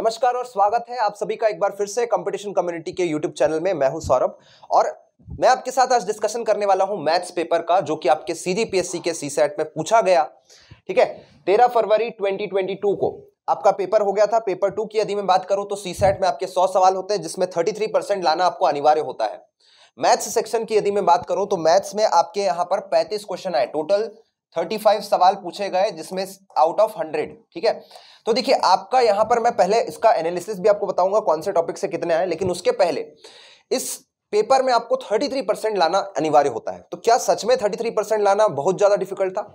नमस्कार और स्वागत है आप सभी का एक बार फिर से कंपटीशन कम्युनिटी के यूट्यूब चैनल में मैं हूं सौरभ और मैं आपके साथ आज डिस्कशन करने वाला हूं मैथ्स पेपर का जो कि आपके सीजीपीएससी के सी सेट में पूछा गया ठीक है तेरह फरवरी 2022 को आपका पेपर हो गया था पेपर टू की यदि मैं बात करूं तो सी सेट में आपके सौ सवाल होते हैं जिसमें थर्टी लाना आपको अनिवार्य होता है मैथ्स सेक्शन की यदि मैं बात करूं तो मैथ्स में आपके यहां पर पैंतीस क्वेश्चन आए टोटल 35 सवाल पूछे गए जिसमें आउट ऑफ 100 ठीक है तो देखिए आपका यहां पर मैं पहले इसका एनालिसिस भी आपको बताऊंगा कौन से टॉपिक से कितने आए लेकिन उसके पहले इस पेपर में आपको 33 परसेंट लाना अनिवार्य होता है तो क्या सच में 33 परसेंट लाना बहुत ज़्यादा डिफिकल्ट था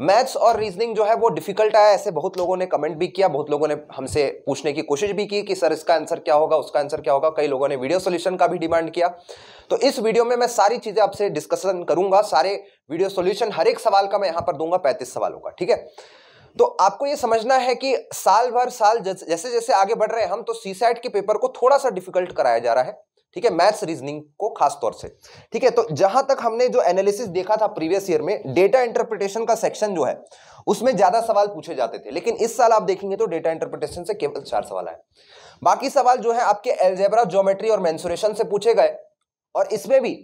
मैथ्स और रीजनिंग जो है वो डिफिकल्ट आया ऐसे बहुत लोगों ने कमेंट भी किया बहुत लोगों ने हमसे पूछने की कोशिश भी की कि सर इसका आंसर क्या होगा उसका आंसर क्या होगा कई लोगों ने वीडियो सोल्यूशन का भी डिमांड किया तो इस वीडियो में मैं सारी चीज़ें आपसे डिस्कशन करूंगा सारे वीडियो सोल्यूशन हर एक सवाल का मैं यहां पर दूंगा पैंतीस सवालों का ठीक है तो आपको यह समझना है कि साल भर साल जैसे जैसे आगे बढ़ रहे हैं हम तो सी के पेपर को थोड़ा सा डिफिकल्ट कराया जा रहा है ठीक है मैथ्स रीजनिंग को खास तौर से ठीक है तो जहां तक हमने जो एनालिसिस देखा था प्रीवियस ईयर में डेटा इंटरप्रिटेशन का सेक्शन जो है उसमें ज्यादा सवाल पूछे जाते थे लेकिन इस साल आप देखेंगे तो डेटा इंटरप्रिटेशन से केवल चार सवाल आए बाकी सवाल जो है आपके एल्जेब्रा ज्योमेट्री और मैंसुरेशन से पूछे गए और इसमें भी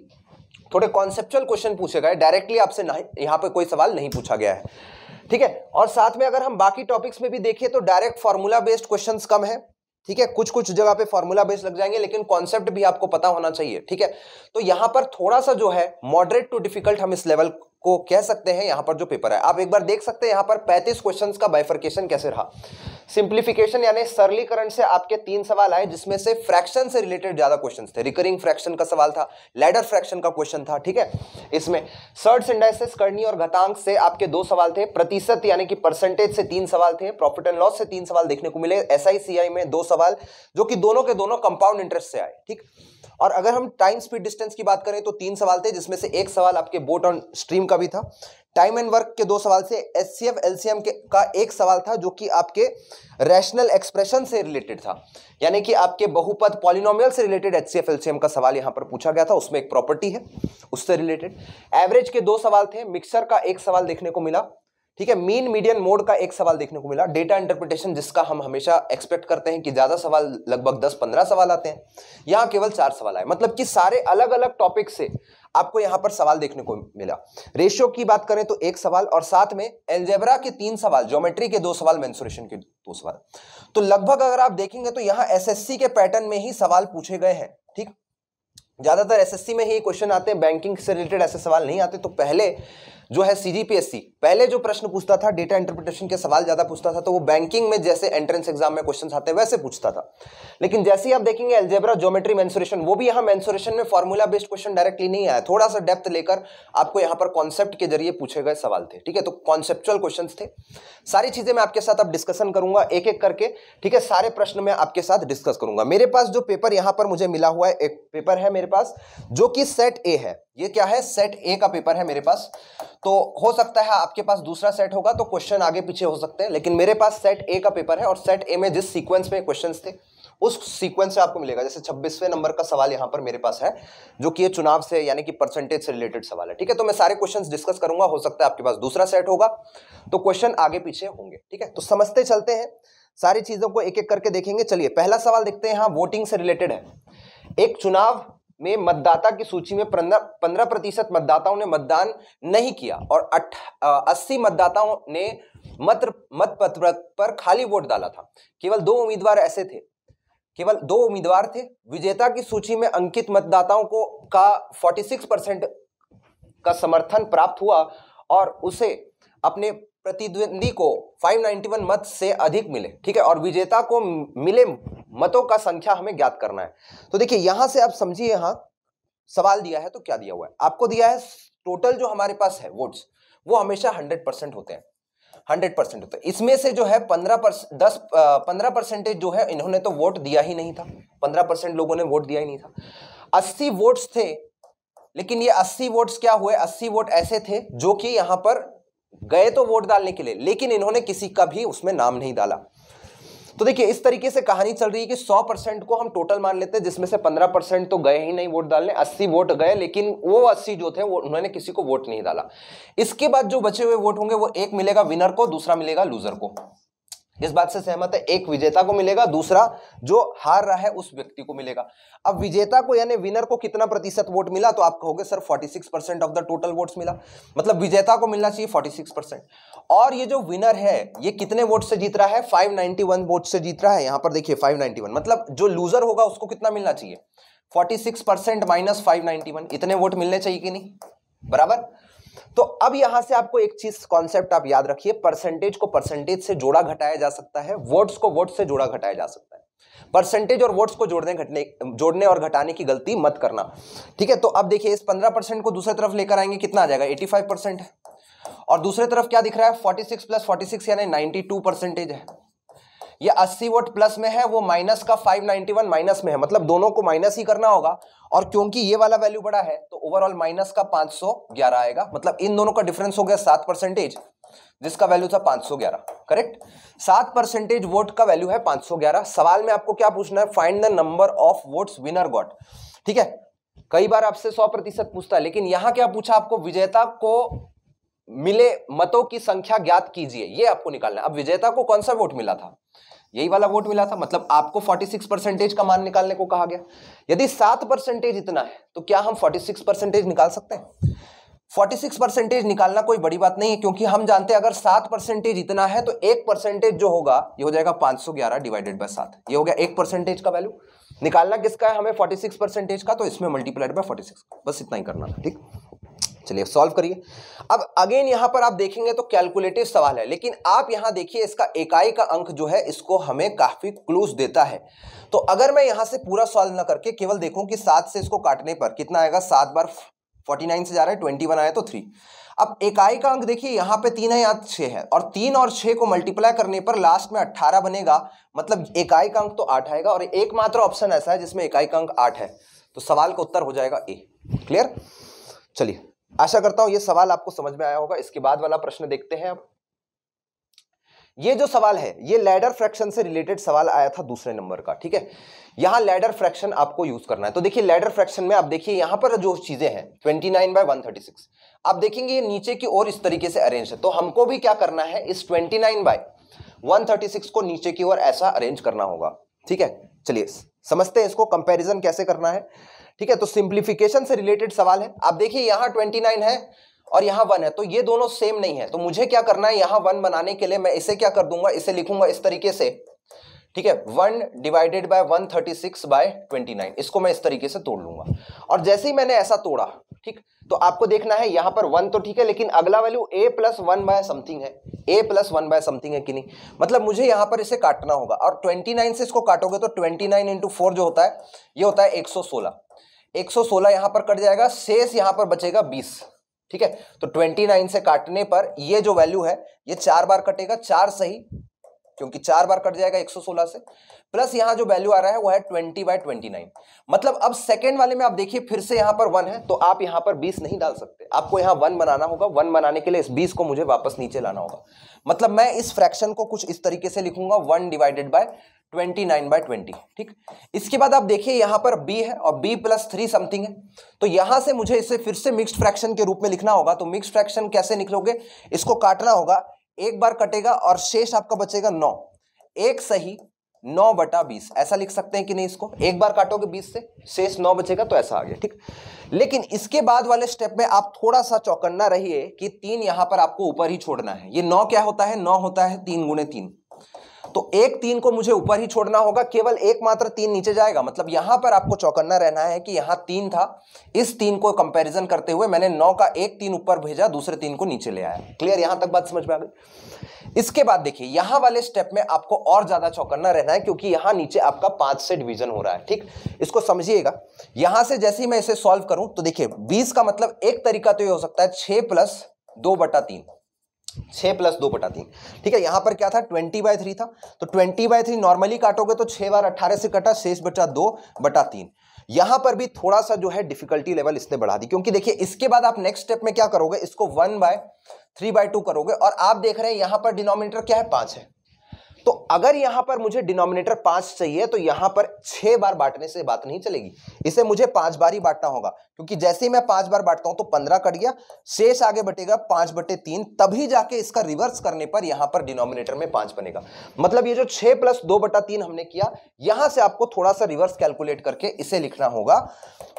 थोड़े कॉन्सेप्चुअल क्वेश्चन पूछे गए डायरेक्टली आपसे यहाँ पे कोई सवाल नहीं पूछा गया है ठीक है और साथ में अगर हम बाकी टॉपिक्स में भी देखिए तो डायरेक्ट फॉर्मूला बेस्ड क्वेश्चंस कम है ठीक है कुछ कुछ जगह पे फॉर्मूला बेस लग जाएंगे लेकिन कॉन्सेप्ट भी आपको पता होना चाहिए ठीक है तो यहां पर थोड़ा सा जो है मॉडरेट टू डिफिकल्ट हम इस लेवल को कह सकते हैं यहां पर जो पेपर है आप एक बार देख सकते हैं यहां पर 35 क्वेश्चंस का बाइफर्केशन कैसे रहा सिंप्लीफिकेशन यानी सरलीकरण से आपके तीन सवाल आए जिसमें से फ्रैक्शन से रिलेटेड ज्यादा क्वेश्चन थे रिकरिंग फ्रैक्शन का सवाल था लैडर फ्रैक्शन का क्वेश्चन था ठीक है इसमें सर्ट इंडाइसिस करनी और घटांक से आपके दो सवाल थे प्रतिशत यानी कि परसेंटेज से तीन सवाल थे प्रॉफिट एंड लॉस से तीन सवाल देखने को मिले एस में दो सवाल जो कि दोनों के दोनों कंपाउंड इंटरेस्ट से आए ठीक और अगर हम टाइम स्पीड डिस्टेंस की बात करें तो तीन सवाल थे जिसमें से एक सवाल आपके बोट ऑन स्ट्रीम का भी था टाइम एंड वर्क के दो सवाल से S C F LCM M का एक सवाल था जो कि आपके रैशनल एक्सप्रेशन से रिलेटेड था यानी कि आपके बहुपद पॉलिनोमियल से related H C F LCM का सवाल यहाँ पर पूछा गया था उसमें एक प्रॉपर्टी है उससे रिलेटेड एवरेज के दो सवाल थे मिक्सर का एक सवाल देखने को मिला ठीक है मीन मीडियन मोड का एक सवाल देखने को मिला डेटा इंटरप्रिटेशन जिसका हम हमेशा एक्सपेक्ट करते हैं कि ज़्यादा सवाल लगभग 10-15 सवाल आते हैं यहां केवल चार सवाल आए मतलब कि सारे अलग अलग टॉपिक से आपको यहां पर सवाल देखने को मिला रेशियो की बात करें तो एक सवाल और साथ में एल्जेबरा के तीन सवाल ज्योमेट्री के दो सवाल मैं के दो सवाल तो लगभग अगर आप देखेंगे तो यहाँ एस के पैटर्न में ही सवाल पूछे गए हैं ठीक ज़्यादातर एस में ही क्वेश्चन आते हैं बैंकिंग से रिलेटेड ऐसे सवाल नहीं आते तो पहले जो है सीजीपीएससी पहले जो प्रश्न पूछता था डेटा इंटरप्रिटेशन के सवाल ज़्यादा पूछता था तो वो बैंकिंग में जैसे एंट्रेंस एग्जाम में क्वेश्चन आते हैं वैसे पूछता था लेकिन जैसे ही आप देखेंगे एल्जेब्रा ज्योमेट्री मेंसुरेशन वो भी यहां मेंसुरेशन में फॉर्मूला बेस्ड क्वेश्चन डायरेक्टली नहीं आया थोड़ा सा डेप्थ लेकर आपको यहां पर कॉन्सेप्ट के जरिए पूछे गए सवाल थे ठीक है तो कॉन्सेप्चुअल क्वेश्चन थे सारी चीज़ें मैं आपके साथ अब डिस्कशन करूंगा एक एक करके ठीक है सारे प्रश्न मैं आपके साथ डिस्कस करूंगा मेरे पास जो पेपर यहां पर मुझे मिला हुआ है एक पेपर है मेरे पास जो कि सेट ए है ये क्या है सेट ए का पेपर है मेरे पास तो हो सकता है आप आपके पास दूसरा सेट होगा तो क्वेश्चन आगे पीछे हो सकते हैं लेकिन मेरे पास सेट ए का पेपर है और सेट ए में जिस सीक्वेंस में क्वेश्चन थे उस सीक्वेंस से आपको मिलेगा जैसे छब्बीसवें नंबर का सवाल यहाँ पर मेरे पास है जो कि ये चुनाव से यानी कि परसेंटेज से रिलेटेड सवाल है ठीक है तो मैं सारे क्वेश्चंस डिस्कस करूंगा हो सकता है आपके पास दूसरा सेट होगा तो क्वेश्चन आगे पीछे होंगे ठीक है तो समझते चलते हैं सारी चीज़ों को एक एक करके देखेंगे चलिए पहला सवाल देखते हैं यहाँ वोटिंग से रिलेटेड है एक चुनाव में मतदाता की सूची में पंद्रह प्रतिशत मतदाताओं ने मतदान नहीं किया और अस्सी मतदाताओं ने मत मत पत्र पर खाली वोट डाला था केवल दो उम्मीदवार ऐसे थे केवल दो उम्मीदवार थे विजेता की सूची में अंकित मतदाताओं को का 46 परसेंट का समर्थन प्राप्त हुआ और उसे अपने प्रतिद्वंदी को 591 मत से अधिक मिले ठीक है और विजेता को मिले मतों का संख्या हमें ज्ञात करना है तो देखिए यहां से आप समझिए यहां सवाल दिया है तो क्या दिया हुआ है आपको दिया है टोटल जो हमारे पास है वोट्स वो हमेशा हंड्रेड परसेंट होते हैं हंड्रेड परसेंट होते है इसमें से जो है पंद्रह परसेंट दस पंद्रह परसेंटेज जो है इन्होंने तो वोट दिया ही नहीं था पंद्रह परसेंट लोगों ने वोट दिया ही नहीं था अस्सी वोट्स थे लेकिन ये अस्सी वोट्स क्या हुए अस्सी वोट ऐसे थे जो कि यहां पर गए तो वोट डालने के लिए लेकिन इन्होंने किसी का भी उसमें नाम नहीं डाला तो देखिए इस तरीके से कहानी चल रही है कि 100 परसेंट को हम टोटल मान लेते हैं जिसमें से 15 परसेंट तो गए ही नहीं वोट डालने 80 वोट गए लेकिन वो 80 जो थे वो उन्होंने किसी को वोट नहीं डाला इसके बाद जो बचे हुए वोट होंगे वो एक मिलेगा विनर को दूसरा मिलेगा लूजर को इस बात से सहमत है एक विजेता को मिलेगा दूसरा जो हार रहा है उस व्यक्ति को मिलेगा अब विजेता को यानी विनर को कितना प्रतिशत वोट मिला तो आप कहोगे sir 46 percent of the total votes मिला मतलब विजेता को मिलना चाहिए 46 परसेंट और ये जो विनर है ये कितने वोट से जीत रहा है 591 वोट से जीत रहा है यहां पर देखिए फाइव मतलब जो लूजर होगा उसको कितना मिलना चाहिए फोर्टी परसेंट माइनस इतने वोट मिलने चाहिए कि नहीं बराबर तो अब यहां से आपको एक चीज कॉन्सेप्ट आप याद रखिए परसेंटेज को परसेंटेज से जोड़ा घटाया जा सकता है वर्ड्स को वर्ड्स से जोड़ा घटाया जा सकता है परसेंटेज और वर्ड्स को जोड़ने घटने जोड़ने और घटाने की गलती मत करना ठीक है तो अब देखिए इस पंद्रह परसेंट को दूसरी तरफ लेकर आएंगे कितना आ जाएगा एटी फाइव परसेंट और दूसरे तरफ क्या दिख रहा है forty six plus forty six यानी नाइन्टी टू परसेंटेज है ये 80 वोट प्लस में है वो माइनस का 591 माइनस में है मतलब दोनों को माइनस ही करना होगा और क्योंकि ये वाला वैल्यू बड़ा है तो ओवरऑल माइनस का 511 आएगा मतलब इन दोनों का डिफरेंस हो गया सात परसेंटेज जिसका वैल्यू था 511 करेक्ट सात परसेंटेज वोट का वैल्यू है 511 सवाल में आपको क्या पूछना है find the number of vote winner got ठीक है कई बार आपसे सौ पूछता है लेकिन यहां क्या पूछा आपको विजेता को मिले मतों की संख्या ज्ञात कीजिए ये आपको निकालना अब विजेता को कौन सा वोट मिला था यही वाला वोट मिला था मतलब आपको 46 परसेंटेज का मान निकालने को कहा गया यदि सात परसेंटेज इतना है तो क्या हम 46 परसेंटेज निकाल सकते हैं 46 परसेंटेज निकालना कोई बड़ी बात नहीं है क्योंकि हम जानते हैं अगर सात परसेंटेज इतना है तो एक परसेंटेज जो होगा ये हो जाएगा 511 डिवाइडेड बाई सात ये हो गया एक परसेंटेज का वैल्यू निकालना किसका है हमें 46 परसेंटेज का तो इसमें मल्टीप्लाइड बाय 46 बस इतना ही करना था ठीक चलिए सॉल्व करिए अब अगेन यहां पर आप देखेंगे तो कैलकुलेटिव सवाल है लेकिन आप यहां देखिए इसका इकाई का अंक जो है इसको हमें काफी क्लूज देता है तो अगर मैं यहां से पूरा सॉल्व ना करके केवल देखूं कि सात से इसको काटने पर कितना आएगा सात बार फोर्टी नाइन से जा रहा है ट्वेंटी वन आया तो थ्री अब इकाई का अंक देखिए यहां पे तीन है या छह है और तीन और छह को मल्टीप्लाई करने पर लास्ट में अट्ठारह बनेगा मतलब इकाई का अंक तो आठ आएगा और एकमात्र ऑप्शन ऐसा है जिसमें इकाई का अंक आठ है तो सवाल का उत्तर हो जाएगा ए क्लियर चलिए आशा करता हूं ये सवाल आपको समझ में आया होगा इसके बाद वाला प्रश्न देखते हैं अब ये जो सवाल है ये लैडर फ्रैक्शन से रिलेटेड सवाल आया था दूसरे नंबर का ठीक है यहां लैडर फ्रैक्शन आपको यूज करना है तो देखिए लैडर फ्रैक्शन में आप देखिए यहां पर जो चीजें हैं 29 नाइन बाय वन आप देखेंगे ये नीचे की ओर इस तरीके से अरेंज है तो हमको भी क्या करना है इस 29 नाइन बाय वन को नीचे की ओर ऐसा अरेंज करना होगा ठीक है चलिए समझते हैं इसको कंपेरिजन कैसे करना है ठीक है तो सिंप्लीफिकेशन से रिलेटेड सवाल है आप देखिए यहां ट्वेंटी नाइन है और यहां वन है तो ये दोनों सेम नहीं है तो मुझे क्या करना है यहां वन बनाने के लिए मैं इसे क्या कर दूंगा इसे लिखूंगा इस तरीके से ठीक है one divided by one thirty six by twenty nine इसको मैं इस तरीके से तोड़ लूंगा और जैसे ही मैंने ऐसा तोड़ा ठीक तो आपको देखना है यहां पर वन तो ठीक है लेकिन अगला value A plus one by something है A plus one by something है कि नहीं मतलब मुझे यहां पर इसे काटना होगा और ट्वेंटी नाइन से इसको काटोगे तो ट्वेंटी नाइन इंटू फोर जो होता है ये होता है एक सौ सोलह एक सौ सोलह यहां पर कट जाएगा शेष यहां पर बचेगा बीस ठीक है तो ट्वेंटी नाइन से काटने पर ये जो वैल्यू है ये चार बार कटेगा चार सही क्योंकि चार बार कट जाएगा 116 से प्लस यहां जो वैल्यू आ रहा है वो है 20 बाय 29 मतलब अब सेकंड वाले में आप देखिए फिर से यहां पर वन है तो आप यहां पर बीस नहीं डाल सकते आपको यहां वन बनाना होगा वन बनाने के लिए इस बीस को मुझे वापस नीचे लाना होगा मतलब मैं इस फ्रैक्शन को कुछ इस तरीके से लिखूंगा one divided by twenty nine by twenty ठीक इसके बाद आप देखिए यहां पर b है और b प्लस थ्री समथिंग है तो यहां से मुझे इसे फिर से मिक्स्ड फ्रैक्शन के रूप में लिखना होगा तो मिक्स्ड फ्रैक्शन कैसे निकलोगे इसको काटना होगा एक बार कटेगा और शेष आपका बचेगा नौ एक सही नौ बटा बीस ऐसा लिख सकते हैं कि नहीं इसको एक बार काटोगे बीस से शेष नौ बचेगा तो ऐसा आ गया ठीक लेकिन इसके बाद वाले स्टेप में आप थोड़ा सा चौकन्ना रहिए कि तीन यहां पर आपको ऊपर ही छोड़ना है ये नौ क्या होता है नौ होता है तीन गुणे तीन तो एक तीन को मुझे ऊपर ही छोड़ना होगा केवल एक मात्र तीन नीचे जाएगा मतलब यहां पर आपको चौकन्ना रहना है कि यहां तीन था इस तीन को कंपैरिजन करते हुए मैंने नौ का एक तीन ऊपर भेजा दूसरे तीन को नीचे ले आया क्लियर यहां तक बात समझ में आ गई इसके बाद देखिए यहां वाले स्टेप में आपको और ज्यादा चौकन्ना रहना है क्योंकि यहां नीचे आपका पांच से डिवीजन हो रहा है ठीक इसको समझिएगा यहां से जैसे ही मैं इसे सॉल्व करूं तो देखिए बीस का मतलब एक तरीका तो ये हो सकता है छह प्लस दो बटा तीन छः प्लस दो बटा तीन ठीक है यहाँ पर क्या था ट्वेंटी बाय थ्री था तो ट्वेंटी बाय थ्री नॉर्मली काटोगे तो छः बार अट्ठारह से कटा शेष बचा दो बटा तीन यहाँ पर भी थोड़ा सा जो है डिफिकल्टी लेवल इसने बढ़ा दी क्योंकि देखिए इसके बाद आप नेक्स्ट स्टेप में क्या करोगे इसको one by three by two करोगे और आप देख रहे हैं यहाँ पर डिनोमिनेटर क्या है पाँच है तो अगर यहां पर मुझे डिनोमिनेटर पांच चाहिए तो यहां पर छह बार बांटने से बात नहीं चलेगी इसे मुझे पांच बार ही बांटना होगा क्योंकि जैसे ही मैं पांच बार बांटता हूं तो पंद्रह कट गया शेष आगे बटेगा पांच बटे तीन तभी जाके इसका रिवर्स करने पर यहां पर डिनोमिनेटर में पांच बनेगा मतलब ये जो छह प्लस दो बटा तीन हमने किया यहां से आपको थोड़ा सा रिवर्स कैलकुलेट करके इसे लिखना होगा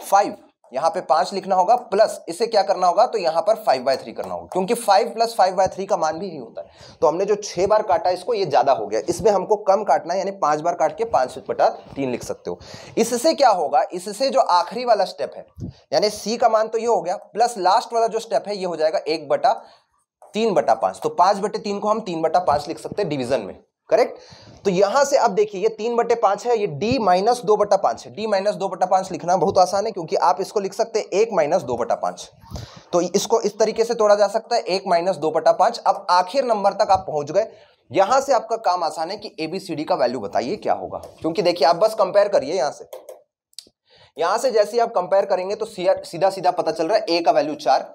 फाइव यहां पे पांच लिखना होगा प्लस इसे क्या करना होगा तो यहाँ पर फाइव बाय थ्री करना होगा क्योंकि five plus five by three का मान भी ही होता है तो हमने जो छह बार काटा इसको ये ज्यादा हो गया इसमें हमको कम काटना है यानी पांच बार काट के पांच बटा तीन लिख सकते हो इससे क्या होगा इससे जो आखिरी वाला स्टेप है यानी सी का मान तो ये हो गया प्लस लास्ट वाला जो स्टेप है ये हो जाएगा एक बटा तीन बटा पांच तो पांच बटे तीन को हम तीन बटा पांच लिख सकते हैं डिवीजन में करेक्ट तो यहां से अब देखिए ये तीन बटे पांच है ये d माइनस दो बटा पांच है d माइनस दो बटा पांच लिखना बहुत आसान है क्योंकि आप इसको लिख सकते हैं एक माइनस दो बटा पांच तो इसको इस तरीके से तोड़ा जा सकता है एक माइनस दो बटा पांच अब आखिर नंबर तक आप पहुंच गए यहां से आपका काम आसान है कि एबीसीडी का वैल्यू बताइए क्या होगा क्योंकि देखिए आप बस कंपेयर करिए यहां से यहां से जैसे आप कंपेयर करेंगे तो सीधा सीधा पता चल रहा है ए का वैल्यू चार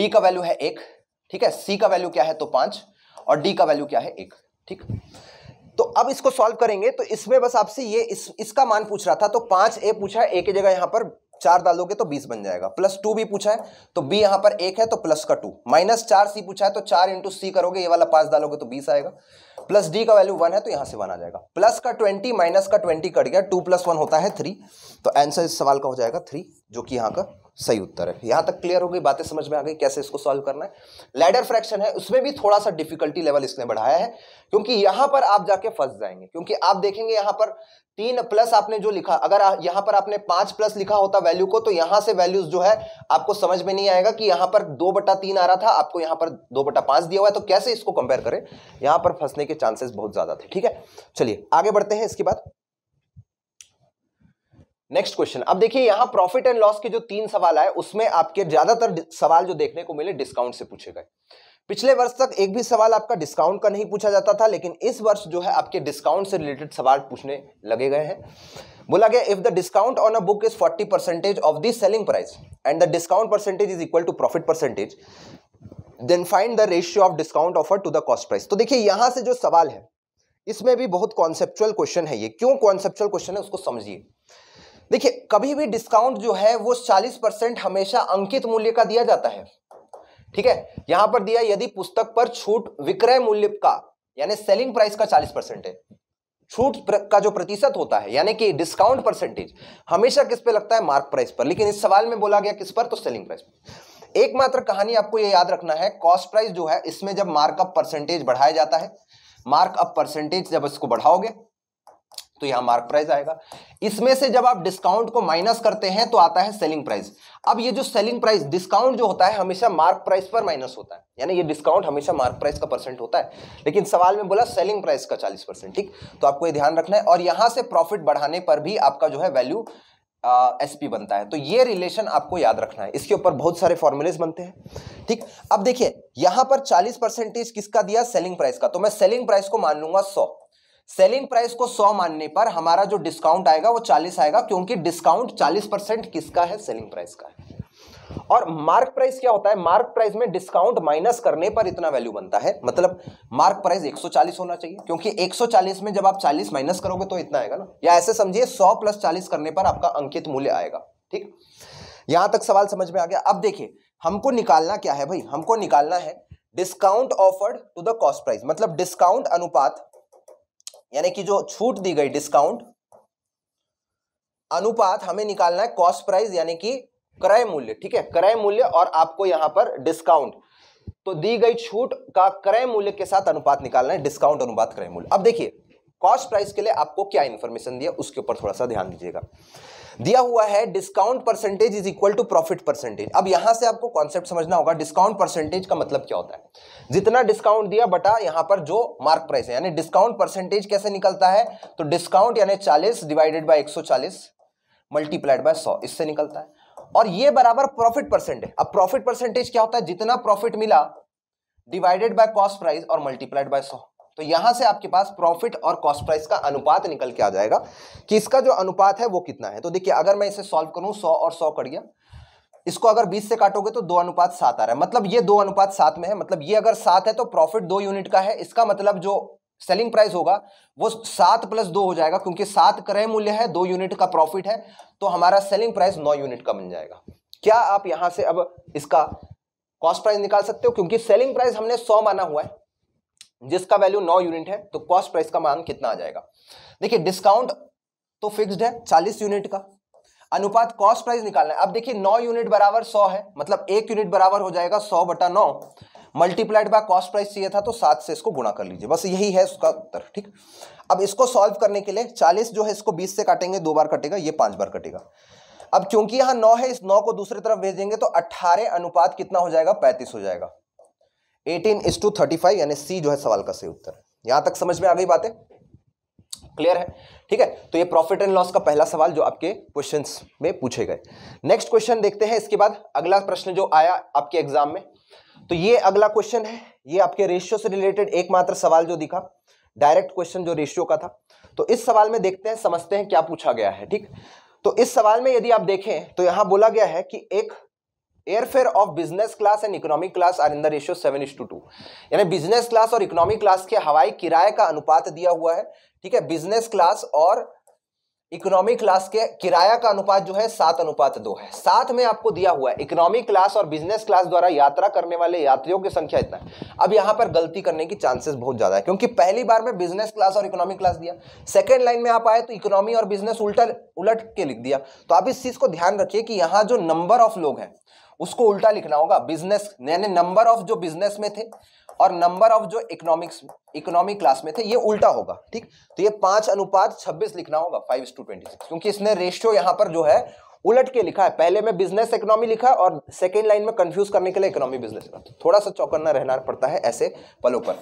बी का वैल्यू है एक ठीक है सी का वैल्यू क्या है तो पांच और डी का वैल्यू क्या है एक ठीक तो अब इसको सॉल्व करेंगे तो इसमें बस आपसे ये इस, इसका मान पूछ रहा था तो पांच ए पूछा है ए की जगह यहां पर चार डालोगे तो बीस बन जाएगा प्लस टू भी पूछा है तो बी यहां पर एक है तो प्लस का टू माइनस चार सी पूछा है तो चार इंटू सी करोगे ये वाला पांच डालोगे तो बीस आएगा प्लस डी का वैल्यू वन है तो यहां से वन आ जाएगा प्लस का ट्वेंटी माइनस का ट्वेंटी कट गया टू प्लस वन होता है थ्री तो आंसर इस सवाल का हो जाएगा थ्री जो कि यहां का सही उत्तर है यहां तक क्लियर हो गई बातें समझ में आ गई कैसे इसको सॉल्व करना है लैडर फ्रैक्शन है उसमें भी थोड़ा सा डिफिकल्टी लेवल इसने बढ़ाया है क्योंकि यहां पर आप जाके फंस जाएंगे क्योंकि आप देखेंगे यहां पर तीन प्लस आपने जो लिखा अगर यहां पर आपने पांच प्लस लिखा होता वैल्यू को तो यहां से वैल्यूज जो है आपको समझ में नहीं आएगा कि यहां पर दो बटा तीन आ रहा था आपको यहां पर दो बटा पांच दिया हुआ है तो कैसे इसको कंपेयर करें यहां पर फंसने के चांसेस बहुत ज्यादा थे ठीक है चलिए आगे बढ़ते हैं इसके बाद नेक्स्ट क्वेश्चन अब देखिए यहाँ प्रॉफिट एंड लॉस के जो तीन सवाल आए उसमें आपके ज्यादातर सवाल जो देखने को मिले डिस्काउंट से पूछे गए पिछले वर्ष तक एक भी सवाल आपका डिस्काउंट का नहीं पूछा जाता था लेकिन इस वर्ष जो है आपके डिस्काउंट से रिलेटेड सवाल पूछने लगे गए हैं बोला गया if the discount on a book is 40 percentage of the selling price and the discount percentage is equal to profit percentage then find the ratio of discount offer to the cost price तो देखिए यहां से जो सवाल है इसमें भी बहुत कॉन्सेप्चुअल क्वेश्चन है ये क्यों कॉन्सेप्चुअल क्वेश्चन है उसको समझिए देखिए कभी भी डिस्काउंट जो है वो 40 परसेंट हमेशा अंकित मूल्य का दिया जाता है ठीक है यहां पर दिया यदि पुस्तक पर छूट विक्रय मूल्य का यानी सेलिंग प्राइस का 40 परसेंट है छूट का जो प्रतिशत होता है यानी कि डिस्काउंट परसेंटेज हमेशा किस पे लगता है मार्क प्राइस पर लेकिन इस सवाल में बोला गया किस पर तो सेलिंग प्राइस पर एकमात्र कहानी आपको यह याद रखना है कॉस्ट प्राइस जो है इसमें जब मार्कअप परसेंटेज बढ़ाया जाता है मार्कअप परसेंटेज जब इसको बढ़ाओगे तो यहां मार्क प्राइस आएगा इसमें से जब आप डिस्काउंट को माइनस करते हैं तो आता है सेलिंग प्राइस अब ये जो सेलिंग प्राइस डिस्काउंट जो होता है हमेशा मार्क प्राइस पर माइनस होता है यानी ये डिस्काउंट हमेशा मार्क प्राइस का परसेंट होता है लेकिन सवाल में बोला सेलिंग प्राइस का चालीस परसेंट ठीक तो आपको ये ध्यान रखना है और यहां से प्रॉफिट बढ़ाने पर भी आपका जो है वैल्यू एस पी बनता है तो ये रिलेशन आपको याद रखना है इसके ऊपर बहुत सारे फॉर्मूलेज बनते हैं ठीक अब देखिए यहां पर चालीस परसेंटेज किसका दिया सेलिंग प्राइस का तो मैं सेलिंग प्राइस को मान लूंगा सौ सेलिंग प्राइस को 100 मानने पर हमारा जो डिस्काउंट आएगा वो 40 आएगा क्योंकि डिस्काउंट 40 परसेंट किसका है सेलिंग प्राइस का है और मार्क प्राइस क्या होता है मार्क प्राइस में डिस्काउंट माइनस करने पर इतना वैल्यू बनता है मतलब मार्क प्राइस 140 होना चाहिए क्योंकि 140 में जब आप 40 माइनस करोगे तो इतना आएगा ना या ऐसे समझिए 100 प्लस 40 करने पर आपका अंकित मूल्य आएगा ठीक यहां तक सवाल समझ में आ गया अब देखिए हमको निकालना क्या है भाई हमको निकालना है discount offered to the cost price मतलब डिस्काउंट अनुपात यानी कि जो छूट दी गई डिस्काउंट अनुपात हमें निकालना है कॉस्ट प्राइस यानी कि क्रय मूल्य ठीक है क्रय मूल्य और आपको यहां पर डिस्काउंट तो दी गई छूट का क्रय मूल्य के साथ अनुपात निकालना है डिस्काउंट अनुपात क्रय मूल्य अब देखिए कॉस्ट प्राइस के लिए आपको क्या इंफॉर्मेशन दिया उसके ऊपर थोड़ा सा ध्यान दीजिएगा दिया हुआ है discount percentage is equal to profit percentage अब यहां से आपको कॉन्सेप्ट समझना होगा डिस्काउंट परसेंटेज का मतलब क्या होता है जितना डिस्काउंट दिया बटा यहां पर जो मार्क प्राइस है यानी डिस्काउंट परसेंटेज कैसे निकलता है तो डिस्काउंट यानी चालीस डिवाइडेड बाई एक मल्टीप्लाइड बाय सौ इससे निकलता है और ये बराबर प्रॉफिट परसेंटेज अब प्रॉफिट परसेंटेज क्या होता है जितना प्रॉफिट मिला डिवाइडेड बाय कॉस्ट प्राइस और मल्टीप्लाइड बाय सौ तो यहां से आपके पास प्रॉफिट और कॉस्ट प्राइस का अनुपात निकल के आ जाएगा कि इसका जो अनुपात है वो कितना है तो देखिए अगर मैं इसे सॉल्व करूं सौ और सौ कट गया इसको अगर 20 से काटोगे तो दो अनुपात सात आ रहा है मतलब ये दो अनुपात सात में है मतलब ये अगर सात है तो प्रॉफिट दो यूनिट का है इसका मतलब जो सेलिंग प्राइस होगा वो सात प्लस दो हो जाएगा क्योंकि सात क्रय मूल्य है दो यूनिट का प्रॉफिट है तो हमारा सेलिंग प्राइस नौ यूनिट का बन जाएगा क्या आप यहां से अब इसका कॉस्ट प्राइस निकाल सकते हो क्योंकि सेलिंग प्राइस हमने सौ माना हुआ है जिसका वैल्यू नौ यूनिट है तो कॉस्ट प्राइस का मान कितना आ जाएगा देखिए डिस्काउंट तो फिक्स्ड है चालीस यूनिट का अनुपात कॉस्ट प्राइस निकालना है अब देखिए नौ यूनिट बराबर सौ है मतलब एक यूनिट बराबर हो जाएगा सौ बटा नौ मल्टीप्लाइड बाय कॉस्ट प्राइस चाहिए था तो सात से इसको गुणा कर लीजिए बस यही है उसका उत्तर ठीक अब इसको सॉल्व करने के लिए चालीस जो है इसको बीस से काटेंगे दो बार कटेगा ये पांच बार कटेगा अब क्योंकि यहां नौ है इस नौ को दूसरी तरफ भेजेंगे तो अट्ठारह अनुपात कितना हो जाएगा पैंतीस हो जाएगा eighteen is to thirty five यानी सी जो है सवाल का सही उत्तर है यहां तक समझ में आ गई बातें क्लियर है ठीक है तो ये प्रॉफिट एंड लॉस का पहला सवाल जो आपके क्वेश्चन में पूछे गए नेक्स्ट क्वेश्चन देखते हैं इसके बाद अगला प्रश्न जो आया आपके एग्जाम में तो ये अगला क्वेश्चन है ये आपके रेशियो से रिलेटेड एकमात्र सवाल जो दिखा डायरेक्ट क्वेश्चन जो रेशियो का था तो इस सवाल में देखते हैं समझते हैं क्या पूछा गया है ठीक तो इस सवाल में यदि आप देखें तो यहां बोला गया है कि एक airfare of business class and economic class are in the ratio seven is to two यानी बिजनेस क्लास और इकोनॉमिक क्लास के हवाई किराए का अनुपात दिया हुआ है ठीक है बिजनेस क्लास और इकोनॉमिक क्लास के किराया का अनुपात जो है सात अनुपात दो है साथ में आपको दिया हुआ है इकोनॉमिक क्लास और बिजनेस क्लास द्वारा यात्रा करने वाले यात्रियों की संख्या इतना है अब यहाँ पर गलती करने की चांसेस बहुत ज़्यादा है क्योंकि पहली बार में बिजनेस क्लास और इकोनॉमिक क्लास दिया सेकेंड लाइन में आप आए तो इकोनॉमी और बिजनेस उल्टा उलट के लिख दिया तो आप इस चीज़ को ध्यान रखिए कि यहाँ जो नंबर ऑफ लोग हैं उसको उल्टा लिखना होगा बिजनेस यानी नंबर ऑफ जो बिजनेस में थे और नंबर ऑफ जो इकोनॉमिक्स इकोनॉमिक क्लास में थे ये उल्टा होगा ठीक तो ये पांच अनुपात छब्बीस लिखना होगा फाइव टू ट्वेंटी क्योंकि इसने रेशियो यहां पर जो है उलट के लिखा है पहले में बिजनेस इकोनॉमी लिखा और सेकेंड लाइन में कंफ्यूज करने के लिए इकोनॉमी तो बिजनेस थोड़ा सा चौकन्ना रहना पड़ता है ऐसे पलों पर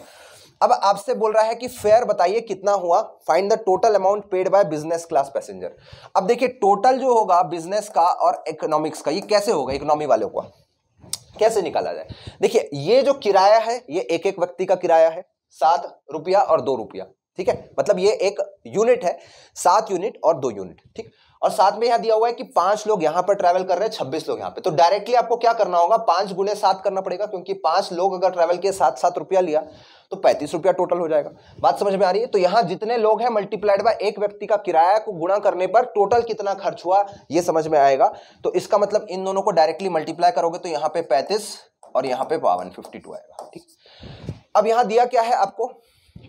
अब आपसे बोल रहा है कि फेयर बताइए कितना हुआ find the total amount paid by business class passenger अब देखिए टोटल जो होगा बिजनेस का और इकोनॉमिक्स का ये कैसे होगा इकोनॉमी वालों का कैसे निकाला जाए देखिए ये जो किराया है ये एक एक व्यक्ति का किराया है सात रुपया और दो रुपया ठीक है मतलब ये एक यूनिट है सात यूनिट और दो यूनिट ठीक और साथ में यहां दिया हुआ है कि पांच लोग यहां पर ट्रैवल कर रहे हैं छब्बीस लोग यहां पे तो डायरेक्टली आपको क्या करना होगा पांच गुने सात करना पड़ेगा क्योंकि पांच लोग अगर ट्रैवल के साथ सात रुपया लिया तो पैंतीस रुपया टोटल हो जाएगा बात समझ में आ रही है तो यहां जितने लोग हैं मल्टीप्लाइड बाय एक व्यक्ति का किराया को गुणा करने पर टोटल कितना खर्च हुआ यह समझ में आएगा तो इसका मतलब इन दोनों को डायरेक्टली मल्टीप्लाई करोगे तो यहां पर पैंतीस और यहां पर बावन फिफ्टी टू आएगा ठीक अब यहां दिया क्या है आपको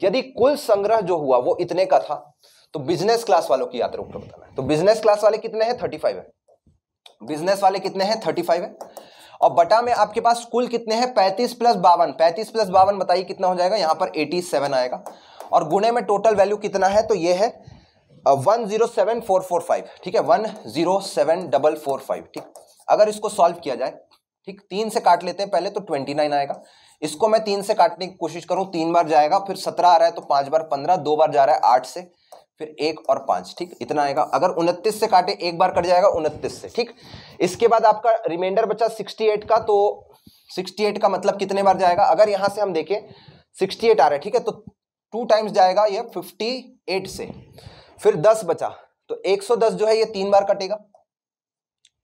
यदि कुल संग्रह जो हुआ वो इतने का था तो बिजनेस क्लास वालों की यात्रा ऊपर बताना है तो बिजनेस क्लास वाले कितने हैं थर्टी फाइव है बिजनेस वाले कितने हैं थर्टी फाइव है और बटा में आपके पास कुल कितने हैं पैंतीस प्लस बावन पैंतीस प्लस बावन बताइए कितना हो जाएगा यहां पर एटी सेवन आएगा और गुणे में टोटल वैल्यू कितना है तो ये है one zero seven four four five ठीक है one zero seven double four five ठीक अगर इसको सॉल्व किया जाए ठीक तीन से काट लेते हैं पहले तो ट्वेंटी नाइन आएगा इसको मैं तीन से काटने की कोशिश करूं तीन बार जाएगा फिर सत्रह आ रहा है तो पांच बार पंद्रह दो बार जा रहा है आठ से फिर एक और पांच ठीक इतना आएगा अगर उनतीस से काटे एक बार कट जाएगा उनतीस से ठीक इसके बाद आपका रिमाइंडर बचा सिक्सटी एट का तो सिक्सटी एट का मतलब कितने बार जाएगा अगर यहां से हम देखें सिक्सटी एट आ रहा है ठीक है तो टू टाइम्स जाएगा ये फिफ्टी एट से फिर दस बचा तो एक सौ दस जो है ये तीन बार कटेगा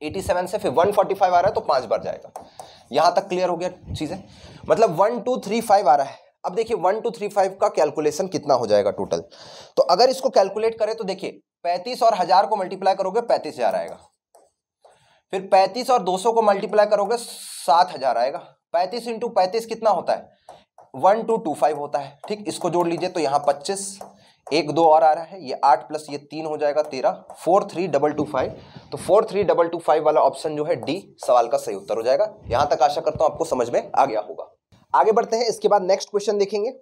एटी सेवन से फिर वन फोर्टी फाइव आ रहा है तो पांच बार जाएगा यहां तक क्लियर हो गया चीज़ें मतलब वन टू थ्री फाइव आ रहा है अब देखिए वन टू थ्री फाइव का कैलकुलेशन कितना हो जाएगा टोटल तो अगर इसको कैलकुलेट करें तो देखिए पैंतीस और हजार को मल्टीप्लाई करोगे पैंतीस हजार आएगा फिर पैंतीस और दो सौ को मल्टीप्लाई करोगे सात हजार आएगा पैंतीस इंटू पैंतीस कितना होता है वन टू टू फाइव होता है ठीक इसको जोड़ लीजिए तो यहाँ पच्चीस एक दो और आ रहा है ये आठ प्लस ये तीन हो जाएगा तेरह four three double two five तो four three double two five वाला ऑप्शन जो है डी सवाल का सही उत्तर हो जाएगा यहाँ तक आशा करता हूँ आपको समझ में आ गया होगा आगे बढ़ते हैं इसके बाद नेक्स्ट क्वेश्चन देखेंगे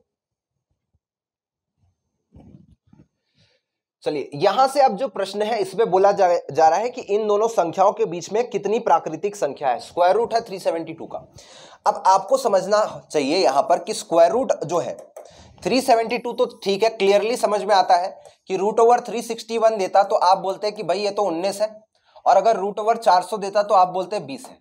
चलिए यहां से अब जो प्रश्न है इसमें बोला जा, जा रहा है कि इन दोनों संख्याओं के बीच में कितनी प्राकृतिक संख्या है स्क्वायर रूट है 372 का अब आपको समझना चाहिए यहां पर कि स्क्वायर रूट जो है 372 तो ठीक है क्लियरली समझ में आता है कि रूट ओवर 361 देता तो आप बोलते हैं कि भाई ये तो 19 है और अगर रूट ओवर 400 देता तो आप बोलते हैं बीस है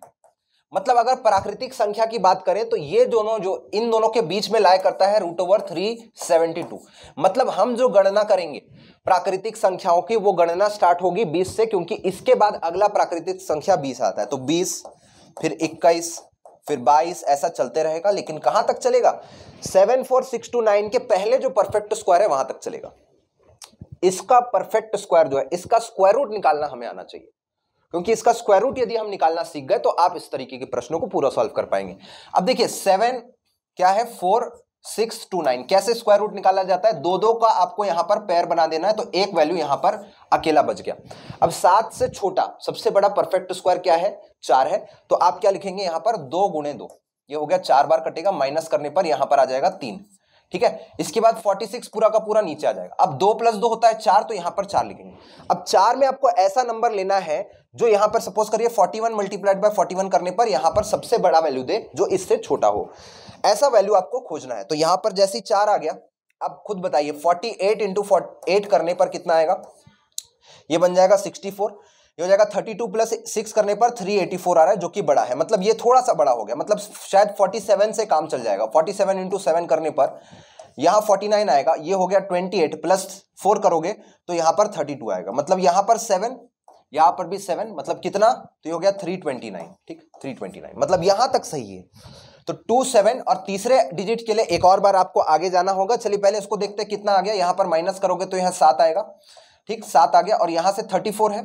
मतलब अगर प्राकृतिक संख्या की बात करें तो ये दोनों जो इन दोनों के बीच में लाया करता है root over three seventy two मतलब हम जो गणना करेंगे प्राकृतिक संख्याओं की वो गणना स्टार्ट होगी बीस से क्योंकि इसके बाद अगला प्राकृतिक संख्या बीस आता है तो बीस फिर इक्कीस फिर बाईस ऐसा चलते रहेगा लेकिन कहां तक चलेगा seven four six two nine के पहले जो परफेक्ट स्क्वायर है वहां तक चलेगा इसका परफेक्ट स्क्वायर जो है इसका स्क्वायर रूट निकालना हमें आना चाहिए क्योंकि इसका स्क्वायर रूट यदि हम निकालना सीख गए तो आप इस तरीके के प्रश्नों को पूरा सॉल्व कर पाएंगे अब देखिए सेवन क्या है फोर सिक्स टू नाइन कैसे स्क्वायर रूट निकाला जाता है दो दो का आपको यहां पर पैर बना देना है तो एक वैल्यू यहां पर अकेला बच गया अब सात से छोटा सबसे बड़ा परफेक्ट स्क्वायर क्या है चार है तो आप क्या लिखेंगे यहां पर दो गुणे दो ये हो गया चार बार कटेगा माइनस करने पर यहां पर आ जाएगा तीन ठीक है इसके बाद 46 पूरा का पूरा नीचे आ जाएगा अब दो प्लस दो होता है चार तो यहां पर चार लिखेंगे अब चार में आपको ऐसा नंबर लेना है जो यहां पर सपोज करिए 41 वन मल्टीप्लाइड बाई फोर्टी करने पर यहां पर सबसे बड़ा वैल्यू दे जो इससे छोटा हो ऐसा वैल्यू आपको खोजना है तो यहां पर जैसे ही चार आ गया अब खुद बताइए फोर्टी एट इंटू करने पर कितना आएगा ये बन जाएगा फोर ये हो जाएगा थर्टी टू प्लस सिक्स करने पर थ्री एटी फोर आ रहा है जो कि बड़ा है मतलब ये थोड़ा सा बड़ा हो गया मतलब शायद फोर्टी सेवन से काम चल जाएगा फोर्टी सेवन इंटू सेवन करने पर यहाँ फोर्टी नाइन आएगा ये हो गया ट्वेंटी एट प्लस फोर करोगे तो यहाँ पर थर्टी टू आएगा मतलब यहाँ पर सेवन यहाँ पर भी सेवन मतलब कितना तो ये हो गया थ्री ट्वेंटी नाइन ठीक थ्री ट्वेंटी नाइन मतलब यहाँ तक सही है तो टू सेवन और तीसरे डिजिट के लिए एक और बार आपको आगे जाना होगा चलिए पहले इसको देखते हैं कितना आ गया यहाँ पर माइनस करोगे तो यहाँ सात आएगा ठीक सात आ गया और यहाँ से थर्टी फोर है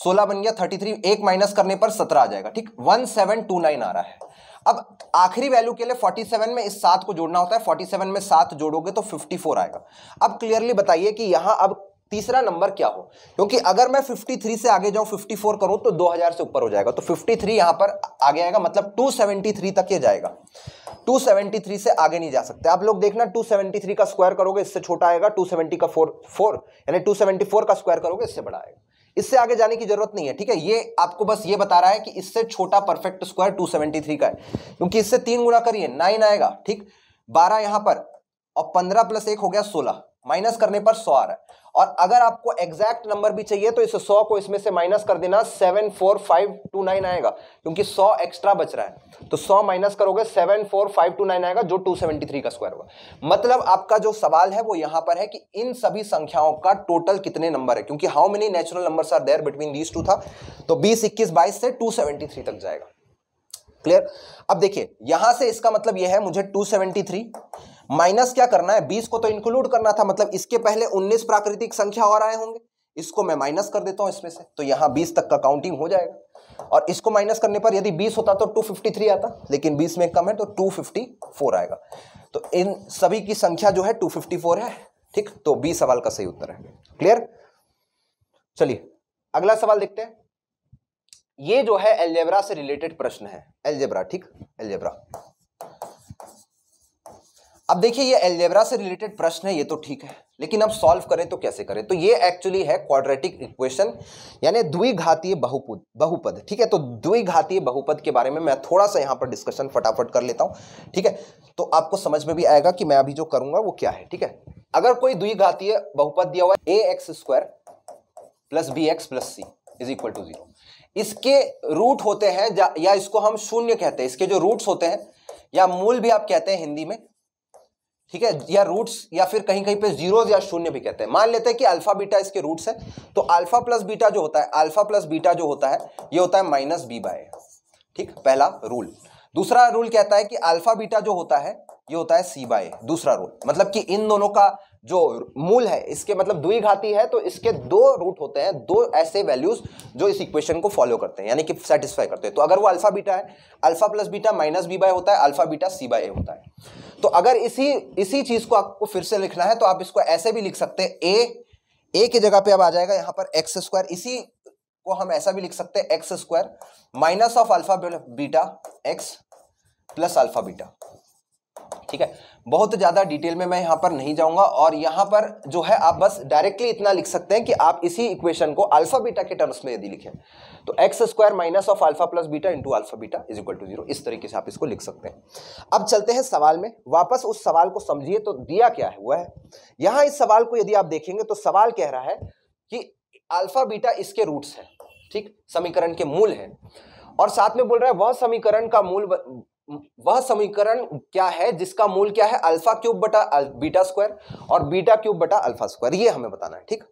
सोलह बन गया थर्टी थ्री एक माइनस करने पर सत्रह आ जाएगा ठीक वन सेवन टू नाइन आ रहा है अब आखिरी वैल्यू के लिए 47 में इस सात को जोड़ना होता है 47 में सात जोड़ोगे तो 54 आएगा अब क्लियरली बताइए कि यहां अब तीसरा नंबर क्या हो क्योंकि अगर मैं 53 से आगे जाऊं 54 करूं तो 2000 से ऊपर हो जाएगा तो 53 यहां पर आगे आएगा मतलब 273 तक ये जाएगा 273 से आगे नहीं जा सकते आप लोग देखना 273 का स्क्वायर करोगे इससे छोटा आएगा 270 का फोर फोर यानी 274 का स्क्वायर करोगे इससे बड़ा आएगा इससे आगे जाने की जरूरत नहीं है ठीक है ये आपको बस ये बता रहा है कि इससे छोटा परफेक्ट स्क्वायर 273 का है क्योंकि इससे तीन गुणा करिए नाइन आएगा ठीक बारह यहां पर और पंद्रह प्लस एक हो गया सोलह माइनस करने पर सौ आ रहा है और अगर आपको एग्जैक्ट नंबर भी चाहिए तो इस सौ को इसमें से माइनस कर देना seven four five two nine आएगा क्योंकि सौ एक्स्ट्रा बच रहा है तो सौ माइनस करोगे seven four five two nine आएगा जो टू सेवेंटी थ्री का स्क्वायर होगा मतलब आपका जो सवाल है वो यहां पर है कि इन सभी संख्याओं का टोटल कितने नंबर है क्योंकि how many natural numbers are there between these two था तो बीस इक्कीस बाईस से टू सेवेंटी थ्री तक जाएगा क्लियर अब देखिए यहां से इसका मतलब यह है मुझे टू थ्री माइनस क्या करना है बीस को तो इंक्लूड करना था मतलब इसके पहले उन्नीस प्राकृतिक संख्या और आए होंगे इसको मैं माइनस कर देता हूं इसमें से तो यहां बीस तक का काउंटिंग हो जाएगा और इसको माइनस करने पर यदि बीस होता तो टू फिफ्टी थ्री आता लेकिन बीस में कम है तो टू फिफ्टी फोर आएगा तो इन सभी की संख्या जो है टू फिफ्टी फोर है ठीक तो बी सवाल का सही उत्तर है क्लियर चलिए अगला सवाल देखते हैं ये जो है एलजेब्रा से रिलेटेड प्रश्न है एलजेब्रा ठीक एलजेब्रा अब देखिए ये एल्जेब्रा से रिलेटेड प्रश्न है ये तो ठीक है लेकिन अब सॉल्व करें तो कैसे करें तो ये एक्चुअली है क्वाड्रेटिक इक्वेशन यानी द्विघातीय बहुपद बहुपद ठीक है तो द्विघातीय बहुपद के बारे में मैं थोड़ा सा यहां पर डिस्कशन फटाफट कर लेता हूं ठीक है तो आपको समझ में भी आएगा कि मैं अभी जो करूंगा वो क्या है ठीक है अगर कोई द्विघातीय बहुपद दिया हुआ है A X square plus B X plus C is equal to zero इसके रूट होते हैं या इसको हम शून्य कहते हैं इसके जो रूट होते हैं या मूल भी आप कहते हैं हिंदी में ठीक है या रूट्स या फिर कहीं कहीं पे जीरोज या शून्य भी कहते हैं मान लेते हैं कि अल्फा बीटा इसके रूट्स है तो अल्फा प्लस बीटा जो होता है अल्फा प्लस बीटा जो होता है ये होता है माइनस बी बाय ठीक पहला रूल दूसरा रूल कहता है कि अल्फा बीटा जो होता है ये होता है सी बाय दूसरा रूल मतलब कि इन दोनों का जो मूल है इसके मतलब द्विघाती है तो इसके दो रूट होते हैं दो ऐसे वैल्यूज जो इस इक्वेशन को फॉलो करते हैं यानी कि सेटिस्फाई करते हैं तो अगर वो अल्फा बीटा है alpha plus beta minus B by होता है alpha beta C by A होता है तो अगर इसी इसी चीज को आपको फिर से लिखना है तो आप इसको ऐसे भी लिख सकते हैं ए ए की जगह पे अब आ जाएगा यहां पर एक्स स्क्वायर इसी को हम ऐसा भी लिख सकते हैं X square minus of alpha beta X plus alpha beta ठीक है बहुत ज़्यादा डिटेल में मैं यहाँ पर नहीं जाऊँगा और यहाँ पर जो है आप बस डायरेक्टली इतना लिख सकते हैं कि आप इसी इक्वेशन को अल्फा बीटा के टर्म्स में यदि लिखें तो X square minus of alpha plus beta into alpha beta is equal to zero इस तरीके से आप इसको लिख सकते हैं अब चलते हैं सवाल में वापस उस सवाल को समझिए तो दिया क्या है हुआ है यहाँ इस सवाल को यदि आप देखेंगे तो सवाल कह रहा है कि अल्फा बीटा इसके रूट्स हैं ठीक समीकरण के मूल हैं और साथ में बोल रहा है वह समीकरण का मूल वह समीकरण क्या है जिसका मूल क्या है अल्फा क्यूब बटा बीटा स्क्वायर और बीटा क्यूब बटा अल्फा स्क्वायर ये हमें बताना है ठीक है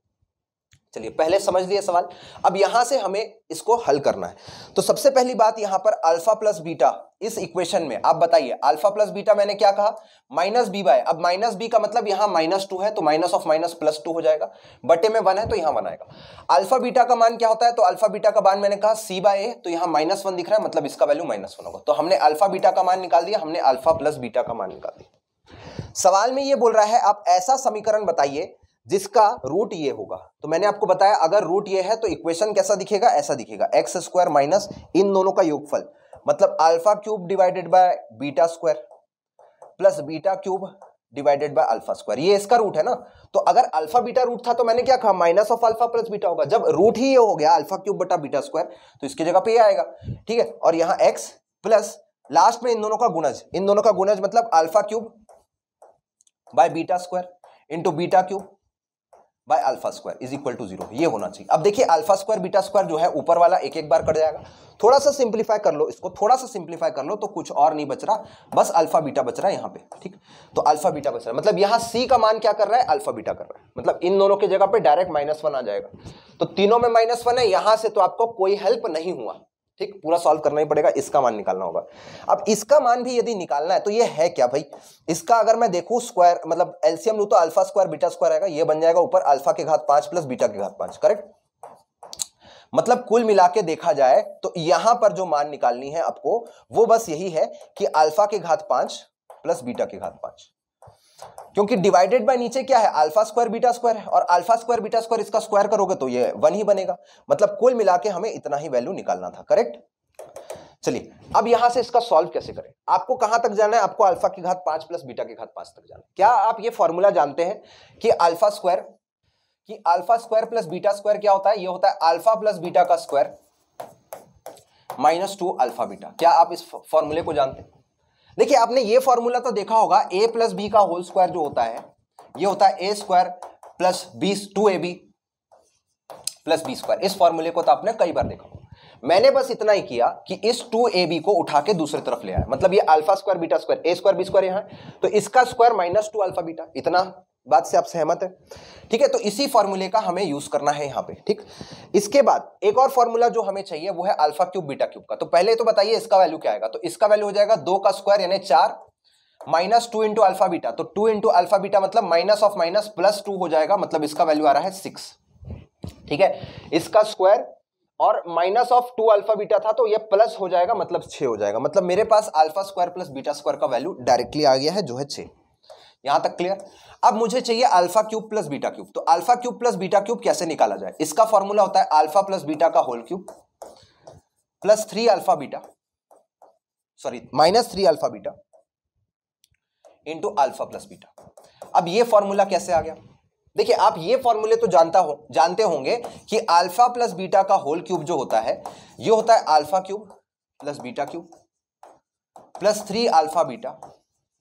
चलिए पहले समझ लिए सवाल अब यहां से हमें इसको हल करना है तो सबसे पहली बात यहां पर अल्फा प्लस बीटा इस इक्वेशन में आप बताइए अल्फा प्लस बीटा मैंने क्या कहा माइनस बी बाय अब माइनस बी का मतलब यहां माइनस टू है तो minus of minus plus two हो जाएगा बटे में वन है तो यहां वन आएगा अल्फा बीटा का मान क्या होता है तो अल्फा बीटा का मान मैंने कहा सी बाय तो यहां माइनस वन दिख रहा है मतलब इसका वैल्यू माइनस वन होगा तो हमने अल्फा बीटा का मान निकाल दिया हमने अल्फा प्लस बीटा का मान निकाल दिया सवाल में यह बोल रहा है आप ऐसा समीकरण बताइए जिसका रूट ये होगा तो मैंने आपको बताया अगर रूट ये है तो इक्वेशन कैसा दिखेगा ऐसा दिखेगा एक्स स्क्वायर माइनस इन दोनों का योगफल मतलब alpha cube divided by beta square plus beta cube divided by alpha square ये इसका रूट है ना तो अगर अल्फा बीटा रूट था तो मैंने क्या कहा minus of alpha plus beta होगा जब रूट ही ये हो गया अल्फा क्यूब बटा बीटा स्क्वायर तो इसकी जगह पे ये आएगा ठीक है और यहाँ एक्स प्लस लास्ट में इन दोनों का गुणज इन दोनों का गुणज मतलब alpha cube by beta square into beta cube by alpha square is equal to zero ये होना चाहिए अब देखिए अल्फा स्क्वायर बीटा स्क्वायर जो है ऊपर वाला एक एक बार कट जाएगा थोड़ा सा सिंप्लीफाई कर लो इसको थोड़ा सा सिंप्लीफाई कर लो तो कुछ और नहीं बच रहा बस अल्फा बीटा बच रहा है यहाँ पे ठीक तो अल्फा बीटा बच रहा है मतलब यहाँ सी का मान क्या कर रहा है अल्फा बीटा कर रहा है मतलब इन दोनों की जगह पर डायरेक्ट माइनस वन आ जाएगा तो तीनों में माइनस वन है यहाँ से तो आपको कोई हेल्प नहीं हुआ ठीक पूरा सॉल्व करना ही पड़ेगा इसका मान निकालना होगा अब इसका मान भी यदि निकालना है तो ये है क्या भाई इसका अगर मैं देखूं स्क्वायर मतलब एलसीएम लू तो अल्फा स्क्वायर बीटा स्क्वायर आएगा ये बन जाएगा ऊपर अल्फा के घात पांच प्लस बीटा के घात पांच करेक्ट मतलब कुल मिला के देखा जाए तो यहां पर जो मान निकालनी है आपको वो बस यही है कि अल्फा के घात पांच प्लस बीटा के घात पांच क्योंकि डिवाइडेड बाय नीचे क्या है अल्फा स्क्वायर बीटा स्क्वायर है और अल्फा स्क्वायर बीटा स्क्वायर इसका स्क्वायर करोगे तो ये वन ही बनेगा मतलब कुल मिला के हमें इतना ही वैल्यू निकालना था करेक्ट चलिए अब यहां से इसका सॉल्व कैसे करें आपको कहां तक जाना है आपको अल्फा की घात पांच प्लस बीटा की घात पांच तक जाना है क्या आप ये फॉर्मूला जानते हैं कि अल्फा स्क्वायर कि alpha square plus beta square क्या होता है ये होता है अल्फा प्लस बीटा का square minus two alpha beta क्या आप इस फॉर्मूले को जानते हैं देखिए आपने ये फॉर्मूला तो देखा होगा ए प्लस बी का होल स्क्वायर जो होता है ये होता है A square plus B two A B plus B square इस फॉर्मूले को तो आपने कई बार देखा होगा मैंने बस इतना ही किया कि इस टू ए बी को उठा के दूसरी तरफ ले आया मतलब ये alpha square beta square A square B square यहां तो इसका square minus two alpha beta इतना बात से आप सहमत है ठीक है तो इसी फॉर्मूले का हमें यूज करना है यहां पे ठीक इसके बाद एक और फॉर्मूला जो हमें चाहिए वो है अल्फा क्यूब बीटा क्यूब का तो पहले तो बताइए इसका वैल्यू क्या आएगा तो इसका वैल्यू हो जाएगा दो का स्क्वायर यानी चार minus two into alpha beta तो टू इंटू अल्फा बीटा मतलब minus of minus plus two हो जाएगा मतलब इसका वैल्यू आ रहा है सिक्स ठीक है इसका स्क्वायर और minus of two alpha beta था तो ये प्लस हो जाएगा मतलब छः हो जाएगा मतलब मेरे पास alpha square plus beta square का वैल्यू डायरेक्टली आ गया है जो है छह यहां तक क्लियर अब मुझे चाहिए alpha cube plus beta cube तो alpha cube plus beta cube कैसे निकाला जाए इसका फॉर्मूला होता है अल्फा प्लस बीटा का whole cube plus three alpha beta sorry minus three alpha beta into alpha plus beta अब ये फॉर्मूला कैसे आ गया देखिए आप ये फॉर्मूले तो जानता हो जानते होंगे कि अल्फा प्लस बीटा का होल क्यूब जो होता है ये होता है alpha cube plus beta cube plus three alpha beta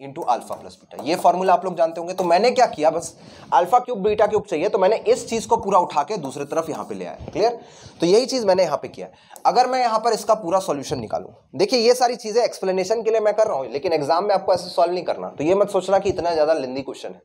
into alpha plus beta ये फॉर्मूला आप लोग जानते होंगे तो मैंने क्या किया बस अल्फा क्यूब बीटा क्यूब चाहिए तो मैंने इस चीज़ को पूरा उठा के दूसरे तरफ यहाँ पे ले आया क्लियर तो यही चीज़ मैंने यहां पे किया अगर मैं यहां पर इसका पूरा सॉल्यूशन निकालू देखिए ये सारी चीज़ें एक्सप्लेनेशन के लिए मैं कर रहा हूं लेकिन एग्जाम में आपको ऐसे सॉल्व नहीं करना तो ये मत सोचना कि इतना ज़्यादा लेंदी क्वेश्चन है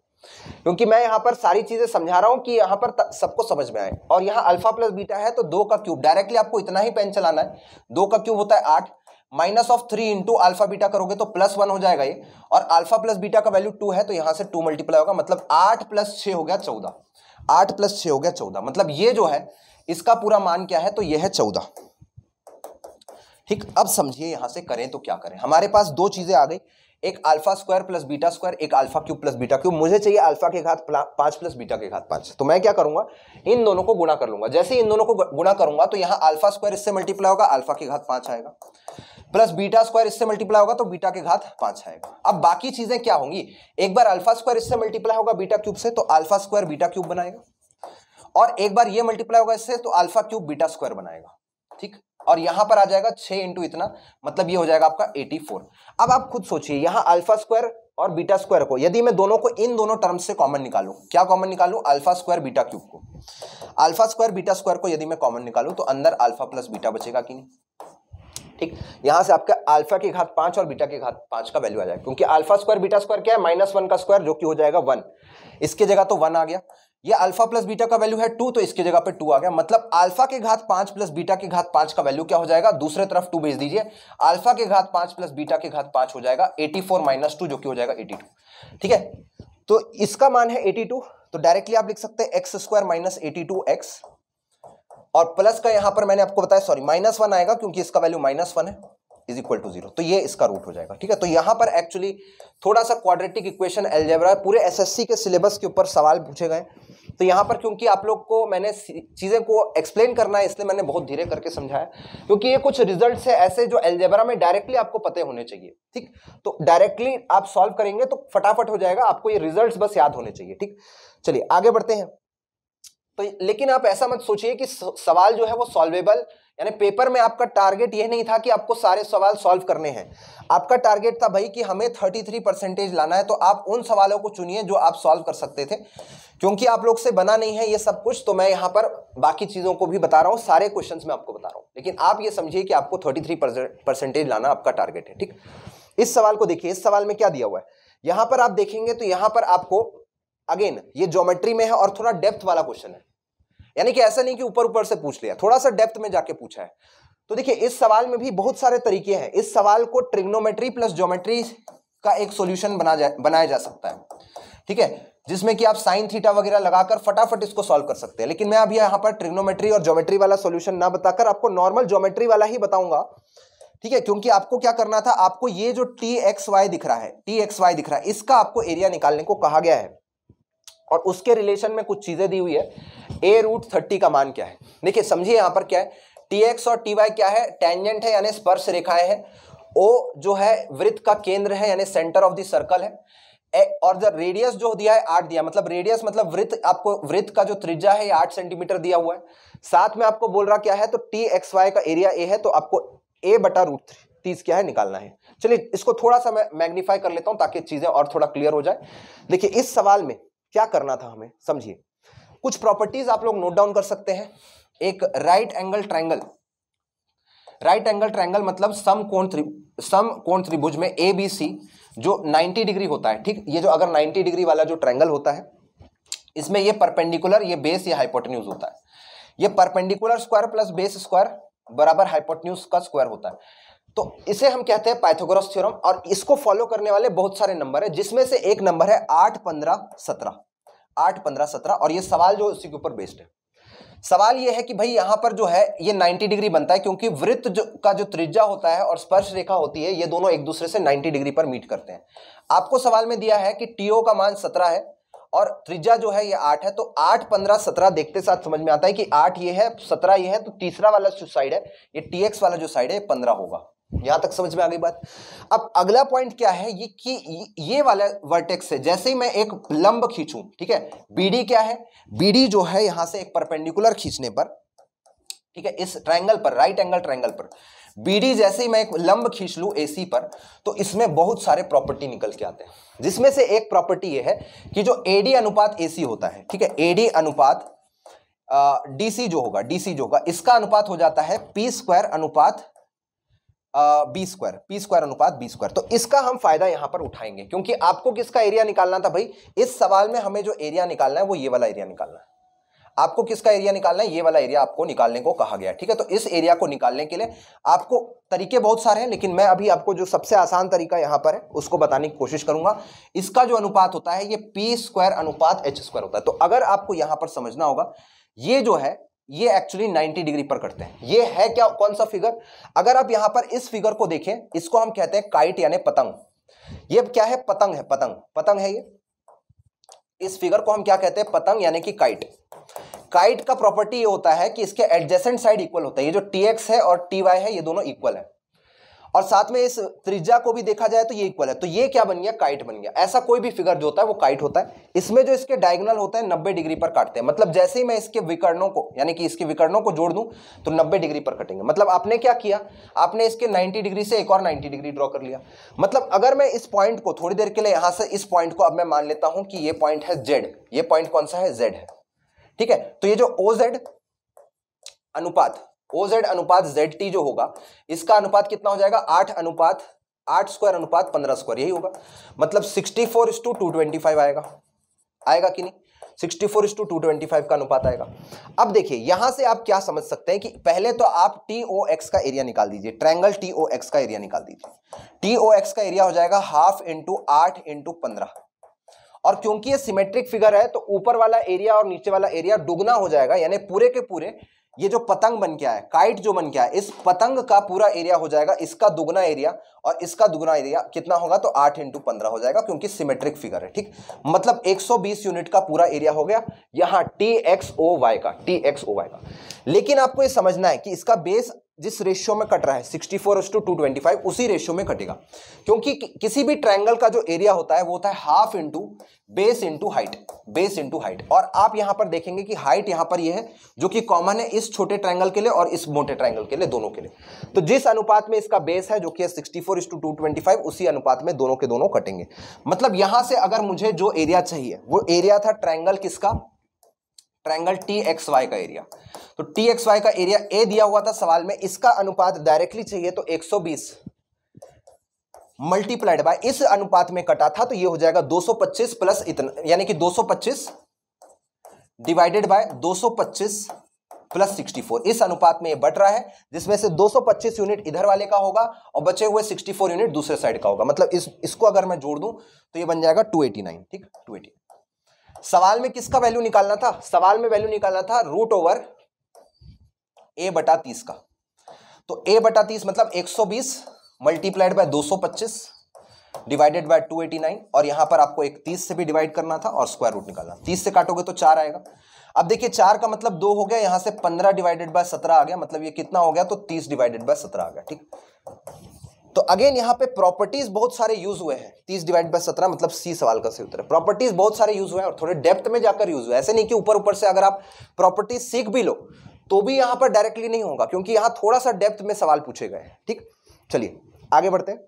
क्योंकि मैं यहाँ पर सारी चीज़ें समझा रहा हूँ कि यहाँ पर सबको समझ में आए और यहां अल्फा प्लस बीटा है तो दो का क्यूब डायरेक्टली आपको इतना ही पेन चलाना है दो का क्यूब होता है आठ minus of three into alpha beta करोगे तो प्लस वन हो जाएगा ये और अल्फा प्लस बीटा का वैल्यू टू है तो यहां से टू मल्टीप्लाई होगा मतलब आठ प्लस छ हो गया चौदह आठ प्लस छ हो गया चौदह मतलब ये जो है इसका पूरा मान क्या है तो ये है चौदह ठीक अब समझिए यहां से करें तो क्या करें हमारे पास दो चीज़ें आ गई एक alpha square plus beta square एक alpha cube plus beta cube मुझे चाहिए अल्फा के घात पांच प्लस बीटा के घात पांच तो मैं क्या करूंगा इन दोनों को गुणा कर लूंगा जैसे इन दोनों को गुणा करूंगा तो यहां अल्फा स्क्वायर इससे मल्टीप्लाई होगा अल्फा के घात पांच आएगा प्लस बीटा स्क्वायर इससे मल्टीप्लाई होगा तो बीटा के घात पांच आएगा अब बाकी चीजें क्या होंगी एक बार अल्फा स्क्वायर इससे मल्टीप्लाई होगा बीटा क्यूब से तो अल्फा स्क्वायर बीटा क्यूब बनाएगा और एक बार ये मल्टीप्लाई होगा इससे तो अल्फा क्यूब बीटा स्क्वायर बनाएगा ठीक और यहां पर आ जाएगा छह इंटू इतना मतलब ये हो जाएगा आपका एटी फोर अब आप खुद सोचिए यहां अल्फा स्क्वायर और बीटा स्क्वायर को यदि मैं दोनों को इन दोनों टर्म से कॉमन निकालू क्या कॉमन निकालू अल्फा स्क्वायर बीटा क्यूब को अल्फा स्क्वायर बीटा स्क्वायर को यदि मैं कॉमन निकालू तो अंदर अल्फा प्लस बीटा बचेगा कि नहीं ठीक यहां से आपका अल्फा की घात पांच और बीटा की घात पांच का वैल्यू आ जाएगा क्योंकि अल्फा स्क्वायर बीटा स्क्वायर क्या है माइनस वन का स्क्वायर जो कि हो जाएगा वन इसके जगह तो वन आ गया ये अल्फा प्लस बीटा का वैल्यू है टू तो इसके जगह पे टू आ गया मतलब अल्फा के घात पांच प्लस बीटा के घात पांच का वैल्यू क्या हो जाएगा दूसरे तरफ टू भेज दीजिए अल्फा के घात पांच प्लस बीटा के घात पांच हो जाएगा एटी फोर माइनस टू जो कि हो जाएगा एटी टू ठीक है तो इसका मान है एटी टू तो डायरेक्टली आप लिख सकते हैं X square minus eighty two X और प्लस का यहां पर मैंने आपको बताया सॉरी माइनस वन आएगा क्योंकि इसका वैल्यू माइनस वन है इज इक्वल टू जीरो तो ये इसका रूट हो जाएगा ठीक है तो यहाँ पर एक्चुअली थोड़ा सा क्वाड्रेटिक इक्वेशन एल्जेब्रा पूरे एसएससी के सिलेबस के ऊपर सवाल पूछे गए तो यहां पर क्योंकि आप लोग को मैंने चीज़ें को एक्सप्लेन करना है इसलिए मैंने बहुत धीरे करके समझाया क्योंकि ये कुछ रिजल्ट है ऐसे जो एल्जेब्रा में डायरेक्टली आपको पते होने चाहिए ठीक तो डायरेक्टली आप सॉल्व करेंगे तो फटाफट हो जाएगा आपको ये रिजल्ट बस याद होने चाहिए ठीक चलिए आगे बढ़ते हैं तो लेकिन आप ऐसा मत सोचिए कि सवाल जो है वो सॉल्वेबल यानी पेपर में आपका टारगेट ये नहीं था कि आपको सारे सवाल सॉल्व करने हैं आपका टारगेट था भाई कि हमें 33 परसेंटेज लाना है तो आप उन सवालों को चुनिए जो आप सॉल्व कर सकते थे क्योंकि आप लोग से बना नहीं है ये सब कुछ तो मैं यहाँ पर बाकी चीज़ों को भी बता रहा हूँ सारे क्वेश्चन में आपको बता रहा हूँ लेकिन आप ये समझिए कि आपको थर्टी परसेंटेज लाना आपका टारगेट है ठीक इस सवाल को देखिए इस सवाल में क्या दिया हुआ है यहाँ पर आप देखेंगे तो यहाँ पर आपको अगेन ये ज्योमेट्री में है और थोड़ा डेप्थ वाला क्वेश्चन है यानी कि ऐसा नहीं कि ऊपर ऊपर से पूछ लिया थोड़ा सा डेप्थ में जाके पूछा है तो देखिए इस सवाल में भी बहुत सारे तरीके हैं इस सवाल को ट्रिग्नोमेट्री प्लस ज्योमेट्री का एक सॉल्यूशन बना जा बनाया जा सकता है ठीक है जिसमें कि आप साइन थीटा वगैरह लगाकर फटाफट इसको सॉल्व कर सकते हैं लेकिन मैं अभी यहाँ पर ट्रिग्नोमेट्री और ज्योमेट्री वाला सॉल्यूशन ना बताकर आपको नॉर्मल ज्योमेट्री वाला ही बताऊंगा ठीक है क्योंकि आपको क्या करना था आपको ये जो टी एक्स वाई दिख रहा है टी एक्स वाई दिख रहा है इसका आपको एरिया निकालने को कहा गया है और उसके रिलेशन में कुछ चीज़ें दी हुई है ए रूट थर्टी का मान क्या है देखिए समझिए यहां पर क्या है टी एक्स और टी वाई क्या है टेंजेंट है यानी स्पर्श रेखाएं हैं ओ जो है वृत्त का केंद्र है यानी सेंटर ऑफ द सर्कल है ए, और जब रेडियस जो दिया है आठ दिया मतलब रेडियस मतलब वृत्त आपको वृत्त का जो त्रिज्या है आठ सेंटीमीटर दिया हुआ है साथ में आपको बोल रहा क्या है तो टी एक्स वाई का एरिया ए है तो आपको ए बटा रूट थ्री तीस क्या है निकालना है चलिए इसको थोड़ा सा मैं मैग्नीफाई कर लेता हूं ताकि चीज़ें और थोड़ा क्लियर हो जाए देखिए इस सवाल में क्या करना था हमें समझिए कुछ प्रॉपर्टीज आप लोग नोट डाउन कर सकते हैं एक right angle triangle right angle triangle मतलब सम कोण सम कोण त्रिभुज में ए बी सी जो 90 डिग्री होता है ठीक ये जो अगर 90 डिग्री वाला जो ट्रायंगल होता है इसमें ये परपेंडिकुलर ये बेस या हाइपोटेन्यूज होता है ये perpendicular square plus base square बराबर हाइपोटेन्यूज का स्क्वायर होता है तो इसे हम कहते हैं पाइथोग्रस थ्योरम और इसको फॉलो करने वाले बहुत सारे नंबर है जिसमें से एक नंबर है आठ पंद्रह सत्रह आठ पंद्रह सत्रह और ये सवाल जो इसी के ऊपर बेस्ड है सवाल ये है कि भाई यहाँ पर जो है ये 90 डिग्री बनता है क्योंकि वृत्त जो का जो त्रिज्या होता है और स्पर्श रेखा होती है ये दोनों एक दूसरे से 90 डिग्री पर मीट करते हैं आपको सवाल में दिया है कि टीओ का मान 17 है और त्रिज्या जो है ये 8 है तो 8 15 17 देखते साथ समझ में आता है कि 8 ये है 17 ये है तो तीसरा वाला जो साइड है ये टी वाला जो साइड है ये पंद्रह होगा यहां तक समझ में आ गई बात अब अगला पॉइंट क्या है ये कि ये वाला वर्टेक्स है जैसे ही मैं एक लंब खींचू ठीक है बीडी क्या है बीडी जो है यहां से एक परपेंडिकुलर खींचने पर ठीक है इस ट्रायंगल पर राइट एंगल ट्रायंगल पर बीडी जैसे ही मैं एक लंब खींच लू एसी पर तो इसमें बहुत सारे प्रॉपर्टी निकल के आते हैं जिसमें से एक प्रॉपर्टी यह है कि जो एडी अनुपात एसी होता है ठीक है एडी अनुपात डीसी जो होगा डीसी जो होगा इसका अनुपात हो जाता है पी स्क्वायर अनुपात बी स्क्वायर पी स्क्वायर अनुपात बी स्क्वायर तो इसका हम फायदा यहां पर उठाएंगे क्योंकि आपको किसका एरिया निकालना था भाई इस सवाल में हमें जो एरिया निकालना है वो ये वाला एरिया निकालना है आपको किसका एरिया निकालना है ये वाला एरिया आपको निकालने को कहा गया ठीक है तो इस एरिया को निकालने के लिए आपको तरीके बहुत सारे हैं लेकिन मैं अभी आपको जो सबसे आसान तरीका यहाँ पर है उसको बताने की कोशिश करूंगा इसका जो अनुपात होता है ये पी स्क्वायर अनुपात एच स्क्वायर होता है तो अगर आपको यहाँ पर समझना होगा ये जो है ये एक्चुअली 90 डिग्री पर करते हैं ये है क्या कौन सा फिगर अगर आप यहां पर इस फिगर को देखें इसको हम कहते हैं काइट यानी पतंग ये क्या है पतंग है पतंग पतंग है ये इस फिगर को हम क्या कहते हैं पतंग यानी कि काइट काइट का प्रॉपर्टी ये होता है कि इसके एडजेसेंट साइड इक्वल होता है ये जो टी है और टी है ये दोनों इक्वल है और साथ में इस त्रिज्या को भी देखा जाए तो ये इक्वल है तो ये क्या बन गया काइट बन गया ऐसा कोई भी फिगर जो होता है वो काइट होता है इसमें जो इसके डायगनल होता है नब्बे डिग्री पर काटते हैं मतलब जैसे ही मैं इसके विकर्णों को यानी कि इसके विकर्णों को जोड़ दूं तो नब्बे डिग्री पर कटेंगे मतलब आपने क्या किया आपने इसके नाइन्टी डिग्री से एक और नाइन्टी डिग्री ड्रॉ कर लिया मतलब अगर मैं इस पॉइंट को थोड़ी देर के लिए यहां से इस पॉइंट को अब मैं मान लेता हूं कि ये पॉइंट है जेड ये पॉइंट कौन सा है जेड है ठीक है तो ये जो ओ जेड अनुपात OZ अनुपात ZT जो होगा इसका अनुपात कितना हो जाएगा आठ अनुपात आठ स्क्वायर अनुपात पंद्रह स्क्वायर यही होगा मतलब sixty four is to two twenty five आएगा आएगा कि नहीं sixty four is to two twenty five का अनुपात आएगा अब देखिए यहां से आप क्या समझ सकते हैं कि पहले तो आप टी ओ एक्स का एरिया निकाल दीजिए ट्रैंगल टी ओ एक्स का एरिया निकाल दीजिए टी ओ एक्स का एरिया हो जाएगा हाफ इंटू आठ इंटू पंद्रह और क्योंकि ये सिमेट्रिक फिगर है तो ऊपर वाला एरिया और नीचे वाला एरिया दुगना हो जाएगा यानी पूरे के पूरे ये जो पतंग बन के आया काइट जो बन के आया इस पतंग का पूरा एरिया हो जाएगा इसका दुगना एरिया और इसका दुगना एरिया कितना होगा तो आठ इंटू पंद्रह हो जाएगा क्योंकि सिमेट्रिक फिगर है ठीक मतलब 120 यूनिट का पूरा एरिया हो गया यहां टी एक्स ओ वाई का टी एक्स ओ वाई का लेकिन आपको ये समझना है कि इसका बेस जिस रेशियो में कट रहा है sixty four to two twenty five उसी रेशियो में कटेगा क्योंकि कि, किसी भी ट्रायंगल का जो एरिया होता है वो होता है half into base into height base into height और आप यहां पर देखेंगे कि हाइट यहां पर ये यह है जो कि कॉमन है इस छोटे ट्रायंगल के लिए और इस मोटे ट्रायंगल के लिए दोनों के लिए तो जिस अनुपात में इसका बेस है जो कि sixty four to twenty five उसी अनुपात में दोनों के दोनों कटेंगे मतलब यहां से अगर मुझे जो एरिया चाहिए वो एरिया था ट्रायंगल किसका ट्रायंगल टी एक्स वाई का एरिया तो टी एक्स वाई का एरिया ए दिया हुआ था सवाल में इसका अनुपात डायरेक्टली चाहिए तो 120 मल्टीप्लाइड बाय इस अनुपात में कटा था तो ये हो जाएगा 225 प्लस इतना यानी कि 225 डिवाइडेड बाय 225 प्लस 64 इस अनुपात में ये बट रहा है जिसमें से 225 यूनिट इधर वाले का होगा और बचे हुए सिक्सटी यूनिट दूसरे साइड का होगा मतलब इस इसको अगर मैं जोड़ दूं तो यह बन जाएगा टू ठीक टू सवाल में किसका वैल्यू निकालना था सवाल में वैल्यू निकालना था रूट ओवर ए बटा तीस का तो ए बटा तीस मतलब 120 मल्टीप्लाइड बाय 225 डिवाइडेड बाय 289 और यहां पर आपको एक 30 से भी डिवाइड करना था और स्क्वायर रूट निकालना 30 से काटोगे तो चार आएगा अब देखिए चार का मतलब दो हो गया यहां से 15 डिवाइडेड बाय 17 आ गया मतलब ये कितना हो गया तो 30 डिवाइडेड बाय 17 आ गया ठीक तो अगेन यहाँ पे प्रॉपर्टीज बहुत सारे यूज हुए हैं तीस डिवाइड बाई सत्रह मतलब सी सवाल का सही उत्तर है प्रॉपर्टीज बहुत सारे यूज हुए हैं और थोड़े डेप्थ में जाकर यूज हुए ऐसे नहीं कि ऊपर ऊपर से अगर आप प्रॉपर्टीज सीख भी लो तो भी यहां पर डायरेक्टली नहीं होगा क्योंकि यहां थोड़ा सा डेप्थ में सवाल पूछे गए हैं ठीक चलिए आगे बढ़ते हैं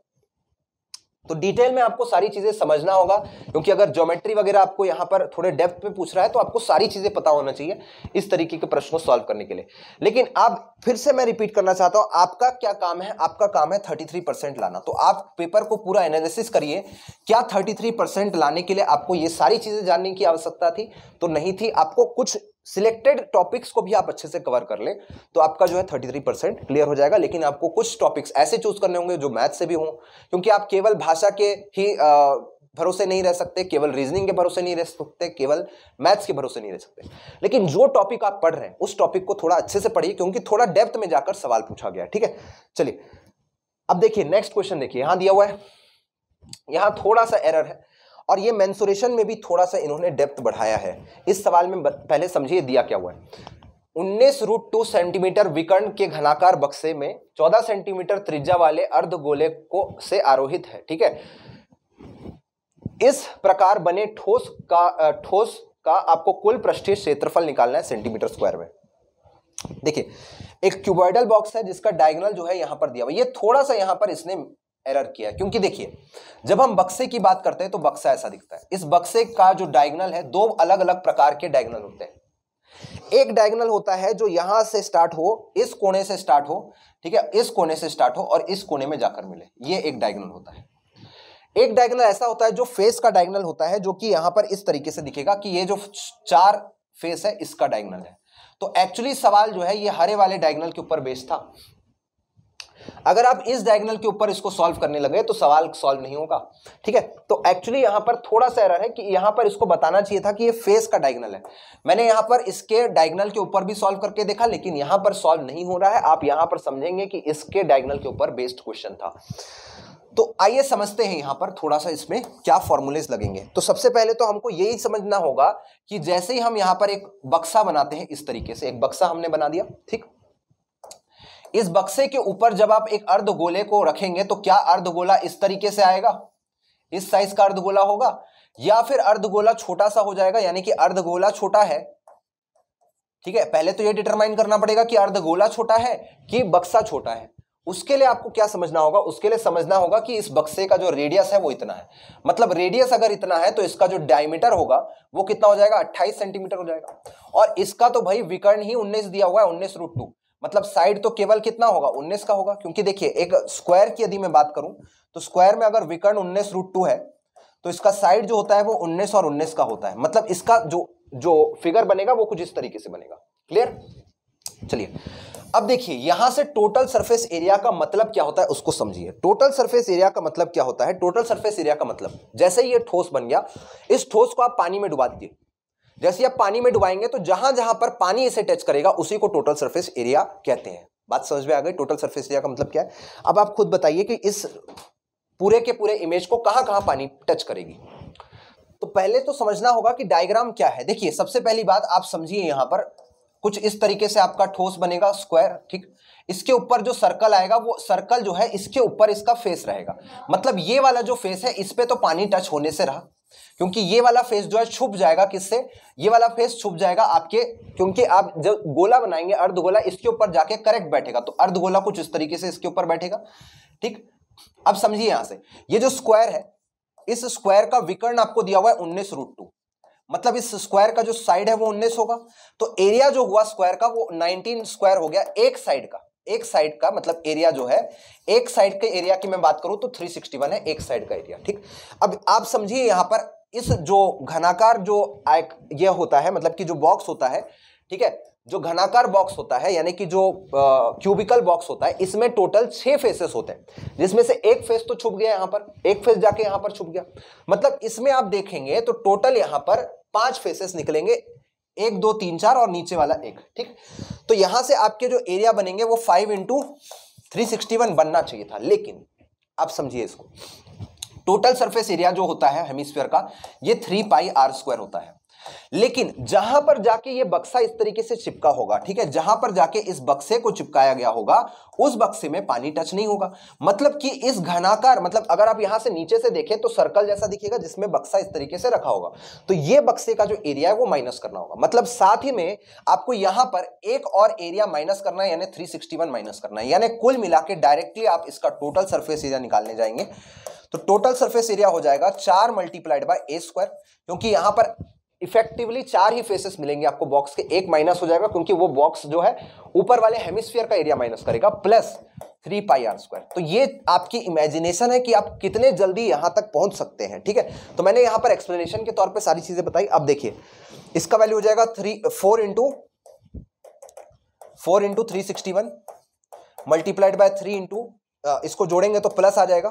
तो डिटेल में आपको सारी चीज़ें समझना होगा क्योंकि अगर ज्योमेट्री वगैरह आपको यहां पर थोड़े डेप्थ में पूछ रहा है तो आपको सारी चीज़ें पता होना चाहिए इस तरीके के प्रश्न को सॉल्व करने के लिए लेकिन आप फिर से मैं रिपीट करना चाहता हूं आपका क्या काम है आपका काम है थर्टी लाना तो आप पेपर को पूरा एनालिसिस करिए क्या थर्टी लाने के लिए आपको ये सारी चीज़ें जानने की आवश्यकता थी तो नहीं थी आपको कुछ सिलेक्टेड टॉपिक्स को भी आप अच्छे से कवर कर लें तो आपका जो है थर्टी थ्री परसेंट क्लियर हो जाएगा लेकिन आपको कुछ टॉपिक्स ऐसे चूज करने होंगे जो मैथ से भी हों क्योंकि आप केवल भाषा के ही आ, भरोसे नहीं रह सकते केवल रीजनिंग के भरोसे नहीं रह सकते केवल मैथ्स के भरोसे नहीं रह सकते लेकिन जो टॉपिक आप पढ़ रहे हैं उस टॉपिक को थोड़ा अच्छे से पढ़िए क्योंकि थोड़ा डेप्थ में जाकर सवाल पूछा गया ठीक है चलिए अब देखिए नेक्स्ट क्वेश्चन देखिए यहां दिया हुआ है यहां थोड़ा सा एरर है और ये मैंसुरेशन में भी थोड़ा सा इन्होंने डेप्थ बढ़ाया है इस सवाल में पहले समझिए दिया क्या हुआ है उन्नीस रूट टू सेंटीमीटर विकर्ण के घनाकार बक्से में चौदह सेंटीमीटर त्रिज्या वाले अर्ध गोले को से आरोहित है ठीक है इस प्रकार बने ठोस का ठोस का आपको कुल पृष्ठीय क्षेत्रफल निकालना है सेंटीमीटर स्क्वायर में देखिए एक क्यूबॉइडल बॉक्स है जिसका डायगोनल जो है यहां पर दिया हुआ ये थोड़ा सा यहां पर इसने एरर किया क्योंकि देखिए जब हम बक्से की बात करते हैं तो बक्सा ऐसा दिखता है इस बक्से का जो डायगनल है दो अलग अलग प्रकार के डायगनल होते हैं एक डायगनल होता है जो यहां से स्टार्ट हो इस कोने से स्टार्ट हो ठीक है इस कोने से स्टार्ट हो और इस कोने में जाकर मिले ये एक डायगनल होता है एक डायगनल ऐसा होता है जो फेस का डायगनल होता है जो कि यहां पर इस तरीके से दिखेगा कि ये जो चार फेस है इसका डायगनल है तो एक्चुअली सवाल जो है ये हरे वाले डायगनल के ऊपर बेस्ड था अगर आप इस डायगनल के ऊपर इसको सॉल्व करने लगे तो सवाल सॉल्व नहीं होगा ठीक है तो एक्चुअली यहां पर थोड़ा सा एरर है कि यहां पर इसको बताना चाहिए था कि ये फेस का डायगनल है मैंने यहां पर इसके डायगनल के ऊपर भी सॉल्व करके देखा लेकिन यहां पर सॉल्व नहीं हो रहा है आप यहां पर समझेंगे कि इसके डायगनल के ऊपर बेस्ड क्वेश्चन था तो आइए समझते हैं यहां पर थोड़ा सा इसमें क्या फॉर्मूलेज लगेंगे तो सबसे पहले तो हमको यही समझना होगा कि जैसे ही हम यहां पर एक बक्सा बनाते हैं इस तरीके से एक बक्सा हमने बना दिया ठीक इस बक्से के ऊपर जब आप एक अर्ध गोले को रखेंगे तो क्या अर्ध गोला इस तरीके से आएगा इस साइज का अर्ध गोला होगा या फिर अर्ध गोला छोटा सा हो जाएगा यानी कि अर्ध गोला छोटा है ठीक है पहले तो यह डिटरमाइन करना पड़ेगा कि अर्ध गोला छोटा है कि बक्सा छोटा है उसके लिए आपको क्या समझना होगा उसके लिए समझना होगा कि इस बक्से का जो रेडियस है वो इतना है मतलब रेडियस अगर इतना है तो इसका जो डायमीटर होगा वो कितना हो जाएगा 28 सेंटीमीटर हो जाएगा और इसका तो भाई विकर्ण ही 19 दिया हुआ है उन्नीस रूट टू मतलब साइड तो केवल कितना होगा 19 का होगा क्योंकि देखिए एक स्क्वायर की यदि मैं बात करूं तो स्क्वायर में अगर विकर्ण उन्नीस रूट टू है तो इसका साइड जो होता है वो 19 और 19 का होता है मतलब इसका जो जो फिगर बनेगा वो कुछ इस तरीके से बनेगा क्लियर चलिए अब देखिए यहां से टोटल सरफेस एरिया का मतलब क्या होता है उसको समझिए टोटल सरफेस एरिया का मतलब क्या होता है टोटल सरफेस एरिया का मतलब जैसे ही ये ठोस बन गया इस ठोस को आप पानी में डुबा दीजिए जैसे आप पानी में डुबाएंगे तो जहां जहां पर पानी इसे टच करेगा उसी को टोटल सरफेस एरिया कहते हैं बात समझ में आ गई टोटल सरफेस एरिया का मतलब क्या है अब आप खुद बताइए कि इस पूरे के पूरे इमेज को कहां कहां पानी टच करेगी तो पहले तो समझना होगा कि डायग्राम क्या है देखिए सबसे पहली बात आप समझिए यहां पर कुछ इस तरीके से आपका ठोस बनेगा स्क्वायर ठीक इसके ऊपर जो सर्कल आएगा वो सर्कल जो है इसके ऊपर इसका फेस रहेगा मतलब ये वाला जो फेस है इस पे तो पानी टच होने से रहा क्योंकि ये वाला फेस जो है छुप जाएगा किससे ये वाला फेस छुप जाएगा आपके क्योंकि आप जब गोला बनाएंगे अर्धगोला इसके ऊपर जाके करेक्ट बैठेगा तो अर्धगोला कुछ इस तरीके से इसके ऊपर बैठेगा ठीक अब समझिए यहां से ये जो स्क्वायर है इस स्क्वायर का विकर्ण आपको दिया हुआ है उन्नीस रूट टू मतलब इस स्क्वायर का जो साइड है वो उन्नीस होगा तो एरिया जो हुआ स्क्वायर का वो नाइनटीन स्क्वायर हो गया एक साइड का एक साइड का मतलब एरिया जो है एक साइड के एरिया की मैं बात करूं तो 361 है एक साइड का एरिया ठीक अब आप समझिए यहां पर इस जो घनाकार जो यह होता है मतलब कि जो बॉक्स होता है ठीक है जो घनाकार बॉक्स होता है यानी कि जो क्यूबिकल बॉक्स होता है इसमें टोटल छह फेसेस होते हैं जिसमें से एक फेस तो छुप गया यहां पर एक फेस जाके यहां पर छुप गया मतलब इसमें आप देखेंगे तो टोटल यहां पर पांच फेसेस निकलेंगे एक दो तीन चार और नीचे वाला एक ठीक तो यहां से आपके जो एरिया बनेंगे वो फाइव इंटू बनना चाहिए था लेकिन आप समझिए इसको टोटल सरफेस एरिया जो होता है हेमिस्फीयर का ये थ्री पाई आर स्क्वायर होता है लेकिन जहां पर जाके ये बक्सा इस तरीके से चिपका होगा ठीक है जहां पर जाके इस बक्से को चिपकाया गया होगा उस बक्से में पानी टच नहीं होगा मतलब कि इस घनाकार मतलब अगर आप यहां से नीचे से देखें तो सर्कल जैसा दिखेगा जिसमें बक्सा इस तरीके से रखा होगा तो ये बक्से का जो एरिया है वो माइनस करना होगा मतलब साथ ही में आपको यहां पर एक और एरिया माइनस करना है यानी थ्री माइनस करना है यानी कुल मिला डायरेक्टली आप इसका टोटल सर्फेस एरिया निकालने जाएंगे तो टोटल सरफेस एरिया हो जाएगा चार मल्टीप्लाइड बाय ए स्क्वायर क्योंकि यहां पर इफेक्टिवली चार ही फेसेस मिलेंगे आपको बॉक्स के एक माइनस हो जाएगा क्योंकि वो बॉक्स जो है ऊपर वाले हेमिस्फीयर का एरिया माइनस करेगा plus three pi R square तो ये आपकी इमेजिनेशन है कि आप कितने जल्दी यहां तक पहुंच सकते हैं ठीक है तो मैंने यहां पर एक्सप्लेनेशन के तौर पर सारी चीजें बताई अब देखिए इसका वैल्यू हो जाएगा three four into four into three sixty one multiplied by three into इसको जोड़ेंगे तो प्लस आ जाएगा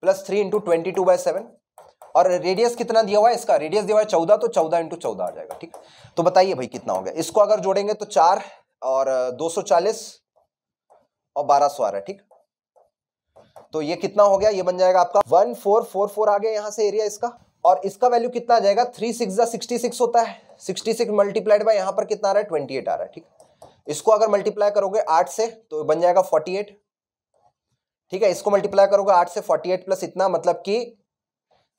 plus three into twenty two by seven और रेडियस कितना दिया हुआ है इसका रेडियस दिया हुआ है चौदह तो चौदह इंटू चौदह आ जाएगा ठीक तो बताइए भाई कितना हो गया इसको अगर जोड़ेंगे तो चार और दो सौ चालीस और बारह सौ आ रहा है ठीक तो ये कितना हो गया ये बन जाएगा आपका वन फोर फोर फोर आ गया यहाँ से एरिया इसका और इसका वैल्यू कितना आ जाएगा थ्री सिक्स सिक्सटी सिक्स होता है सिक्सटी सिक्स मल्टीप्लाइड बाई यहाँ पर कितना आ रहा है ट्वेंटी एट आ रहा है ठीक इसको अगर मल्टीप्लाई करोगे आठ से तो बन जाएगा फोर्टी एट ठीक है इसको मल्टीप्लाई करोगे आठ से फोर्टी एट प्लस इतना मतलब कि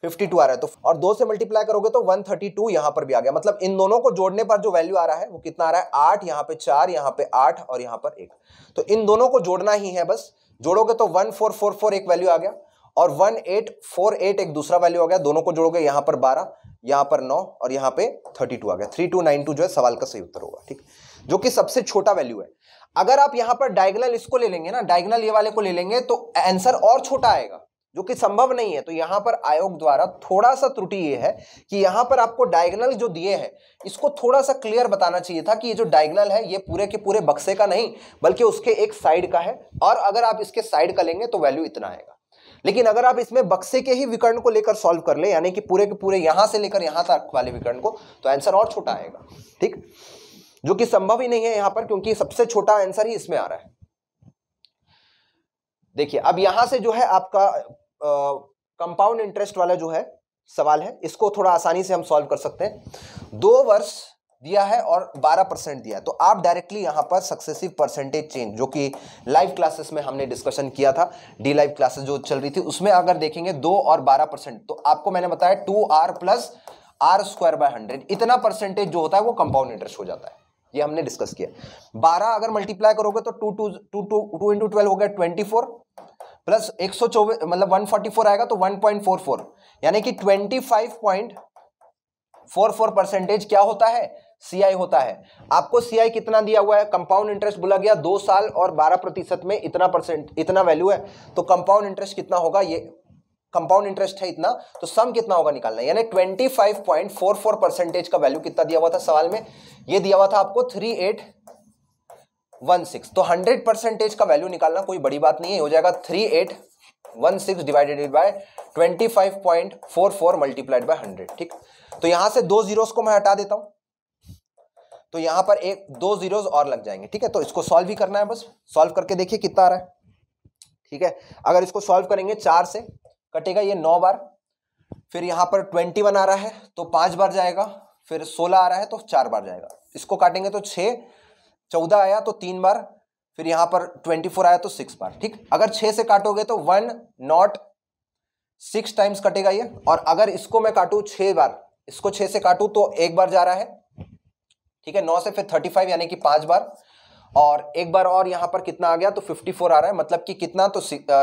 फिफ्टी टू आ रहा है तो और दो से मल्टीप्लाई करोगे तो वन थर्टी टू यहां पर भी आ गया मतलब इन दोनों को जोड़ने पर जो वैल्यू आ रहा है वो कितना आ रहा है आठ यहाँ पे चार यहाँ पे आठ और यहाँ पर एक तो इन दोनों को जोड़ना ही है बस जोड़ोगे तो वन फोर फोर फोर एक वैल्यू आ गया और वन एट फोर एट एक दूसरा वैल्यू आ गया दोनों को जोड़ोगे यहाँ पर बारह यहाँ पर नौ और यहाँ पे थर्टी आ गया थ्री जो है सवाल का सही उत्तर होगा ठीक है जो कि सबसे छोटा वैल्यू है अगर आप यहां पर डायगनल इसको ले लेंगे ना डायगनल ये वाले को ले लेंगे तो आंसर और छोटा आएगा जो कि संभव नहीं है तो यहां पर आयोग द्वारा थोड़ा सा त्रुटि ये है कि यहां पर आपको डायगनल जो दिए हैं इसको थोड़ा सा क्लियर बताना चाहिए था कि ये जो डायगनल है ये पूरे के पूरे बक्से का नहीं बल्कि उसके एक साइड का है और अगर आप इसके साइड का लेंगे तो वैल्यू इतना आएगा लेकिन अगर आप इसमें बक्से के ही विकर्ण को लेकर सॉल्व कर ले यानी कि पूरे के पूरे यहां से लेकर यहां तक वाले विकर्ण को तो आंसर और छोटा आएगा ठीक जो कि संभव ही नहीं है यहां पर क्योंकि सबसे छोटा आंसर ही इसमें आ रहा है देखिए अब यहां से जो है आपका कंपाउंड इंटरेस्ट वाला जो है सवाल है इसको थोड़ा आसानी से हम सॉल्व कर सकते हैं दो वर्ष दिया है और 12 परसेंट दिया है तो आप डायरेक्टली यहां पर सक्सेसिव परसेंटेज चेंज जो कि लाइव क्लासेस में हमने डिस्कशन किया था डी लाइव क्लासेस जो चल रही थी उसमें अगर देखेंगे दो और 12 परसेंट तो आपको मैंने बताया two R plus R square by hundred इतना परसेंटेज जो होता है वो कंपाउंड इंटरेस्ट हो जाता है ये हमने डिस्कस किया बारह अगर मल्टीप्लाई करोगे तो two two two two two into twelve हो गया ट्वेंटी फोर प्लस एक सौ चौबीस मतलब वन फोर्टी फोर आएगा तो वन पॉइंट फोर फोर यानी कि twenty five point four four percentage क्या होता है सी होता है आपको सी कितना दिया हुआ है कंपाउंड इंटरेस्ट बोला गया दो साल और बारह प्रतिशत में इतना परसेंट इतना वैल्यू है तो कंपाउंड इंटरेस्ट कितना होगा ये कंपाउंड इंटरेस्ट है इतना तो सम कितना होगा निकालना यानी twenty five point four four percentage का वैल्यू कितना दिया हुआ था सवाल में ये दिया हुआ था आपको थ्री एट वन सिक्स तो हंड्रेड परसेंटेज का वैल्यू निकालना कोई बड़ी बात नहीं है हो जाएगा three eight one six divided by twenty five point four four multiplied by hundred ठीक तो यहां से दो जीरोस को मैं हटा देता हूं तो यहां पर एक दो जीरोस और लग जाएंगे ठीक है तो इसको सॉल्व भी करना है बस सॉल्व करके देखिए कितना आ रहा है ठीक है अगर इसको सॉल्व करेंगे चार से कटेगा ये नौ बार फिर यहाँ पर ट्वेंटी वन आ रहा है तो पाँच बार जाएगा फिर सोलह आ रहा है तो चार बार जाएगा इसको काटेंगे तो छः चौदह आया तो तीन बार फिर यहाँ पर ट्वेंटी फोर आया तो सिक्स बार ठीक अगर छः से काटोगे तो वन नॉट सिक्स टाइम्स कटेगा ये और अगर इसको मैं काटूँ छः बार इसको छः से काटूँ तो एक बार जा रहा है ठीक है नौ से फिर थर्टी फाइव यानी कि पाँच बार और एक बार और यहां पर कितना आ गया तो 54 आ रहा है मतलब कि कितना तो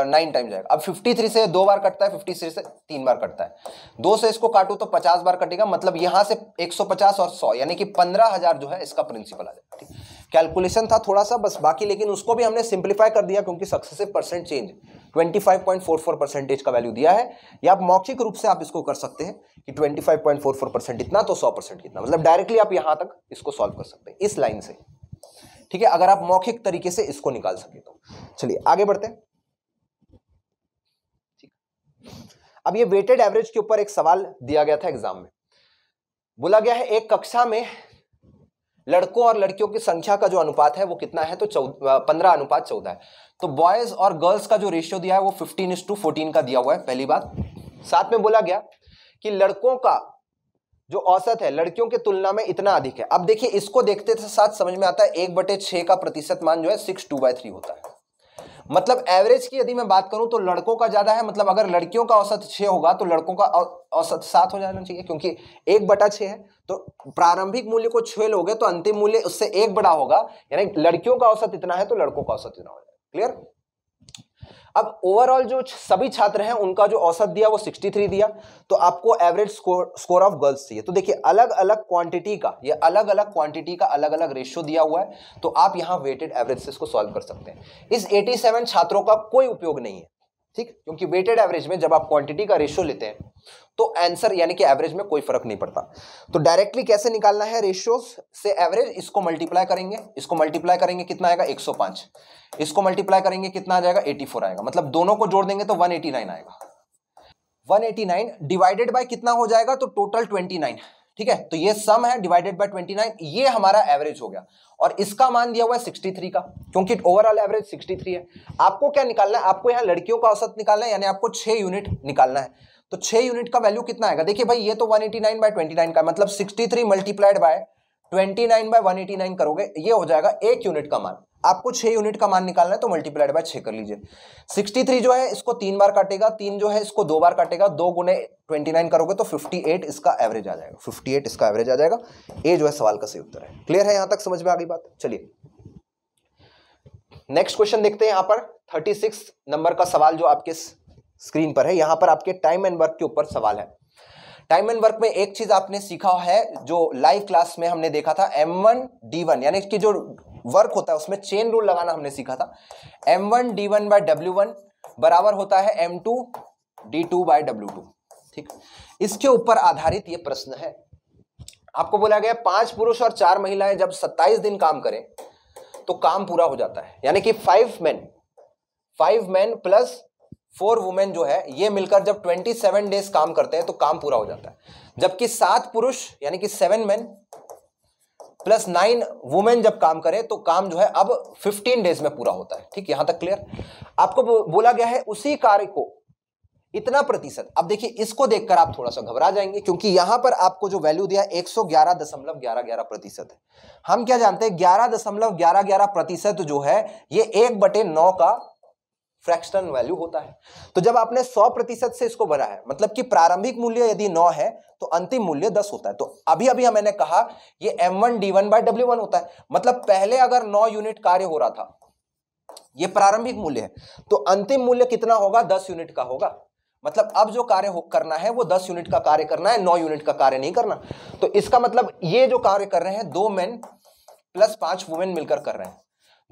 नाइन टाइम uh, जाएगा अब 53 से दो बार कटता है 53 से तीन बार कटता है दो से इसको काटू तो 50 बार कटेगा मतलब यहां से 150 और 100 यानी कि 15000 जो है इसका प्रिंसिपल आ जाएगा कैलकुलेशन था थोड़ा सा बस बाकी लेकिन उसको भी हमने सिंप्लीफाई कर दिया क्योंकि सक्सेसिव परसेंट चेंज 25.44 परसेंटेज का वैल्यू दिया है या आप मौखिक रूप से आप इसको कर सकते हैं कि 25.44 परसेंट इतना तो 100 परसेंट कितना मतलब डायरेक्टली आप यहां तक इसको सॉल्व कर सकते हैं इस लाइन से ठीक है अगर आप मौखिक तरीके से इसको निकाल सके तो चलिए आगे बढ़ते अब ये वेटेड एवरेज के ऊपर एक सवाल दिया गया था एग्जाम में बोला गया है एक कक्षा में लड़कों और लड़कियों की संख्या का जो अनुपात है वो कितना है तो पंद्रह अनुपात चौदह है तो बॉयज और गर्ल्स का जो रेशियो दिया है वो फिफ्टीन इज टू फोर्टीन का दिया हुआ है पहली बात साथ में बोला गया कि लड़कों का जो औसत है लड़कियों के तुलना में इतना अधिक है अब देखिए इसको देखते साथ समझ में आता है एक बटे छः का प्रतिशत मान जो है सिक्स टू बाय थ्री होता है मतलब एवरेज की यदि मैं बात करूं तो लड़कों का ज़्यादा है मतलब अगर लड़कियों का औसत छः होगा तो लड़कों का औसत सात हो जाना चाहिए क्योंकि एक बटा छः है तो प्रारंभिक मूल्य को छः लोगे तो अंतिम मूल्य उससे एक बड़ा होगा यानी लड़कियों का औसत इतना है तो लड़कों का औसत इतना हो जाएगा क्लियर अब ओवरऑल जो सभी छात्र हैं उनका जो औसत दिया वो 63 दिया तो आपको average score score of girls चाहिए तो देखिए अलग अलग क्वांटिटी का ये अलग अलग क्वांटिटी का अलग अलग रेशियो दिया हुआ है तो आप यहाँ वेटेड एवरेज से इसको सॉल्व कर सकते हैं इस 87 छात्रों का कोई उपयोग नहीं है ठीक क्योंकि वेटेड एवरेज में जब आप क्वांटिटी का रेशियो लेते हैं तो आंसर यानी कि एवरेज में कोई फर्क नहीं पड़ता तो डायरेक्टली कैसे निकालना है रेशियो से एवरेज इसको मल्टीप्लाई करेंगे इसको मल्टीप्लाई करेंगे कितना आएगा 105 इसको मल्टीप्लाई करेंगे कितना आ जाएगा 84 आएगा मतलब दोनों को जोड़ देंगे तो 189 आएगा 189 डिवाइडेड बाय कितना हो जाएगा तो टोटल 29 ठीक है तो ये सम है डिवाइडेड बाय 29 ये हमारा एवरेज हो गया और इसका मान दिया हुआ है 63 का क्योंकि ओवरऑल एवरेज 63 है आपको क्या निकालना है आपको यहाँ लड़कियों का औसत निकालना है यानी आपको छह यूनिट निकालना है तो छह यूनिट का वैल्यू कितना आएगा देखिए भाई ये तो 189 एटी नाइन बाय ट्वेंटी का मतलब sixty three multiplied by twenty by करोगे ये हो जाएगा एक यूनिट का मान आपको छः यूनिट का मान निकालना है तो मल्टीप्लाइड बाय छः कर लीजिए सिक्सटी थ्री जो है इसको तीन बार काटेगा तीन जो है इसको दो बार काटेगा दो गुने ट्वेंटी नाइन करोगे तो फिफ्टी एट इसका एवरेज आ जाएगा फिफ्टी एट इसका एवरेज आ जाएगा ए जो है सवाल का सही उत्तर है क्लियर है यहां तक समझ में आ गई बात चलिए नेक्स्ट क्वेश्चन देखते हैं यहां पर थर्टी सिक्स नंबर का सवाल जो आपके स्क्रीन पर है यहां पर आपके टाइम एंड वर्क के ऊपर सवाल है टाइम एंड वर्क में एक चीज आपने सीखा है जो लाइव क्लास में हमने देखा था एम वन डी वन यानी कि जो वर्क होता है उसमें चेन रूल लगाना हमने सीखा था M one D one by W one बराबर होता है M two D two by W two ठीक इसके ऊपर आधारित ये प्रश्न है आपको बोला गया पांच पुरुष और चार महिलाएं जब 27 दिन काम करें तो काम पूरा हो जाता है यानी कि five man five man plus four women जो है ये मिलकर जब 27 डेज काम करते हैं तो काम पूरा हो जाता है जबकि सात पुरुष यानी कि seven man plus nine women जब काम करें तो काम जो है अब फिफ्टीन डेज में पूरा होता है ठीक यहां तक क्लियर आपको बोला गया है उसी कार्य को इतना प्रतिशत अब देखिए इसको देखकर आप थोड़ा सा घबरा जाएंगे क्योंकि यहां पर आपको जो वैल्यू दिया एक सौ ग्यारह दशमलव ग्यारह ग्यारह प्रतिशत है हम क्या जानते हैं ग्यारह दशमलव ग्यारह ग्यारह प्रतिशत जो है ये एक बटे नौ का फ्रैक्शनल वैल्यू होता है तो जब आपने 100 प्रतिशत से इसको भरा है मतलब कि प्रारंभिक मूल्य यदि 9 है तो अंतिम मूल्य 10 होता है तो अभी अभी मैंने कहा ये m1 one D one by W होता है मतलब पहले अगर 9 यूनिट कार्य हो रहा था ये प्रारंभिक मूल्य है तो अंतिम मूल्य कितना होगा दस यूनिट का होगा मतलब अब जो कार्य करना है वो दस यूनिट का कार्य करना है नौ यूनिट का कार्य नहीं करना तो इसका मतलब ये जो कार्य कर रहे हैं दो मैन प्लस पांच वुमेन मिलकर कर रहे हैं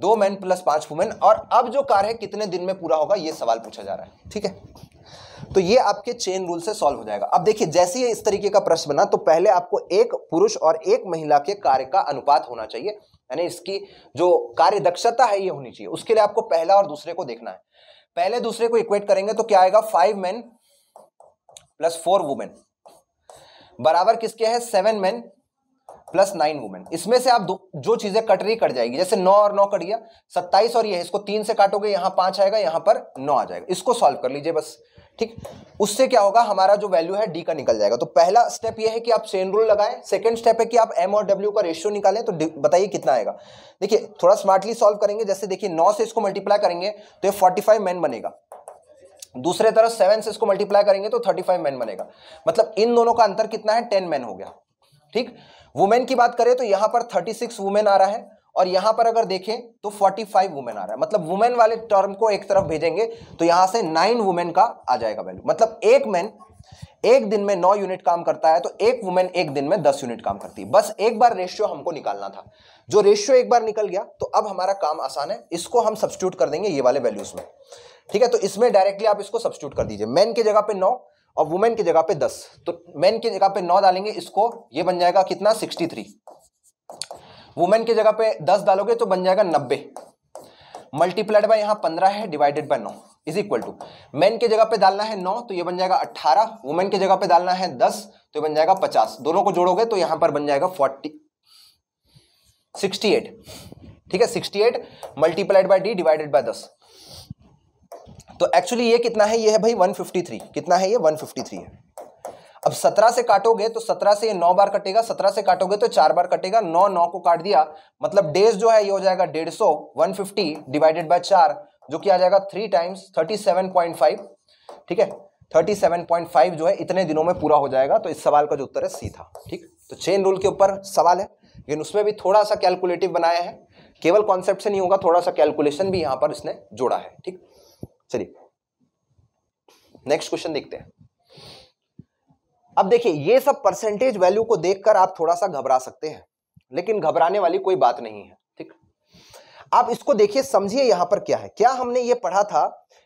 दो मैन प्लस पांच वुमेन और अब जो कार्य कितने दिन में पूरा होगा ये सवाल पूछा जा रहा है ठीक है तो ये आपके चेन रूल से सॉल्व हो जाएगा अब देखिए जैसे ही इस तरीके का प्रश्न बना तो पहले आपको एक पुरुष और एक महिला के कार्य का अनुपात होना चाहिए यानी इसकी जो कार्य दक्षता है ये होनी चाहिए उसके लिए आपको पहला और दूसरे को देखना है पहले दूसरे को इक्वेट करेंगे तो क्या आएगा five man plus four women बराबर किसके है seven man plus nine women इसमें से आप दो जो चीजें कट रही कट जाएगी जैसे नौ और नौ कट गया सत्ताईस और ये इसको तीन से काटोगे यहां पांच आएगा यहां पर नौ आ जाएगा इसको सॉल्व कर लीजिए बस ठीक उससे क्या होगा हमारा जो वैल्यू है डी का निकल जाएगा तो पहला स्टेप ये है कि आप चेन रूल लगाएं सेकंड स्टेप है कि आप एम और डब्ल्यू का रेशियो निकालें तो बताइए कितना आएगा देखिए थोड़ा स्मार्टली सॉल्व करेंगे जैसे देखिए नौ से इसको मल्टीप्लाई करेंगे तो ये फोर्टी फाइव मैन बनेगा दूसरे तरफ सेवन से इसको मल्टीप्लाई करेंगे तो थर्टी फाइव मैन बनेगा मतलब इन दोनों का अंतर कितना है टेन मैन हो गया ठीक वुमेन की बात करें तो यहां पर थर्टी सिक्स वुमेन आ रहा है और यहां पर अगर देखें तो 45 वुमेन आ रहा है मतलब वुमेन वाले टर्म को एक तरफ भेजेंगे तो यहां से नाइन वुमेन का आ जाएगा वैल्यू मतलब एक मैन एक दिन में नौ यूनिट काम करता है तो एक वुमेन एक दिन में दस यूनिट काम करती है बस एक बार रेशियो हमको निकालना था जो रेशियो एक बार निकल गया तो अब हमारा काम आसान है इसको हम सब्सिट्यूट कर देंगे ये वाले वैल्यूज में ठीक है तो इसमें डायरेक्टली आप इसको सब्सिट्यूट कर दीजिए मैन की जगह पे नौ और वुमेन की जगह पे दस तो मेन की जगह पे नौ डालेंगे इसको ये बन जाएगा कितना सिक्सटी थ्री वुमेन की जगह पे दस डालोगे तो बन जाएगा नब्बे मल्टीप्लाइड बाय यहाँ पंद्रह है डिवाइडेड बाय नौ इज इक्वल टू मैन की जगह पे डालना है नौ तो ये बन जाएगा अट्ठारह वुमेन की जगह पे डालना है दस तो ये बन जाएगा पचास दोनों को जोड़ोगे तो यहाँ पर बन जाएगा फोर्टी सिक्सटी एट ठीक है sixty eight multiplied by D divided by दस तो एक्चुअली ये कितना है ये है भाई 153 कितना है ये 153 है अब 17 से काटोगे तो 17 से ये 9 बार कटेगा 17 से काटोगे तो चार बार कटेगा 9 9 को काट दिया मतलब डेज जो है ये हो जाएगा 150 150 डिवाइडेड बाय 4 जो कि आ जाएगा 3 टाइम्स 37.5 ठीक है 37.5 जो है इतने दिनों में पूरा हो जाएगा तो इस सवाल का जो उत्तर है सी था ठीक तो चेन रूल के ऊपर सवाल है लेकिन उसमें भी थोड़ा सा कैलकुलेटिव बनाया है केवल कॉन्सेप्ट से नहीं होगा थोड़ा सा कैलकुलेशन भी यहाँ पर इसने जोड़ा है ठीक चलिए नेक्स्ट क्वेश्चन देखते हैं अब देखिए ये सब परसेंटेज वैल्यू को देखकर आप थोड़ा सा घबरा सकते हैं लेकिन घबराने वाली कोई बात नहीं है ठीक आप इसको देखिए समझिए यहां पर क्या है क्या हमने ये पढ़ा था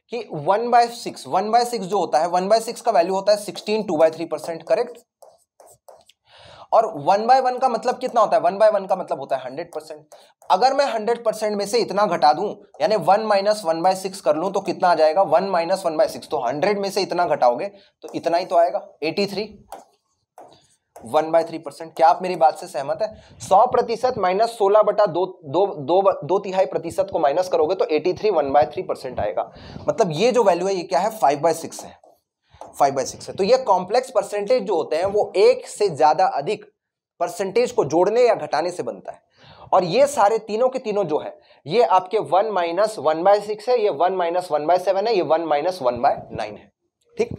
कि one by six one by six जो होता है वन बाय सिक्स का वैल्यू होता है sixteen two by three percent correct और वन बाय वन का मतलब कितना होता है वन बाय वन का मतलब होता है हंड्रेड परसेंट अगर मैं हंड्रेड परसेंट में से इतना घटा दूं यानी one minus one by six कर लूं तो कितना आ जाएगा one minus one by six तो हंड्रेड में से इतना घटाओगे तो इतना ही तो आएगा eighty three one by three percent क्या आप मेरी बात से सहमत है सौ प्रतिशत माइनस सोलह बटा दो दो दो दो तिहाई प्रतिशत को माइनस करोगे तो eighty three one by three percent आएगा मतलब ये जो वैल्यू है ये क्या है फाइव बाय सिक्स है फाइव बाई सिक्स है तो ये कॉम्प्लेक्स परसेंटेज जो होते हैं वो एक से ज़्यादा अधिक परसेंटेज को जोड़ने या घटाने से बनता है और ये सारे तीनों के तीनों जो है ये आपके one minus one by six है ये one minus one by seven है ये one minus one by nine है ठीक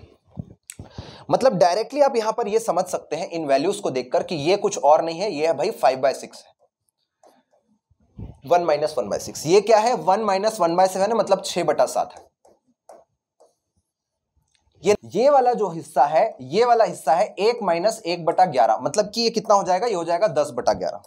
मतलब डायरेक्टली आप यहां पर ये समझ सकते हैं इन वैल्यूज को देखकर कि ये कुछ और नहीं है ये है भाई फाइव बाय सिक्स है one minus one by six ये क्या है one minus one by seven है मतलब छह बटा सात है ये ये वाला जो हिस्सा है ये वाला हिस्सा है एक माइनस एक बटा ग्यारह मतलब कि ये कितना हो जाएगा ये हो जाएगा दस बटा ग्यारह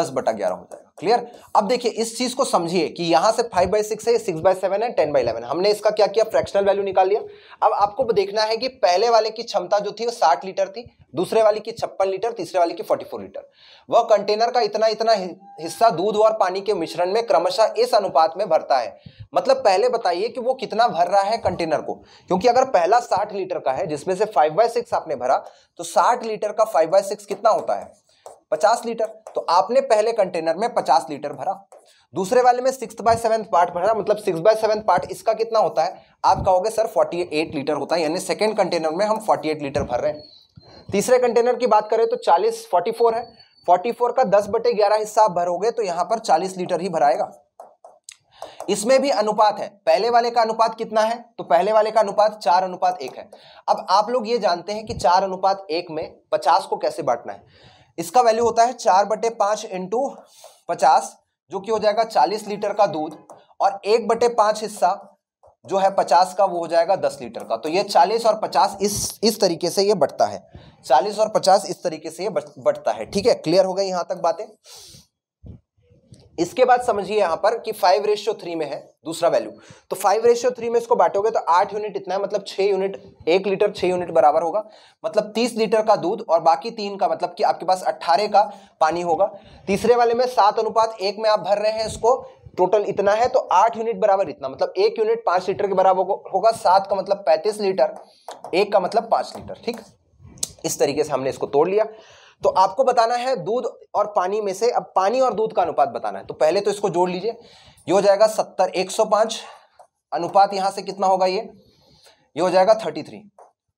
दस बटा ग्यारह हो जाएगा क्लियर अब देखिए इस चीज को समझिए कि यहां से फाइव बाई सिक्स है सिक्स बाय सेवन है टेन बाई इलेवन हमने इसका क्या किया फ्रैक्शनल वैल्यू निकाल लिया अब आपको देखना है कि पहले वाले की क्षमता जो थी वो साठ लीटर थी दूसरे वाले की छप्पन लीटर तीसरे वाले की फोर्टी लीटर वह कंटेनर का इतना इतना हिस्सा दूध और पानी के मिश्रण में क्रमशः इस अनुपात में भरता है मतलब पहले बताइए कि वो कितना भर रहा है कंटेनर को क्योंकि अगर पहला साठ लीटर का है जिसमें से फाइव बाय सिक्स आपने भरा तो साठ लीटर का फाइव बाय सिक्स कितना होता है पचास लीटर तो आपने पहले कंटेनर में पचास लीटर भरा दूसरे वाले में सिक्स बाय सेवन पार्ट भरा मतलब सिक्स बाय सेवन पार्ट इसका कितना होता है आप कहोगे सर फोर्टी एट लीटर होता है यानी सेकेंड कंटेनर में हम फोर्टी एट लीटर भर रहे हैं तीसरे कंटेनर की बात करें तो चालीस फोर्टी फोर है फोर्टी फोर का दस बटे ग्यारह हिस्सा आप भरोगे तो यहाँ पर चालीस लीटर ही भराएगा इसमें भी अनुपात है पहले वाले का अनुपात कितना है तो पहले वाले का अनुपात चार अनुपात एक है अब आप लोग ये जानते हैं कि चार अनुपात एक में पचास को कैसे बांटना है इसका वैल्यू होता है चार बटे पांच इंटू पचास जो कि हो जाएगा चालीस लीटर का दूध और एक बटे पांच हिस्सा जो है पचास का वो हो जाएगा दस लीटर का तो ये चालीस और पचास इस इस तरीके से ये बटता है चालीस और पचास इस तरीके से ये बटता है ठीक है क्लियर हो गई यहां तक बातें इसके बाद समझिए यहां पर कि फाइव रेशियो थ्री में है दूसरा वैल्यू तो फाइव रेशियो थ्री में इसको बांटोगे तो आठ यूनिट इतना है मतलब छह यूनिट एक लीटर छह यूनिट बराबर होगा मतलब तीस लीटर का दूध और बाकी तीन का मतलब कि आपके पास अट्ठारह का पानी होगा तीसरे वाले में सात अनुपात एक में आप भर रहे हैं इसको टोटल इतना है तो आठ यूनिट बराबर इतना मतलब एक यूनिट पांच लीटर के बराबर होगा सात का मतलब पैंतीस लीटर एक का मतलब पांच लीटर ठीक इस तरीके से हमने इसको तोड़ लिया तो आपको बताना है दूध और पानी में से अब पानी और दूध का अनुपात बताना है तो पहले तो इसको जोड़ लीजिए ये हो जाएगा सत्तर एक सौ पांच अनुपात यहां से कितना होगा ये ये हो जाएगा थर्टी थ्री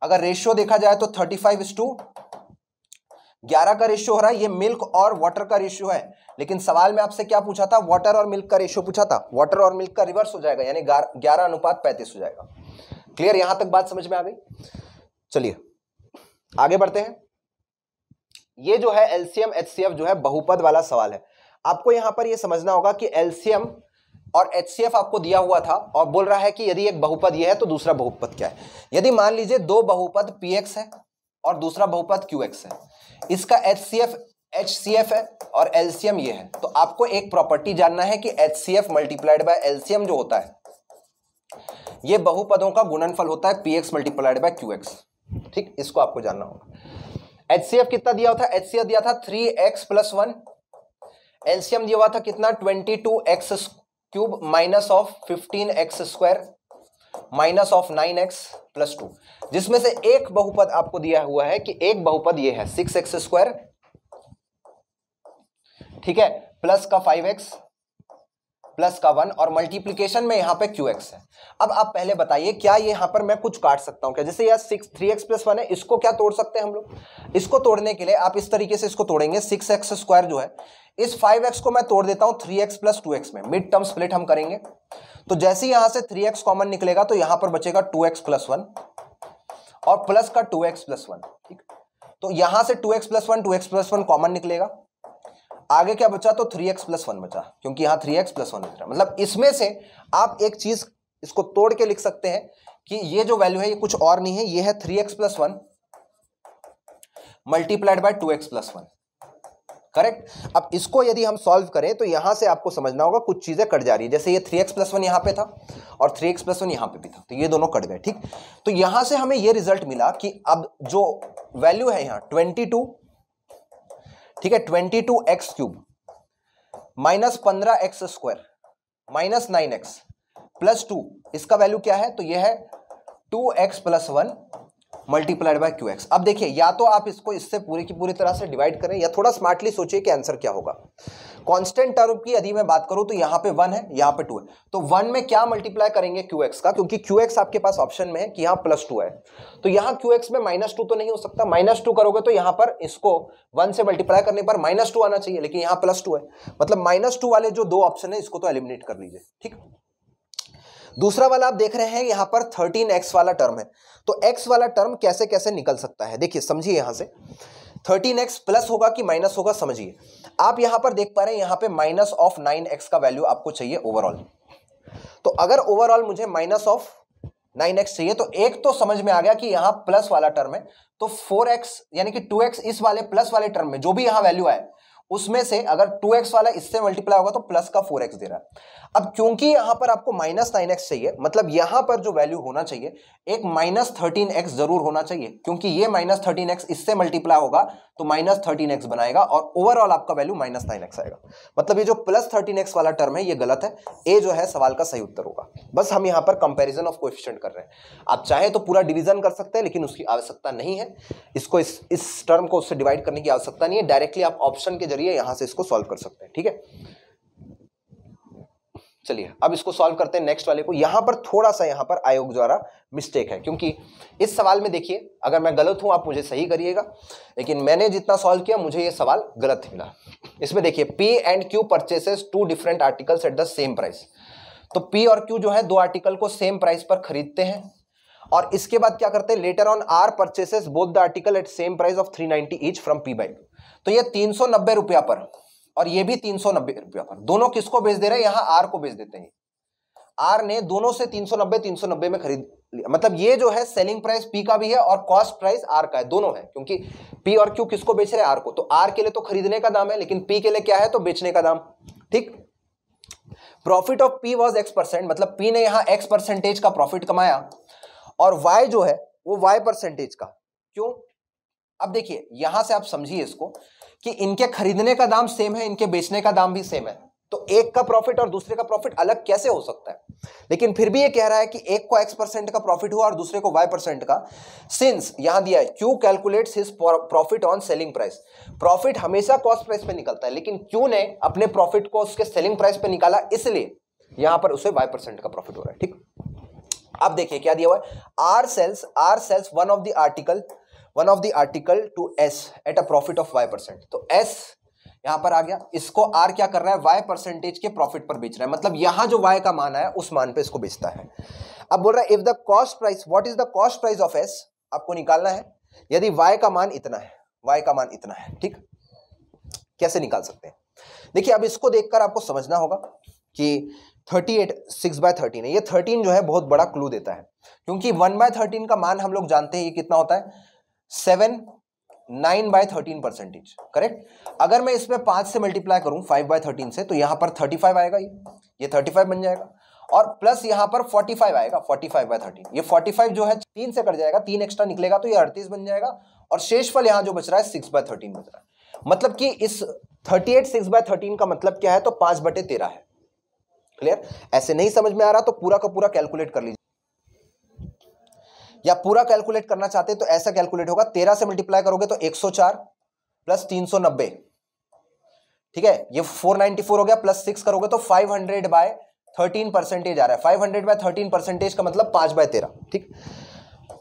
अगर रेशियो देखा जाए तो थर्टी फाइव इज टू ग्यारह का रेशियो हो रहा है ये मिल्क और वाटर का रेशियो है लेकिन सवाल में आपसे क्या पूछा था वाटर और मिल्क का रेशियो पूछा था वाटर और मिल्क का रिवर्स हो जाएगा यानी ग्यारह अनुपात पैंतीस हो जाएगा क्लियर यहां तक बात समझ में आ गई चलिए आगे बढ़ते हैं ये जो है एलसीएम एच जो है बहुपद वाला सवाल है आपको यहां पर यह समझना होगा कि एलसीएम और एच आपको दिया हुआ था और बोल रहा है कि यदि एक बहुपद यह है तो दूसरा बहुपद क्या है यदि मान लीजिए दो बहुपद पी है और दूसरा बहुपद क्यू है इसका एफ एच है और एलसीएम ये है तो आपको एक प्रॉपर्टी जानना है कि H C F multiplied by LCM जो होता है ये बहुपदों का गुणनफल होता है P X multiplied by Q X ठीक इसको आपको जानना होगा एचसीएफ कितना दिया हुआ था दिया था three X plus one LCM दिया हुआ था कितना twenty two X cube minus of fifteen X square minus of nine X plus two जिसमें से एक बहुपद आपको दिया हुआ है कि एक बहुपद ये है सिक्स एक्स स्क्वायर ठीक है प्लस का फाइव एक्स प्लस का वन और मल्टीप्लीकेशन में यहाँ पे क्यू एक्स है अब आप पहले बताइए क्या ये यहाँ पर मैं कुछ काट सकता हूँ क्या जैसे यार six three X plus one है इसको क्या तोड़ सकते हैं हम लोग इसको तोड़ने के लिए आप इस तरीके से इसको तोड़ेंगे सिक्स एक्स स्क्वायर जो है इस फाइव एक्स को मैं तोड़ देता हूँ three X plus two X में मिड टर्म स्प्लिट हम करेंगे तो जैसे यहाँ से थ्री एक्स कॉमन निकलेगा तो यहाँ पर बचेगा टू एक्स प्लस वन और प्लस का टू एक्स प्लस वन ठीक तो यहाँ से two X plus one two X plus one common निकलेगा आगे क्या बचा तो थ्री एक्स प्लस वन बचा क्योंकि यहां थ्री एक्स प्लस वन बचा मतलब इसमें से आप एक चीज इसको तोड़ के लिख सकते हैं कि ये जो वैल्यू है ये कुछ और नहीं है ये है three X plus one multiplied by two X plus one correct अब इसको यदि हम सॉल्व करें तो यहां से आपको समझना होगा कुछ चीजें कट जा रही है जैसे ये थ्री एक्स प्लस वन यहां पर था और थ्री एक्स प्लस वन यहां पे भी था तो ये दोनों कट गए ठीक तो यहां से हमें ये रिजल्ट मिला कि अब जो वैल्यू है यहां ट्वेंटी टू ठीक है twenty two X cube minus पंद्रह X square minus nine X plus two इसका वैल्यू क्या है तो ये है two X plus one multiplied by Q X अब देखिए या तो आप इसको इससे पूरी की पूरी तरह से डिवाइड करें या थोड़ा स्मार्टली सोचिए कि आंसर क्या होगा कांस्टेंट टर्म की यदि मैं बात करूं तो यहां पे वन है यहां पे टू है तो वन में क्या मल्टीप्लाई करेंगे क्यू एक्स का क्योंकि क्यू एक्स आपके पास ऑप्शन में है कि यहां प्लस टू है तो यहां क्यू एक्स में माइनस टू तो नहीं हो सकता माइनस टू करोगे तो यहां पर इसको वन से मल्टीप्लाई करने पर माइनस टू आना चाहिए लेकिन यहां प्लस टू है मतलब माइनस टू वाले जो दो ऑप्शन है इसको तो एलिमिनेट कर लीजिए ठीक दूसरा वाला आप देख रहे हैं यहां पर थर्टीन एक्स वाला टर्म है तो एक्स वाला टर्म कैसे कैसे निकल सकता है देखिए समझिए यहां से थर्टीन एक्स प्लस होगा कि माइनस होगा समझिए आप यहां पर देख पा रहे हैं यहां पे माइनस ऑफ नाइन एक्स का वैल्यू आपको चाहिए ओवरऑल तो अगर ओवरऑल मुझे माइनस ऑफ नाइन एक्स चाहिए तो एक तो समझ में आ गया कि यहाँ प्लस वाला टर्म है तो फोर एक्स यानी कि टू एक्स इस वाले प्लस वाले टर्म में जो भी यहाँ वैल्यू आए उसमें से अगर 2x वाला इससे मल्टीप्लाई होगा तो प्लस का 4x दे रहा है अब क्योंकि यहां पर आपको माइनस नाइन चाहिए मतलब यहां पर जो वैल्यू होना चाहिए एक माइनस थर्टीन जरूर होना चाहिए क्योंकि ये माइनस थर्टीन इससे मल्टीप्लाई होगा तो माइनस थर्टीन बनाएगा और ओवरऑल आपका वैल्यू माइनस नाइन आएगा मतलब ये जो प्लस थर्टीन वाला टर्म है ये गलत है ए जो है सवाल का सही उत्तर होगा बस हम यहां पर कंपेरिजन ऑफ कोएफिशिएंट कर रहे हैं आप चाहे तो पूरा डिविजन कर सकते हैं लेकिन उसकी आवश्यकता नहीं है इसको इस इस टर्म को उससे डिवाइड करने की आवश्यकता नहीं है डायरेक्टली आप ऑप्शन के जरिए यहां से इसको सॉल्व कर सकते हैं ठीक है चलिए अब इसको सॉल्व करते हैं नेक्स्ट वाले को यहां पर थोड़ा सा यहां पर आयोग द्वारा मिस्टेक है क्योंकि इस सवाल में देखिए अगर मैं गलत हूं आप मुझे सही करिएगा लेकिन मैंने जितना सॉल्व किया मुझे ये सवाल गलत मिला इसमें देखिए P and Q purchases two different articles at the same price तो पी और क्यू जो है दो आर्टिकल को सेम प्राइस पर खरीदते हैं और इसके बाद क्या करते हैं later on R purchases both the article at same price of 390 ninety each from P by तो ये तीन सौ नब्बे रुपया पर और ये भी तीन सौ नब्बे रुपया पर दोनों किसको बेच दे रहे हैं यहाँ आर को बेच देते हैं आर ने दोनों से तीन सौ नब्बे तीन सौ नब्बे में खरीद लिया मतलब ये जो है सेलिंग प्राइस पी का भी है और कॉस्ट प्राइस आर का है दोनों है क्योंकि पी और क्यू किसको बेच रहे हैं आर को तो आर के लिए तो खरीदने का दाम है लेकिन पी के लिए क्या है तो बेचने का दाम ठीक profit of P was X percent मतलब पी ने यहां एक्स परसेंटेज का प्रॉफिट कमाया और वाई जो है वो वाई परसेंटेज का क्यों अब देखिए यहां से आप समझिए इसको कि इनके खरीदने का दाम सेम है इनके बेचने का दाम भी सेम है तो एक का प्रॉफिट और दूसरे का प्रॉफिट अलग कैसे हो सकता है लेकिन फिर भी ये कह रहा है कि एक को एक्स परसेंट का प्रॉफिट हुआ और दूसरे को वाई परसेंट का सिंस यहां दिया है Q calculate his profit on selling price profit हमेशा कॉस्ट प्राइस पे निकलता है लेकिन क्यू ने अपने प्रॉफिट को उसके सेलिंग प्राइस पे निकाला इसलिए यहां पर उसे वाई परसेंट का प्रॉफिट हो रहा है ठीक अब देखिए क्या दिया हुआ है R sells R sells one of the article one of the article to S at a profit of Y percent तो एस यहां पर आ गया इसको आर क्या कर रहा है वाई परसेंटेज के प्रॉफिट पर बेच रहा है मतलब यहां जो वाई का मान है उस मान पे इसको बेचता है अब बोल रहा है if the cost price what is the cost price of S आपको निकालना है यदि वाई का मान इतना है वाई का मान इतना है ठीक कैसे निकाल सकते हैं देखिए अब इसको देखकर आपको समझना होगा कि thirty eight six by thirteen है ये थर्टीन जो है बहुत बड़ा क्लू देता है क्योंकि वन बाय थर्टीन का मान हम लोग जानते हैं ये कितना होता है seven nine by thirteen percentage correct अगर मैं इसमें पाँच से मल्टीप्लाई करूँ फाइव बाय थर्टीन से तो यहाँ पर थर्टी फाइव आएगा ये ये थर्टी फाइव बन जाएगा और प्लस यहाँ पर फोर्टी फाइव आएगा फोर्टी फाइव बाय थर्टीन ये फोर्टी फाइव जो है तीन से कट जाएगा तीन एक्स्ट्रा निकलेगा तो ये अड़तीस बन जाएगा और शेष फल यहाँ जो बच रहा है सिक्स बाय थर्टीन बच रहा है मतलब कि इस thirty eight six by thirteen का मतलब क्या है तो पाँच बटे तेरह है क्लियर ऐसे नहीं समझ में आ रहा तो पूरा का पूरा कैलकुलेट कर लीजिए या पूरा कैलकुलेट करना चाहते हैं तो ऐसा कैलकुलेट होगा तेरह से मल्टीप्लाई करोगे तो चार प्लस नब्बे ठीक है ये 494 हो गया प्लस सिक्स करोगे तो 500 हंड्रेड बाय थर्टीन परसेंटेज आ रहा है 500 हंड्रेड बाय थर्टीन परसेंटेज का मतलब पांच बाय तेरह ठीक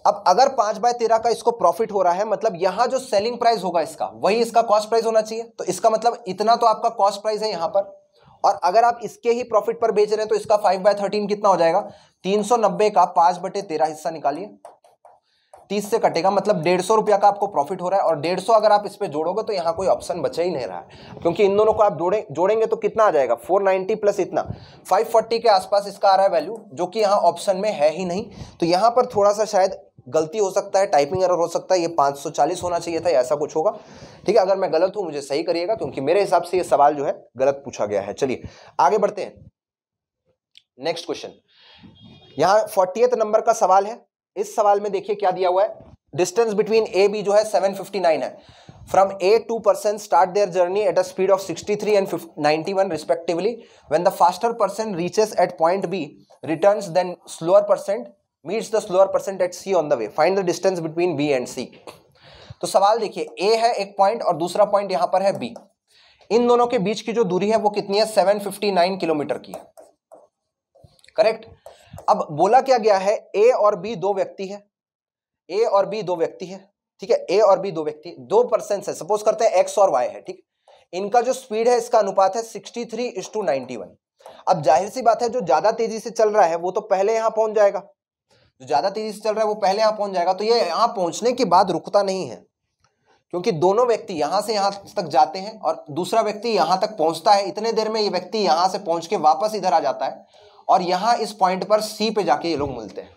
अब अगर पांच बाय तेरह का इसको प्रॉफिट हो रहा है मतलब यहां जो सेलिंग प्राइस होगा इसका वही इसका कॉस्ट प्राइस होना चाहिए तो इसका मतलब इतना तो आपका कॉस्ट प्राइस है यहां पर और अगर आप इसके ही प्रॉफिट पर बेच रहे हैं तो इसका फाइव बाय थर्टीन कितना हो जाएगा तीन सौ नब्बे का पांच बटे तेरह हिस्सा निकालिए तीस से कटेगा मतलब डेढ़ सौ रुपया का आपको प्रॉफिट हो रहा है और डेढ़ सौ अगर आप इस पर जोड़ोगे तो यहाँ कोई ऑप्शन बचा ही नहीं रहा है क्योंकि इन दोनों को आप जोड़े जोड़ेंगे तो कितना आ जाएगा फोर नाइनटी प्लस इतना फाइव फोर्टी के आसपास इसका आ रहा है वैल्यू जो कि यहाँ ऑप्शन में है ही नहीं तो यहाँ पर थोड़ा सा शायद गलती हो सकता है टाइपिंग एरर हो सकता है ये 540 होना चाहिए था ऐसा कुछ होगा ठीक है अगर मैं गलत हूं मुझे सही करिएगा क्योंकि मेरे हिसाब से ये सवाल जो है गलत पूछा गया है चलिए आगे बढ़ते हैं नेक्स्ट क्वेश्चन यहां फोर्टी नंबर का सवाल है इस सवाल में देखिए क्या दिया हुआ है डिस्टेंस बिटवीन ए बी जो है सेवन है from A two person start their journey at a speed of 63 and 91 respectively. When the faster person reaches at point B, returns then slower person meets the slower percent at C on the way find the distance between B and C तो सवाल देखिए ए है एक point और दूसरा point यहां पर है बी इन दोनों के बीच की जो दूरी है वो कितनी है 759 किलोमीटर की है करेक्ट अब बोला क्या गया है ए और बी दो व्यक्ति है ए और बी दो व्यक्ति है ठीक है ए और बी दो व्यक्ति दो पर्सन है सपोज करते हैं एक्स और वाई है ठीक इनका जो स्पीड है इसका अनुपात है sixty three to ninety one अब जाहिर सी बात है जो ज्यादा तेजी से चल रहा है वो तो पहले यहां पहुंच जाएगा जो ज़्यादा तेज़ी से चल रहा है वो पहले यहां पहुंच जाएगा तो ये यहां पहुंचने के बाद रुकता नहीं है क्योंकि दोनों व्यक्ति यहां से यहां तक जाते हैं और दूसरा व्यक्ति यहां तक पहुंचता है इतने देर में ये व्यक्ति यहां से पहुंच के वापस इधर आ जाता है और यहां इस पॉइंट पर सी पे जाके ये लोग मिलते हैं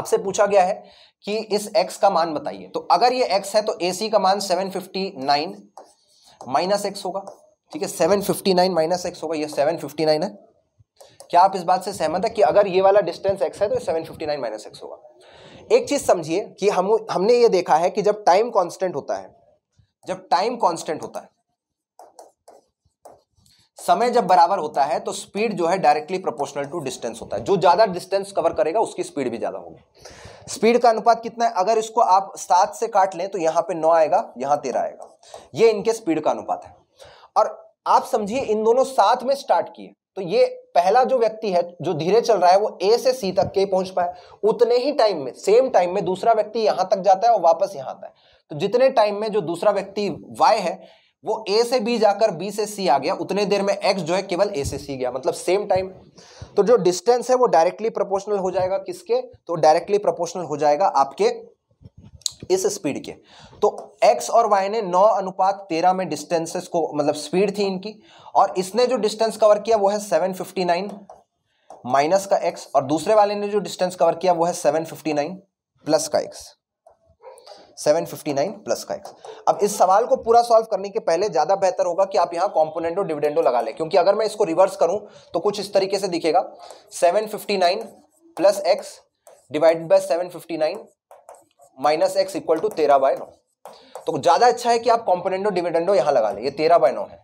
आपसे पूछा गया है कि इस एक्स का मान बताइए तो अगर ये एक्स है तो ए सी का मान seven fifty nine minus X होगा ठीक है seven fifty nine minus X होगा यह सेवन फिफ्टी नाइन है क्या आप इस बात से सहमत है कि अगर ये वाला डिस्टेंस एक्स है तो seven fifty nine minus X होगा एक चीज़ समझिए कि हम हमने ये देखा है कि जब टाइम कॉन्स्टेंट होता है जब टाइम कॉन्स्टेंट होता है समय जब बराबर होता है तो स्पीड जो है डायरेक्टली प्रोपोर्शनल टू डिस्टेंस होता है जो ज़्यादा डिस्टेंस कवर करेगा उसकी स्पीड भी ज़्यादा होगी स्पीड का अनुपात कितना है अगर इसको आप सात से काट लें तो यहां पे नौ आएगा यहां तेरह आएगा ये इनके स्पीड का अनुपात है और आप समझिए इन दोनों साथ में स्टार्ट किए तो ये पहला जो व्यक्ति है जो धीरे चल रहा है वो ए से सी तक के पहुंच पाए उतने ही टाइम में सेम टाइम में दूसरा व्यक्ति यहां तक जाता है और वापस यहां आता है तो जितने टाइम में जो दूसरा व्यक्ति वाई है वो ए से बी जाकर बी से सी आ गया उतने देर में एक्स जो है केवल ए से सी गया मतलब सेम टाइम तो जो डिस्टेंस है वो डायरेक्टली प्रोपोर्शनल हो जाएगा किसके तो डायरेक्टली प्रोपोर्शनल हो जाएगा आपके इस स्पीड के तो एक्स और वाई ने नौ अनुपात तेरह में डिस्टेंसेस को मतलब स्पीड थी इनकी और इसने जो डिस्टेंस कवर किया वो है सेवन फिफ्टी नाइन माइनस का एक्स और दूसरे वाले ने जो डिस्टेंस कवर किया वो है सेवन फिफ्टी नाइन प्लस का एक्स 759 प्लस का एक्स अब इस सवाल को पूरा सॉल्व करने के पहले ज़्यादा बेहतर होगा कि आप यहाँ कॉम्पोनेंटो डिविडेंडो लगा लें क्योंकि अगर मैं इसको रिवर्स करूं तो कुछ इस तरीके से दिखेगा seven fifty nine plus X divide by seven minus X equal to तेरह बाय नौ तो ज्यादा अच्छा है कि आप कॉम्पोनेंटो डिविडेंडो यहां लगा लें ये तेरह बाय नौ है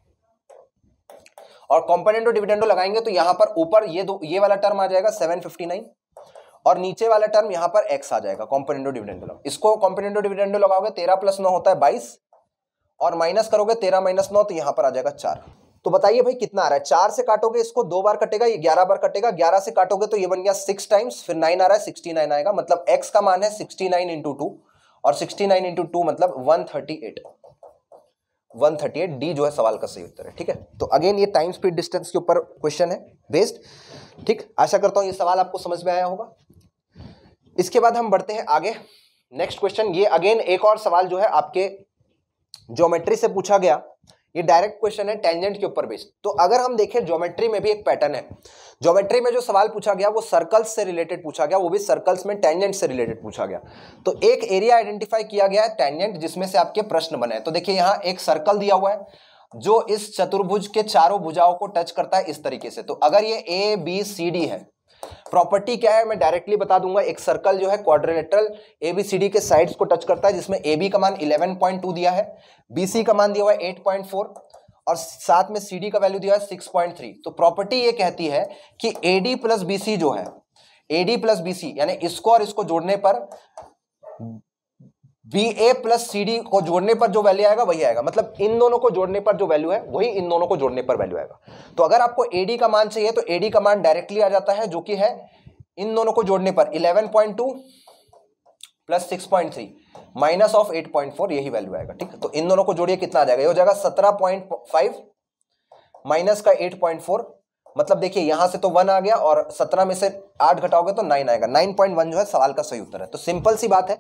और कॉम्पोनेंटो डिविडेंडो लगाएंगे तो यहां पर ऊपर ये दो ये वाला टर्म आ जाएगा सेवन फिफ्टी नाइन और नीचे वाला टर्म यहां पर एक्स आ जाएगा कॉम्पोनेंटो डिविडेंडो इसको कॉम्पोनेंटो डिविडेंडो लगाओगे तेरह प्लस नौ होता है बाईस और माइनस करोगे तेरह माइनस नौ तो यहां पर आ जाएगा चार तो बताइए भाई कितना आ रहा है चार से काटोगे इसको दो बार कटेगा ये ग्यारह बार कटेगा ग्यारह से काटोगे तो ये बन गया सिक्स टाइम्स फिर नाइन आ रहा है सिक्सटी नाइन आएगा मतलब एक्स का मान है सिक्सटी नाइन इंटू टू और सिक्सटी नाइन इंटू टू मतलब one thirty eight one thirty eight D जो है सवाल का सही उत्तर है ठीक है तो अगेन ये टाइम स्पीड डिस्टेंस के ऊपर क्वेश्चन है बेस्ड ठीक आशा करता हूँ ये सवाल आपको समझ में आया होगा इसके बाद हम बढ़ते हैं आगे नेक्स्ट क्वेश्चन ये अगेन एक और सवाल जो है आपके ज्योमेट्री से पूछा गया ये डायरेक्ट क्वेश्चन है टेंजेंट के ऊपर बेस्ड तो अगर हम देखें ज्योमेट्री में भी एक पैटर्न है ज्योमेट्री में जो सवाल पूछा गया वो सर्कल्स से रिलेटेड पूछा गया वो भी सर्कल्स में टेंजेंट से रिलेटेड पूछा गया तो एक एरिया आइडेंटिफाई किया गया है टेंजेंट जिसमें से आपके प्रश्न बने तो देखिए यहाँ एक सर्कल दिया हुआ है जो इस चतुर्भुज के चारों भुजाओं को टच करता है इस तरीके से तो अगर ये ए बी सी डी है प्रॉपर्टी क्या है मैं डायरेक्टली बता दूंगा एक सर्कल जो है क्वाड्रिलेटरल एबीसीडी के साइड्स को टच करता है जिसमें ए बी का मान 11.2 दिया है बीसी का मान दिया हुआ है 8.4 और साथ में सी डी का वैल्यू दिया है 6.3 तो प्रॉपर्टी ये कहती है कि A D plus B C जो है A D plus B C यानी इसको और इसको जोड़ने पर B A plus C D को जोड़ने पर जो वैल्यू आएगा वही आएगा मतलब इन दोनों को जोड़ने पर जो वैल्यू है वही इन दोनों को जोड़ने पर वैल्यू आएगा तो अगर आपको ए डी का मान चाहिए तो ए डी का मान डायरेक्टली आ जाता है जो कि है इन दोनों को जोड़ने पर 11.2 plus three minus of four यही वैल्यू आएगा ठीक तो इन दोनों को जोड़िए कितना आ जाएगा ये हो जाएगा फाइव माइनस का फोर मतलब देखिए यहां से तो वन आ गया और सत्रह में से आठ घटाओगे तो नाइन आएगा नाइन पॉइंट वन जो है सवाल का सही उत्तर है तो सिंपल सी बात है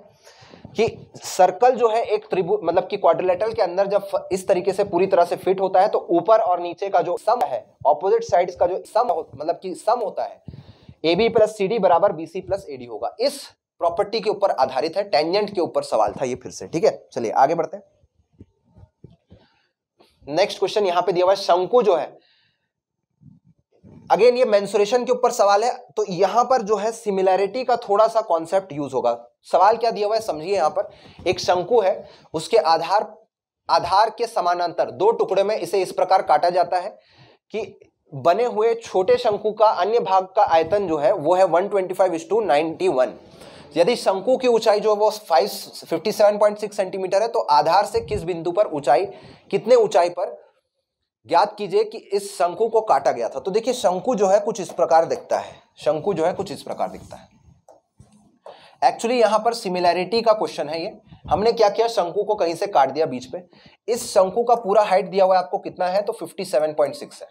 कि सर्कल जो है एक त्रिभु मतलब कि क्वाड्रिलेटरल के अंदर जब इस तरीके से पूरी तरह से फिट होता है तो ऊपर और नीचे का जो सम है ऑपोजिट साइड्स का जो सम मतलब कि सम होता है A B plus C D बराबर B C plus A D होगा इस प्रॉपर्टी के ऊपर आधारित है टेंजेंट के ऊपर सवाल था ये फिर से ठीक है चलिए आगे बढ़ते हैं नेक्स्ट क्वेश्चन यहां पे दिया हुआ शंकु जो है अगेन ये मेंसुरेशन के ऊपर सवाल है तो यहां पर जो है सिमिलैरिटी का थोड़ा सा कॉन्सेप्ट यूज होगा सवाल क्या दिया हुआ है समझिए यहां पर एक शंकु है उसके आधार आधार के समानांतर दो टुकड़े में इसे इस प्रकार काटा जाता है कि बने हुए छोटे शंकु का अन्य भाग का आयतन जो है वो है 125 ट्वेंटी यदि शंकु की ऊंचाई जो है वो five fifty seven point six centimetre है तो आधार से किस बिंदु पर ऊंचाई कितने ऊंचाई पर ज्ञात कीजिए कि इस शंकु को काटा गया था तो देखिए शंकु जो है कुछ इस प्रकार दिखता है शंकु जो है कुछ इस प्रकार दिखता है एक्चुअली यहाँ पर सिमिलैरिटी का क्वेश्चन है ये हमने क्या किया शंकु को कहीं से काट दिया बीच पे इस शंकु का पूरा हाइट दिया हुआ है आपको कितना है तो 57.6 है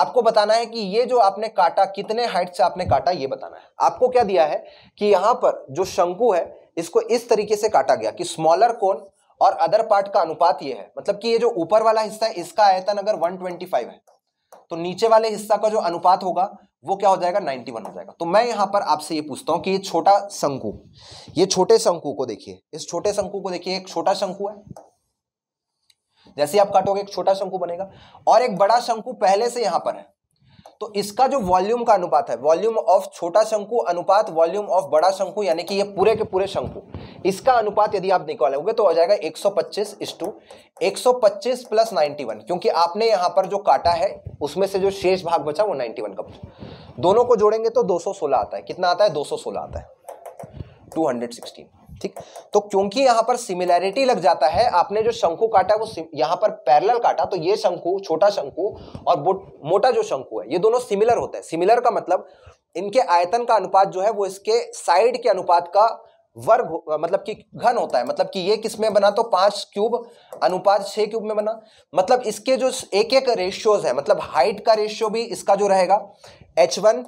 आपको बताना है कि ये जो आपने काटा कितने हाइट से आपने काटा ये बताना है आपको क्या दिया है कि यहाँ पर जो शंकु है इसको इस तरीके से काटा गया कि स्मॉलर कोन और अदर पार्ट का अनुपात ये है मतलब कि ये जो ऊपर वाला हिस्सा है इसका आयतन अगर 125 है तो नीचे वाले हिस्सा का जो अनुपात होगा वो क्या हो जाएगा 91 हो जाएगा तो मैं यहां पर आपसे ये पूछता हूं कि ये छोटा शंकु ये छोटे शंकु को देखिए इस छोटे शंकु को देखिए एक छोटा शंकु है जैसे आप काटोगे एक छोटा शंकु बनेगा और एक बड़ा शंकु पहले से यहां पर है तो इसका जो वॉल्यूम का अनुपात है वॉल्यूम ऑफ छोटा शंकु अनुपात वॉल्यूम ऑफ बड़ा शंकु यानी कि ये पूरे के पूरे शंकु इसका अनुपात यदि आप निकालोगे तो हो जाएगा 125 इस टू एक प्लस वन क्योंकि आपने यहाँ पर जो काटा है उसमें से जो शेष भाग बचा वो 91 का बचा दोनों को जोड़ेंगे तो 216 आता है कितना आता है 216 आता है 216 ठीक तो क्योंकि यहां पर सिमिलैरिटी लग जाता है आपने जो शंकु काटा वो यहाँ पर पैरेलल काटा तो ये शंकु छोटा शंकु और मोटा जो शंकु है ये दोनों सिमिलर होते हैं सिमिलर का मतलब इनके आयतन का अनुपात जो है वो इसके साइड के अनुपात का वर्ग मतलब कि घन होता है मतलब कि ये किस में बना तो पांच क्यूब अनुपात छह क्यूब में बना मतलब इसके जो एक एक रेशियोज है मतलब हाइट का रेशियो भी इसका जो रहेगा H one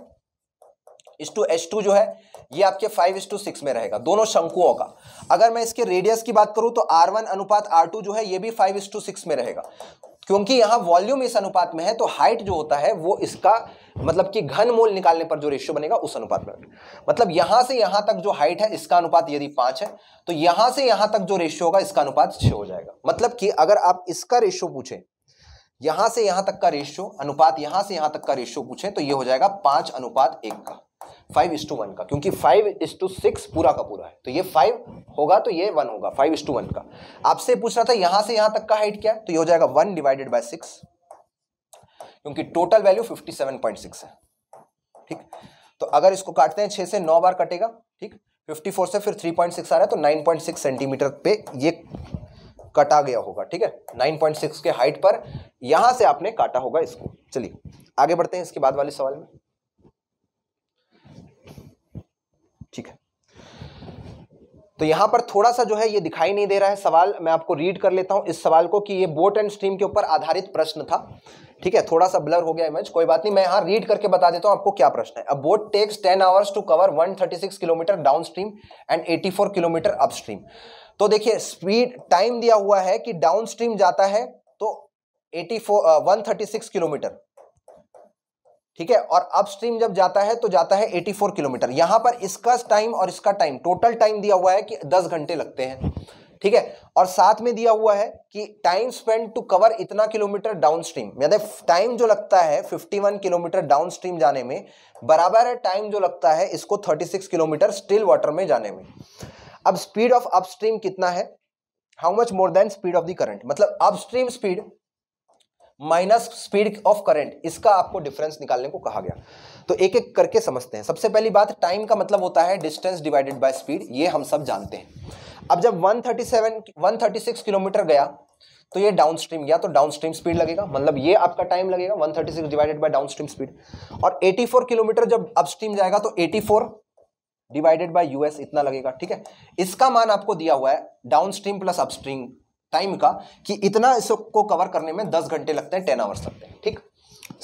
is to H two जो है ये आपके फाइव इस टू सिक्स में रहेगा दोनों शंकुओं का अगर मैं इसके रेडियस की बात करूं तो आर वन अनुपात आर टू जो है ये भी फाइव इस टू सिक्स में रहेगा क्योंकि यहाँ वॉल्यूम इस अनुपात में है तो हाइट जो होता है वो इसका मतलब कि घन मोल निकालने पर जो रेशियो बनेगा उस अनुपात में मतलब यहाँ से यहाँ तक जो हाइट है इसका अनुपात यदि पाँच है तो यहाँ से यहाँ तक जो रेशियो होगा इसका अनुपात छः हो जाएगा मतलब कि अगर आप इसका रेशियो पूछें यहां से यहां तक का रेशियो अनुपात यहां से यहां तक का रेशियो पूछे तो ये हो जाएगा पांच अनुपात एक का फाइव इस टू वन का क्योंकि फाइव इस टू सिक्स पूरा का पूरा है तो ये फाइव होगा तो ये वन होगा फाइव इस टू वन का आपसे पूछ रहा था यहां से यहां तक का हाइट क्या है तो ये हो जाएगा वन डिवाइडेड बाय सिक्स क्योंकि total value fifty seven point six है ठीक तो अगर इसको काटते हैं छह से नौ बार कटेगा ठीक फिफ्टी फोर से फिर थ्री पॉइंट सिक्स आ रहा है तो नाइन पॉइंट सिक्स सेंटीमीटर पे ये कटा गया होगा ठीक है नाइन पॉइंट सिक्स के हाइट पर यहां से आपने काटा होगा इसको चलिए आगे बढ़ते हैं इसके बाद वाले सवाल में तो यहां पर थोड़ा सा जो है ये दिखाई नहीं दे रहा है सवाल मैं आपको रीड कर लेता हूं इस सवाल को कि ये बोट एंड स्ट्रीम के ऊपर आधारित प्रश्न था ठीक है थोड़ा सा ब्लर हो गया इमेज कोई बात नहीं मैं यहां रीड करके बता देता हूं आपको क्या प्रश्न है a boat takes ten hours to cover one thirty six kilometre downstream and eighty four kilometre upstream तो देखिए स्पीड टाइम दिया हुआ है कि डाउन स्ट्रीम जाता है तो eighty four one thirty six kilometre ठीक है और अपस्ट्रीम जब जाता है तो जाता है 84 किलोमीटर यहां पर इसका टाइम और इसका टाइम टोटल टाइम दिया हुआ है कि 10 घंटे लगते हैं ठीक है और साथ में दिया हुआ है कि टाइम स्पेंड टू कवर इतना किलोमीटर डाउन स्ट्रीम यानी टाइम जो लगता है 51 किलोमीटर डाउन स्ट्रीम जाने में बराबर है टाइम जो लगता है इसको 36 किलोमीटर स्टिल वाटर में जाने में अब स्पीड ऑफ अपस्ट्रीम कितना है how much more than speed of the current मतलब upstream speed minus speed of current इसका आपको डिफरेंस निकालने को कहा गया तो एक एक करके समझते हैं सबसे पहली बात टाइम का मतलब होता है डिस्टेंस डिवाइडेड बाय स्पीड ये हम सब जानते हैं अब जब 137 136 किलोमीटर गया तो ये डाउन स्ट्रीम गया तो डाउन स्ट्रीम स्पीड लगेगा मतलब ये आपका टाइम लगेगा 136 divided by downstream speed और 84 किलोमीटर जब अप स्ट्रीम जाएगा तो 84 डिवाइडेड बाई यूएस इतना लगेगा ठीक है इसका मान आपको दिया हुआ है downstream plus upstream time का कि इतना इसको कवर करने में दस घंटे लगते हैं टेन आवर्स लगते हैं ठीक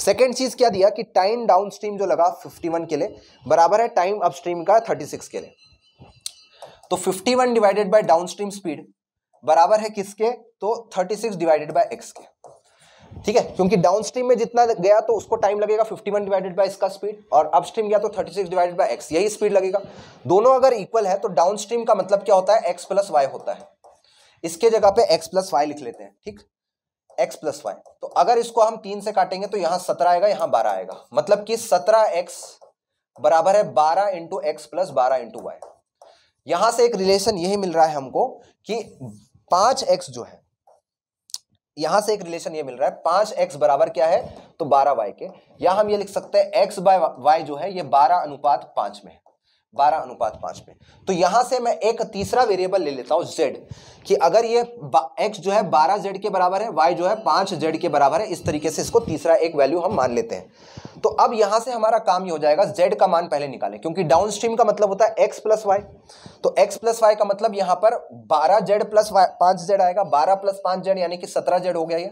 सेकेंड चीज़ क्या दिया कि टाइम डाउन स्ट्रीम जो लगा 51 के लिए बराबर है टाइम अप स्ट्रीम का 36 के लिए तो 51 divided by downstream speed बराबर है किसके तो 36 डिवाइडेड बाय एक्स के ठीक है क्योंकि डाउन स्ट्रीम में जितना गया तो उसको टाइम लगेगा 51 डिवाइडेड बाय इसका स्पीड और अप स्ट्रीम गया तो 36 डिवाइडेड बाय एक्स यही स्पीड लगेगा दोनों अगर इक्वल है तो डाउन स्ट्रीम का मतलब क्या होता है एक्स प्लस वाई होता है इसके जगह पे एक्स प्लस वाई लिख लेते हैं ठीक एक्स प्लस वाई तो अगर इसको हम तीन से काटेंगे तो यहां सत्रह आएगा यहां बारह आएगा मतलब कि सत्रह एक्स बराबर है बारह इंटू एक्स प्लस बारह इंटू वाई यहां से एक रिलेशन यही मिल रहा है हमको कि पांच एक्स जो है यहां से एक रिलेशन ये मिल रहा है पांच एक्स बराबर क्या है तो बारह वाई के या हम ये लिख सकते हैं एक्स बाय वाई जो है ये बारह अनुपात पांच में है बारह अनुपात पांच में तो यहां से मैं एक तीसरा वेरिएबल ले लेता हूं जेड कि अगर ये एक्स जो है बारह जेड के बराबर है वाई जो है पांच जेड के बराबर है इस तरीके से इसको तीसरा एक वैल्यू हम मान लेते हैं तो अब यहां से हमारा काम ये हो जाएगा जेड का मान पहले निकालें क्योंकि डाउन स्ट्रीम का मतलब होता है एक्स प्लस वाई तो एक्स प्लस वाई का मतलब यहां पर बारह जेड प्लस पांच जेड आएगा बारह प्लस पांच जेड यानी कि सत्रह जेड हो गया ये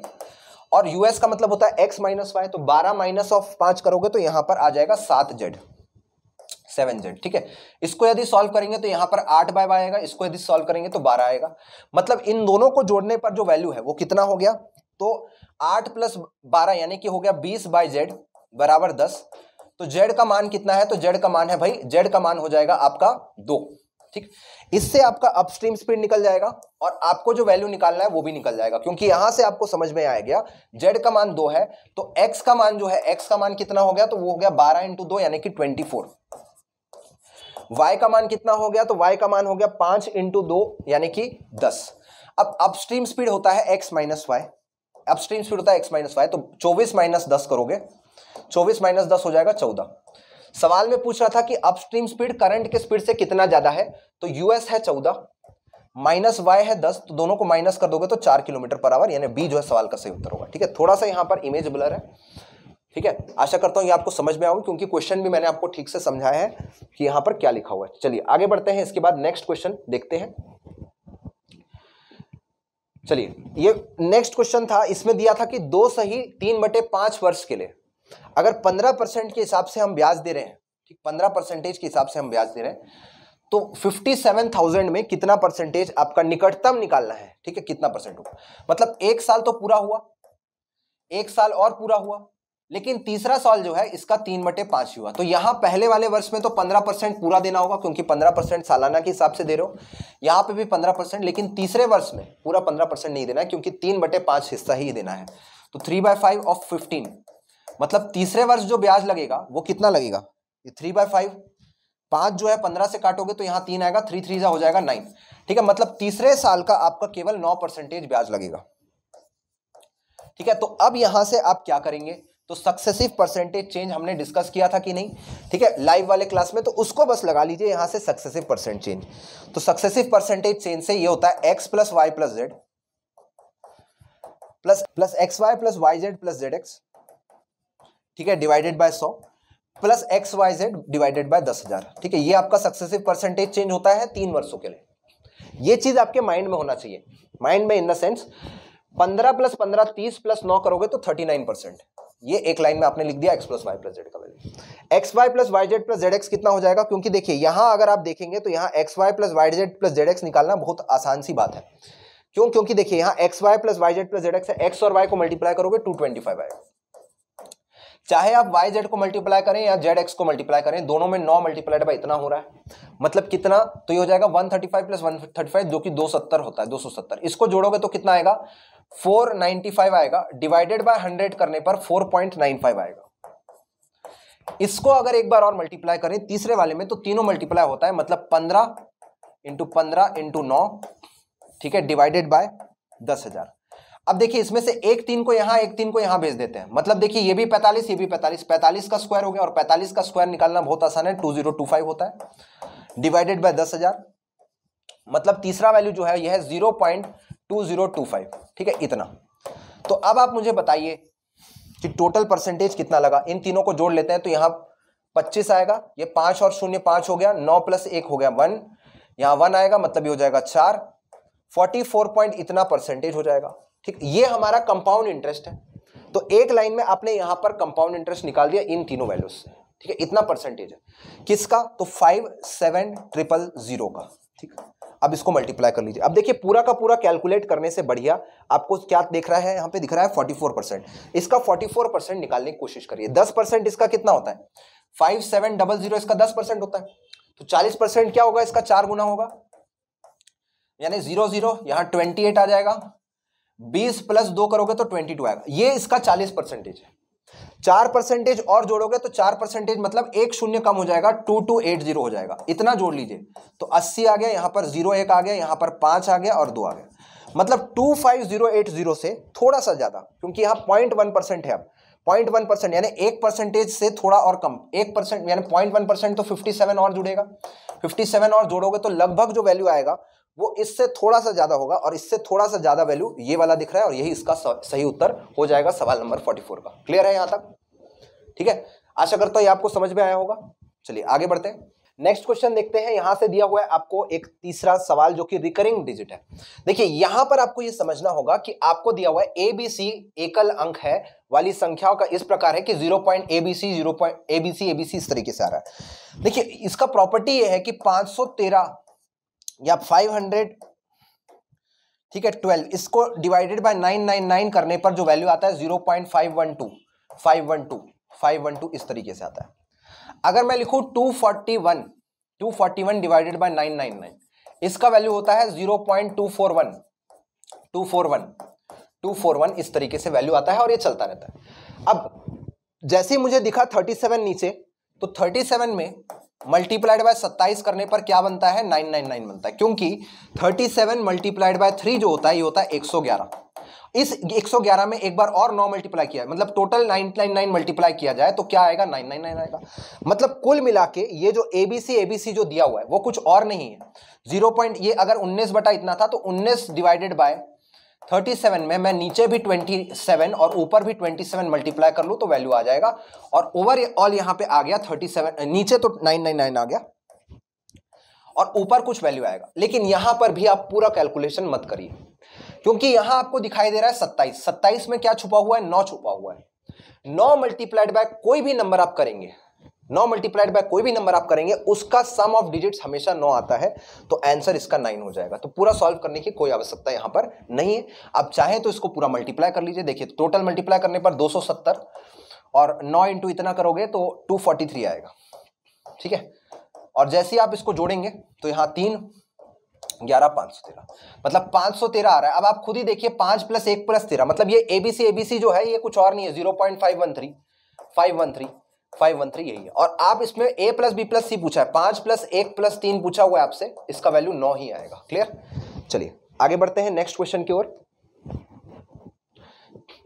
और यूएस का मतलब होता है एक्स माइनस वाई तो बारह माइनस ऑफ पांच करोगे तो यहां पर आ जाएगा सात जेड सेवन जेड ठीक है इसको यदि सॉल्व करेंगे तो यहां पर आठ बाय बाय आएगा इसको यदि सॉल्व करेंगे तो बारह आएगा मतलब इन दोनों को जोड़ने पर जो वैल्यू है वो कितना हो गया तो आठ प्लस बारह यानी कि हो गया बीस बाय जेड बराबर दस तो जेड का मान कितना है तो जेड का मान है भाई जेड का मान हो जाएगा आपका दो ठीक इससे आपका अपस्ट्रीम स्पीड निकल जाएगा और आपको जो वैल्यू निकालना है वो भी निकल जाएगा क्योंकि यहां से आपको समझ में आ गया जेड का मान दो है तो एक्स का मान जो है एक्स का मान कितना हो गया तो वो हो गया बारह इंटू दो यानी कि ट्वेंटी फोर y का मान कितना हो गया तो वाई का मान हो गया पांच इंटू दो यानी कि दस अब अपस्ट्रीम स्पीड होता है x minus Y upstream speed होता है x माइनस वाई तो चौबीस माइनस दस करोगे चौबीस माइनस दस हो जाएगा चौदह सवाल में पूछ रहा था कि अपस्ट्रीम स्पीड करंट के स्पीड से कितना ज्यादा है तो यूएस है चौदह माइनस वाई है दस तो दोनों को माइनस कर दोगे तो चार किलोमीटर पर आवर यानी बी जो है सवाल का सही उत्तर होगा ठीक है थोड़ा सा यहां पर इमेज ब्लर है ठीक है आशा करता हूँ ये आपको समझ में आओगे क्योंकि क्वेश्चन भी मैंने आपको ठीक से समझाया है कि यहाँ पर क्या लिखा हुआ है चलिए आगे बढ़ते हैं इसके बाद नेक्स्ट क्वेश्चन देखते हैं चलिए ये नेक्स्ट क्वेश्चन था इसमें दिया था कि दो सही तीन बटे पांच वर्ष के लिए अगर पंद्रह परसेंट के हिसाब से हम ब्याज दे रहे हैं ठीक पंद्रह परसेंटेज के हिसाब से हम ब्याज दे रहे हैं तो फिफ्टी सेवन थाउजेंड में कितना परसेंटेज आपका निकटतम निकालना है ठीक है कितना परसेंट होगा मतलब एक साल तो पूरा हुआ एक साल और पूरा हुआ लेकिन तीसरा साल जो है इसका तीन बटे पांच हुआ तो यहां पहले वाले वर्ष में तो पंद्रह परसेंट पूरा देना होगा क्योंकि पंद्रह परसेंट सालाना के हिसाब से दे रहे हो यहां पे भी पंद्रह परसेंट लेकिन तीसरे वर्ष में पूरा पंद्रह परसेंट नहीं देना है क्योंकि तीन बटे पांच हिस्सा ही देना है तो three by five of fifteen मतलब तीसरे वर्ष जो ब्याज लगेगा वो कितना लगेगा ये थ्री बाय फाइव पांच जो है पंद्रह से काटोगे तो यहां तीन आएगा थ्री थ्री हो जाएगा नाइन ठीक है मतलब तीसरे साल का आपका केवल नौ ब्याज लगेगा ठीक है तो अब यहां से आप क्या करेंगे तो सक्सेसिव परसेंटेज चेंज हमने डिस्कस किया था कि नहीं ठीक है लाइव वाले क्लास में तो उसको बस लगा लीजिए यहां से सक्सेसिव परसेंट चेंज तो सक्सेसिव परसेंटेज चेंज से ये होता है X plus Y plus Z plus plus X Y plus Y Z plus Z X ठीक है डिवाइडेड बाय सौ plus X Y Z divided by दस हजार ठीक है ये आपका सक्सेसिव परसेंटेज चेंज होता है तीन वर्षों के लिए ये चीज़ आपके माइंड में होना चाहिए माइंड में इन द सेंस पंद्रह प्लस पंद्रह तीस प्लस नौ करोगे तो थर्टी नाइन परसेंट ये एक लाइन में आपने लिख दिया X plus Y plus Z का value X Y plus Y Z plus Z X कितना हो जाएगा क्योंकि देखिए यहाँ अगर आप देखेंगे तो यहाँ X Y plus Y Z plus Z X निकालना बहुत आसान सी बात है क्यों क्योंकि देखिए यहाँ X Y plus Y Z plus Z X है एक्स और वाई को मल्टीप्लाई करोगे टू ट्वेंटी फाइव आएगा चाहे आप वाई जेड को मल्टीप्लाई करें या जेड एक्स को मल्टीप्लाई करें दोनों में नौ मल्टीप्लाइड बाई इतना हो रहा है मतलब कितना तो ये हो जाएगा one thirty five plus one thirty five जो कि दो सत्तर होता है दो सौ सत्तर इसको जोड़ोगे तो कितना आएगा फोर नाइन्टी फाइव आएगा डिवाइडेड बाय हंड्रेड करने पर फोर पॉइंट नाइन फाइव आएगा इसको अगर एक बार और मल्टीप्लाई करें तीसरे वाले में तो तीनों मल्टीप्लाई होता है मतलब पंद्रह इंटू पंद्रह इंटू नौ ठीक है डिवाइडेड बाय दस हजार अब देखिए इसमें से एक तीन को यहाँ एक तीन को यहाँ भेज देते हैं मतलब देखिए ये भी पैंतालीस ये भी पैंतालीस पैंतालीस का स्क्वायर हो गया और पैंतालीस का स्क्वायर निकालना बहुत आसान है टू जीरो टू फाइव होता है डिवाइडेड बाय दस हजार मतलब तीसरा वैल्यू जो है यह है zero point two zero two five ठीक है इतना तो अब आप मुझे बताइए कि टोटल परसेंटेज कितना लगा इन तीनों को जोड़ लेते हैं तो यहाँ पच्चीस आएगा ये पांच और शून्य पांच हो गया नौ प्लस एक हो गया वन यहाँ वन आएगा मतलब ये हो जाएगा चार फोर्टी फोर पॉइंट इतना परसेंटेज हो जाएगा ठीक ये हमारा कंपाउंड इंटरेस्ट है तो एक लाइन में आपने यहां पर कंपाउंड इंटरेस्ट निकाल दिया इन तीनों वैल्यूज से ठीक है इतना परसेंटेज है किसका तो फाइव सेवन ट्रिपल जीरो का ठीक अब इसको मल्टीप्लाई कर लीजिए अब देखिए पूरा का पूरा कैलकुलेट करने से बढ़िया आपको क्या देख रहा है यहां पे दिख रहा है 44 परसेंट इसका 44 परसेंट निकालने की कोशिश करिए 10 परसेंट इसका कितना होता है फाइव सेवन डबल जीरो इसका 10 परसेंट होता है तो 40 परसेंट क्या होगा इसका चार गुना होगा यानी जीरो जीरो यहां ट्वेंटी एट आ जाएगा बीस प्लस दो करोगे तो ट्वेंटी टू आएगा ये इसका चालीस परसेंटेज है चार परसेंटेज और जोड़ोगे तो चार परसेंटेज मतलब एक शून्य कम हो जाएगा टू टू एट जीरो हो जाएगा इतना जोड़ लीजिए तो अस्सी आ गया यहां पर जीरो एक आ गया यहां पर पांच आ गया और दो आ गया मतलब two five zero eight zero से थोड़ा सा ज़्यादा क्योंकि यहां पॉइंट वन परसेंट है अब पॉइंट वन परसेंट यानी एक परसेंटेज से थोड़ा और कम एक परसेंट यानी पॉइंट वन परसेंट तो फिफ्टी सेवन और जुड़ेगा फिफ्टी सेवन और जोड़ोगे तो लगभग जो वैल्यू आएगा वो इससे थोड़ा सा ज़्यादा होगा और इससे थोड़ा सा ज़्यादा वैल्यू ये वाला दिख रहा है और यही इसका सही उत्तर हो जाएगा सवाल नंबर फोर्टी का क्लियर है यहां तक ठीक है आशा करता हूँ आपको समझ में आया होगा चलिए आगे बढ़ते हैं नेक्स्ट क्वेश्चन देखते हैं यहां से दिया हुआ है आपको एक तीसरा सवाल जो कि रिकरिंग डिजिट है देखिए यहां पर आपको यह समझना होगा कि आपको दिया हुआ है एबीसी एकल अंक है वाली संख्याओं का इस प्रकार है कि zero point ABC zero point ABC ABC इस तरीके से आ रहा है देखिए इसका प्रॉपर्टी यह है कि पांच या फाइव हंड्रेड ठीक है ट्वेल्व इसको divided by nine nine nine करने पर जो वैल्यू आता है 0.512 512 512 इस तरीके से आता है अगर मैं लिखूं 241 241 divided by nine nine nine इसका वैल्यू होता है zero point two four one two four one two four one इस तरीके से वैल्यू आता है और ये चलता रहता है अब जैसे ही मुझे दिखा थर्टी सेवन नीचे तो थर्टी सेवन में मल्टीप्लाइड बाय सत्ताईस करने पर क्या बनता है नाइन नाइन नाइन बनता है क्योंकि thirty seven multiplied by three जो होता है ये होता है एक सौ ग्यारह इस 111 में एक बार और नौ मल्टीप्लाई किया मतलब टोटल 999 मल्टीप्लाई किया जाए तो क्या आएगा 999 आएगा मतलब कुल मिला के ये जो एबीसी एबीसी जो दिया हुआ है वो कुछ और नहीं है जीरो पॉइंट ये अगर उन्नीस बटा इतना था तो उन्नीस डिवाइडेड बाय 37 में मैं नीचे भी 27 और ऊपर भी 27 मल्टीप्लाई कर लूँ तो वैल्यू आ जाएगा और ओवर ऑल यहाँ पे आ गया 37 नीचे तो 999 आ गया और ऊपर कुछ वैल्यू आएगा लेकिन यहाँ पर भी आप पूरा कैलकुलेशन मत करिए क्योंकि यहाँ आपको दिखाई दे रहा है सत्ताईस सत्ताईस में क्या छुपा हुआ है नौ छुपा हुआ है नौ मल्टीप्लाइड बाय कोई भी नंबर आप करेंगे नौ मल्टीप्लाइड बाय कोई भी नंबर आप करेंगे उसका सम ऑफ डिजिट्स हमेशा नौ आता है तो आंसर इसका नाइन हो जाएगा तो पूरा सॉल्व करने की कोई आवश्यकता यहां पर नहीं है आप चाहें तो इसको पूरा मल्टीप्लाई कर लीजिए देखिए टोटल मल्टीप्लाई करने पर 270 और नौ इंटू इतना करोगे तो 243 आएगा ठीक है और जैसे ही आप इसको जोड़ेंगे तो यहाँ तीन ग्यारह पाँच सौ तेरह मतलब पाँच सौ तेरह आ रहा है अब आप खुद ही देखिए पाँच प्लस एक प्लस तेरह मतलब ये एबीसी एबीसी जो है ये कुछ और नहीं है zero point five one three five one three five one three यही है और आप इसमें A plus B plus C पूछा है पांच प्लस एक प्लस तीन पूछा हुआ है आपसे इसका वैल्यू नौ ही आएगा क्लियर चलिए आगे बढ़ते हैं नेक्स्ट क्वेश्चन की ओर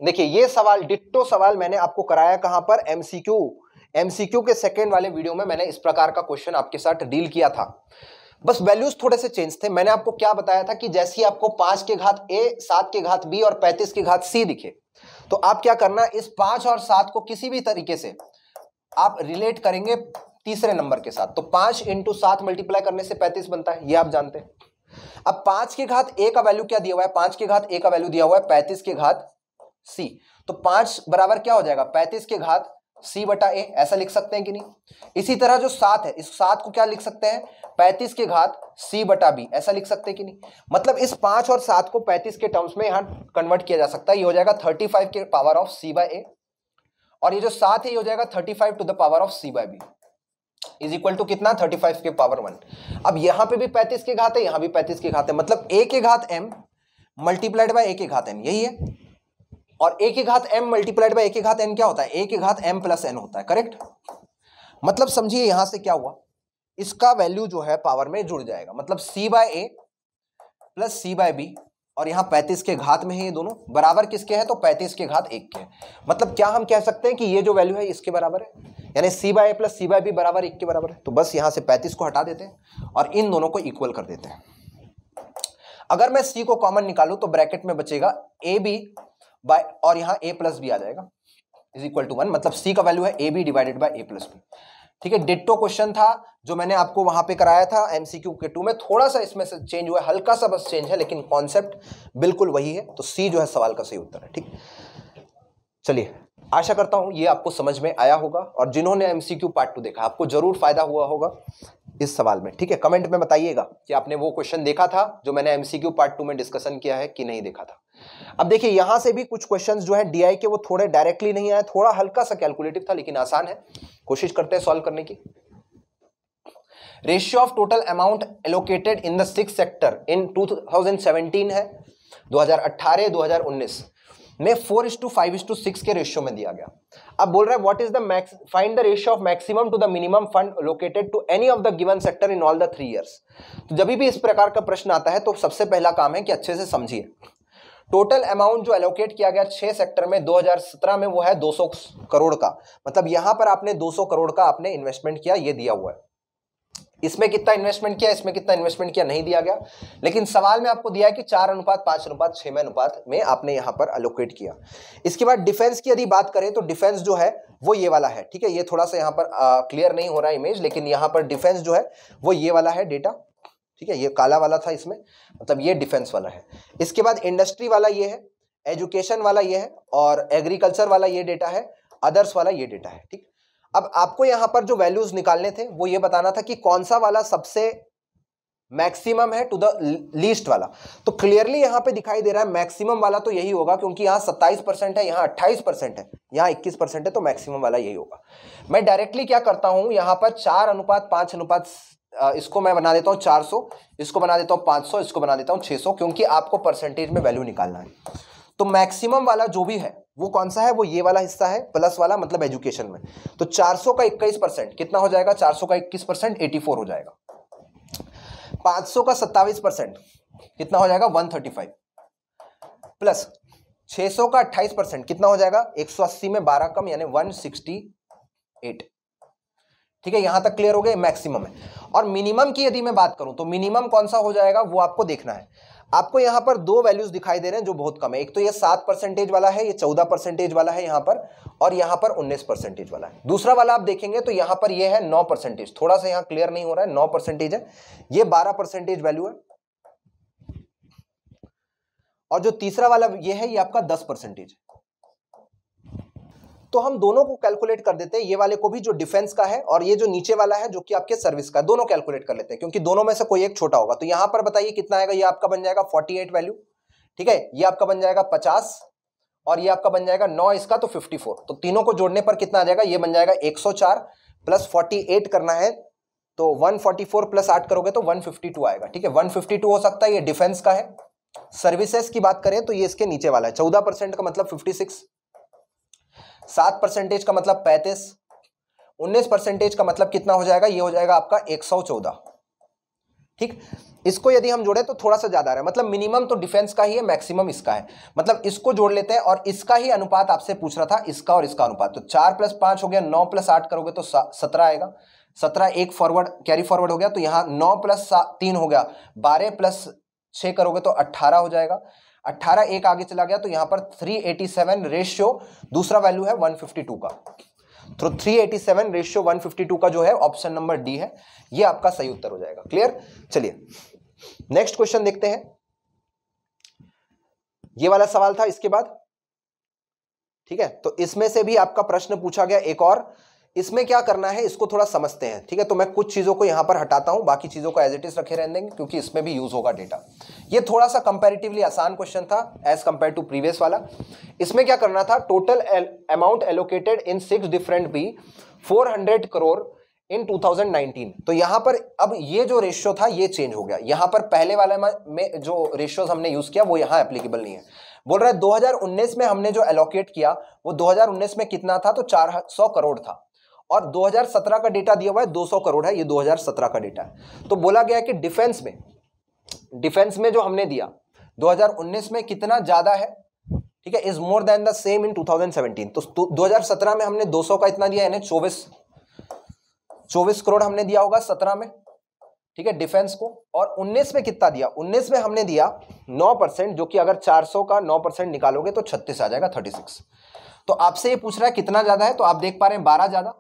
देखिए ये सवाल डिट्टो सवाल मैंने आपको कराया कहां पर एमसीक्यू एमसीक्यू के सेकेंड वाले वीडियो में मैंने इस प्रकार का क्वेश्चन आपके साथ डील किया था बस वैल्यूज थोड़े से चेंज थे मैंने आपको क्या बताया था कि जैसे ही आपको पांच के घात ए सात के घात बी और पैंतीस के घात सी दिखे तो आप क्या करना इस पांच और सात को किसी भी तरीके से आप रिलेट करेंगे तीसरे नंबर के साथ तो पांच इंटू सात मल्टीप्लाई करने से पैंतीस बनता है ये आप जानते हैं अब पांच के घात ए का वैल्यू क्या दिया हुआ है पांच के घात ए का वैल्यू दिया हुआ है पैंतीस के घात सी तो पांच बराबर क्या हो जाएगा पैंतीस के घात सी बटा ए ऐसा लिख सकते हैं कि नहीं इसी तरह जो सात है इस सात को क्या लिख सकते हैं पैंतीस के घात सी बटा बी ऐसा लिख सकते हैं कि नहीं मतलब इस पांच और सात को पैंतीस के टर्म्स में यहां कन्वर्ट किया जा सकता है ये हो जाएगा थर्टी फाइव के power of C by A और ये जो सात है ये हो जाएगा thirty five to the power of C by B is equal to कितना थर्टी फाइव के पावर वन अब यहां पे भी पैंतीस के घात है यहां भी पैंतीस के घात है मतलब ए के घात एम मल्टीप्लाइड बाय ए के घात एन यही है और ए के घात एम मल्टीप्लाइड बाय ए के घात एन क्या होता है ए के घात एम प्लस एन होता है करेक्ट मतलब समझिए यहां से क्या हुआ इसका वैल्यू जो है पावर में जुड़ जाएगा मतलब C by A plus C by B और यहाँ पैंतीस के घात में है ये दोनों बराबर किसके हैं तो पैंतीस के घात एक के मतलब क्या हम कह सकते हैं कि ये जो वैल्यू है इसके बराबर है यानी C by A plus C by B बराबर एक के बराबर है तो बस यहाँ से पैंतीस को हटा देते हैं और इन दोनों को इक्वल कर देते हैं अगर मैं सी को कॉमन निकालूं तो ब्रैकेट में बचेगा ए बी बाय और यहाँ ए प्लस बी आ जाएगा इज इक्वल टू वन मतलब सी का वैल्यू है A B divided by A plus B ठीक है डिट्टो क्वेश्चन था जो मैंने आपको वहां पे कराया था एमसीक्यू के टू में थोड़ा सा इसमें से चेंज हुआ है हल्का सा बस चेंज है लेकिन कॉन्सेप्ट बिल्कुल वही है तो सी जो है सवाल का सही उत्तर है ठीक चलिए आशा करता हूं ये आपको समझ में आया होगा और जिन्होंने एमसीक्यू पार्ट टू देखा आपको जरूर फायदा हुआ होगा इस सवाल में ठीक है कमेंट में बताइएगा कि आपने वो क्वेश्चन देखा था जो मैंने एमसीक्यू पार्ट टू में डिस्कशन किया है कि नहीं देखा था अब देखिए यहां से भी कुछ क्वेश्चंस जो है डीआई के वो थोड़े डायरेक्टली नहीं आए थोड़ा हल्का सा कैलकुलेटिव था लेकिन आसान है कोशिश करते हैं सॉल्व करने की ratio of total amount allocated in the six sector in 2017 है 2018 2019 में four is to five is to six के रेशियो में दिया गया अब बोल रहा है what is the max find the ratio of maximum to the minimum fund located to any of the given sector in all the three years तो जब भी इस प्रकार का प्रश्न आता है तो सबसे पहला काम है कि अच्छे से समझिए टोटल अमाउंट जो एलोकेट किया गया छह सेक्टर में 2017 में वो है 200 करोड़ का मतलब यहां पर आपने 200 करोड़ का आपने इन्वेस्टमेंट किया ये दिया हुआ है इसमें कितना इन्वेस्टमेंट किया इसमें कितना इन्वेस्टमेंट किया नहीं दिया गया लेकिन सवाल में आपको दिया है कि चार अनुपात पांच अनुपात छह में अनुपात में आपने यहां पर अलोकेट किया इसके बाद डिफेंस की यदि बात करें तो डिफेंस जो है वो ये वाला है ठीक है ये थोड़ा सा यहां पर क्लियर नहीं हो रहा इमेज लेकिन यहां पर डिफेंस जो है वो ये वाला है डेटा ठीक है ये काला वाला था इसमें मतलब ये डिफेंस वाला है इसके बाद इंडस्ट्री वाला ये है एजुकेशन वाला ये है और एग्रीकल्चर वाला ये डेटा है अदर्स वाला ये डेटा है ठीक अब आपको यहां पर जो वैल्यूज निकालने थे वो ये बताना था कि कौन सा वाला सबसे मैक्सिमम है टू द लीस्ट वाला तो क्लियरली यहाँ पे दिखाई दे रहा है मैक्सिमम वाला तो यही होगा क्योंकि यहां 27 परसेंट है यहाँ 28 परसेंट है यहां 21 परसेंट है तो मैक्सिमम वाला यही होगा मैं डायरेक्टली क्या करता हूं यहां पर चार अनुपात पांच अनुपात इसको मैं बना देता हूँ चार इसको बना देता हूँ पांच इसको बना देता हूँ 600 क्योंकि आपको परसेंटेज में वैल्यू निकालना है तो मैक्सिमम वाला जो भी है वो कौन सा है वो ये वाला हिस्सा है प्लस वाला मतलब एजुकेशन में तो 400 का 21 परसेंट कितना हो जाएगा 400 का 21 परसेंट एटी हो जाएगा 500 का 27 परसेंट कितना हो जाएगा 135 प्लस 600 का 28 परसेंट कितना हो जाएगा 180 में 12 कम यानी 168 ठीक है यहां तक क्लियर हो गए मैक्सिमम है और मिनिमम की यदि मैं बात करूं तो मिनिमम कौन सा हो जाएगा वो आपको देखना है आपको यहां पर दो वैल्यूज दिखाई दे रहे हैं जो बहुत कम है एक तो ये सात परसेंटेज वाला है ये चौदह परसेंटेज वाला है यहां पर और यहां पर उन्नीस परसेंटेज वाला है दूसरा वाला आप देखेंगे तो यहां पर ये है नौ परसेंटेज थोड़ा सा यहां क्लियर नहीं हो रहा है नौ परसेंटेज है ये बारह परसेंटेज वैल्यू है और जो तीसरा वाला ये है ये आपका दस परसेंटेज तो हम दोनों को कैलकुलेट कर देते हैं ये वाले को भी जो डिफेंस का है और ये जो नीचे वाला है जो कि आपके सर्विस का दोनों कैलकुलेट कर लेते हैं क्योंकि दोनों में से कोई एक छोटा होगा तो यहाँ पर बताइए कितना आएगा ये आपका बन जाएगा फोर्टी एट वैल्यू ठीक है ये आपका बन जाएगा पचास और ये आपका बन जाएगा नौ इसका तो फिफ्टी फोर तो तीनों को जोड़ने पर कितना आ जाएगा ये बन जाएगा एक सौ चार प्लस फोर्टी एट करना है तो 144 प्लस 8 करोगे तो 152 आएगा ठीक है 152 हो सकता है ये डिफेंस का है सर्विसेज की बात करें तो ये इसके नीचे वाला है 14 परसेंट का मतलब सिक्स सात परसेंटेज का मतलब पैंतीस उन्नीस परसेंटेज का मतलब कितना हो जाएगा ये हो जाएगा आपका एक सौ चौदह ठीक इसको यदि हम जोड़े तो थोड़ा सा ज़्यादा आ रहा है मतलब मिनिमम तो डिफेंस का ही है मैक्सिमम इसका है मतलब इसको जोड़ लेते हैं और इसका ही अनुपात आपसे पूछ रहा था इसका और इसका अनुपात तो चार प्लस पाँच हो गया नौ प्लस आठ करोगे तो सत्रह आएगा सत्रह एक फॉरवर्ड कैरी फॉरवर्ड हो गया तो यहाँ नौ प्लस तीन हो गया बारह प्लस छह करोगे तो अट्ठारह हो जाएगा अट्ठारह एक आगे चला गया तो यहां पर 387 रेशियो दूसरा वैल्यू है 152 का तो 387 रेशियो 152 का जो है ऑप्शन नंबर डी है ये आपका सही उत्तर हो जाएगा क्लियर चलिए नेक्स्ट क्वेश्चन देखते हैं ये वाला सवाल था इसके बाद ठीक है तो इसमें से भी आपका प्रश्न पूछा गया एक और इसमें क्या करना है इसको थोड़ा समझते हैं ठीक है तो मैं कुछ चीज़ों को यहां पर हटाता हूँ बाकी चीज़ों को एज इट इज रखे रहने देंगे क्योंकि इसमें भी यूज़ होगा डेटा ये थोड़ा सा कंपेरेटिवली आसान क्वेश्चन था एज कंपेयर टू प्रीवियस वाला इसमें क्या करना था total amount allocated in six different B hundred crore in 2019 तो यहाँ पर अब ये जो रेशियो था ये चेंज हो गया यहाँ पर पहले वाले में जो रेशियोज हमने यूज़ किया वो यहाँ एप्लीकेबल नहीं है बोल रहा है 2019 में हमने जो एलोकेट किया वो 2019 में कितना था तो 400 करोड़ था और 2017 का डेटा दिया हुआ है 200 करोड़ है ये 2017 का डेटा है तो बोला गया है कि डिफेंस में डिफेंस में जो हमने दिया 2019 में कितना ज़्यादा है ठीक है is more than the same in 2017 तो 2017 में हमने 200 का इतना दिया यानी चौबीस चौबीस करोड़ हमने दिया होगा सत्रह में ठीक है डिफेंस को और 19 में कितना दिया 19 में हमने दिया 9 परसेंट जो कि अगर 400 का 9 परसेंट निकालोगे तो 36 आ जाएगा 36 तो आपसे ये पूछ रहा है कितना ज़्यादा है तो आप देख पा रहे हैं 12 ज़्यादा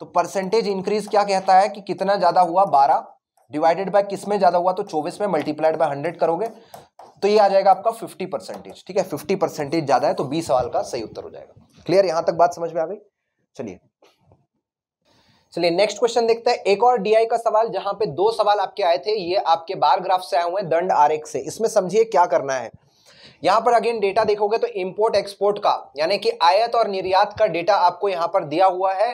तो परसेंटेज इंक्रीज क्या कहता है कि कितना ज़्यादा हुआ बारह डिवाइडेड बाय किस में ज़्यादा हुआ तो चौबीस में मल्टीप्लाइड बाय हंड्रेड करोगे तो ये आ जाएगा आपका फिफ्टी परसेंटेज ठीक है फिफ्टी परसेंटेज ज़्यादा है तो बी सवाल का सही उत्तर हो जाएगा क्लियर यहां तक बात समझ में आ गई चलिए चलिए नेक्स्ट क्वेश्चन देखते हैं एक और डीआई का सवाल जहां पे दो सवाल आपके आए थे ये आपके बार ग्राफ से आए हुए दंड आर से इसमें समझिए क्या करना है यहां पर अगेन डेटा देखोगे तो इंपोर्ट एक्सपोर्ट का यानी कि आयत और निर्यात का डेटा आपको यहां पर दिया हुआ है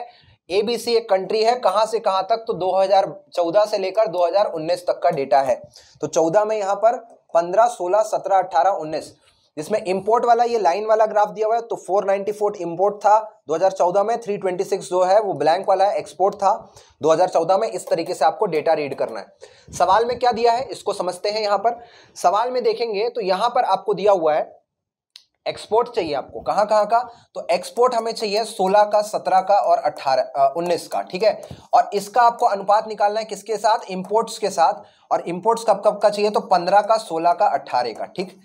एबीसी एक कंट्री है कहां से कहां तक तो 2014 से लेकर 2019 तक का डेटा है तो 14 में यहां पर 15 16 17 18 19 जिसमें इंपोर्ट वाला ये लाइन वाला ग्राफ दिया हुआ है तो 494 इंपोर्ट था 2014 में 326 जो है वो ब्लैंक वाला है एक्सपोर्ट था 2014 में इस तरीके से आपको डेटा रीड करना है सवाल में क्या दिया है इसको समझते हैं यहाँ पर सवाल में देखेंगे तो यहाँ पर आपको दिया हुआ है एक्सपोर्ट चाहिए आपको कहां कहां का तो एक्सपोर्ट हमें चाहिए 16 का 17 का और 18 19 का ठीक है और इसका आपको अनुपात निकालना है किसके साथ इंपोर्ट्स के साथ और इंपोर्ट्स कब कब का चाहिए तो 15 का 16 का 18 का ठीक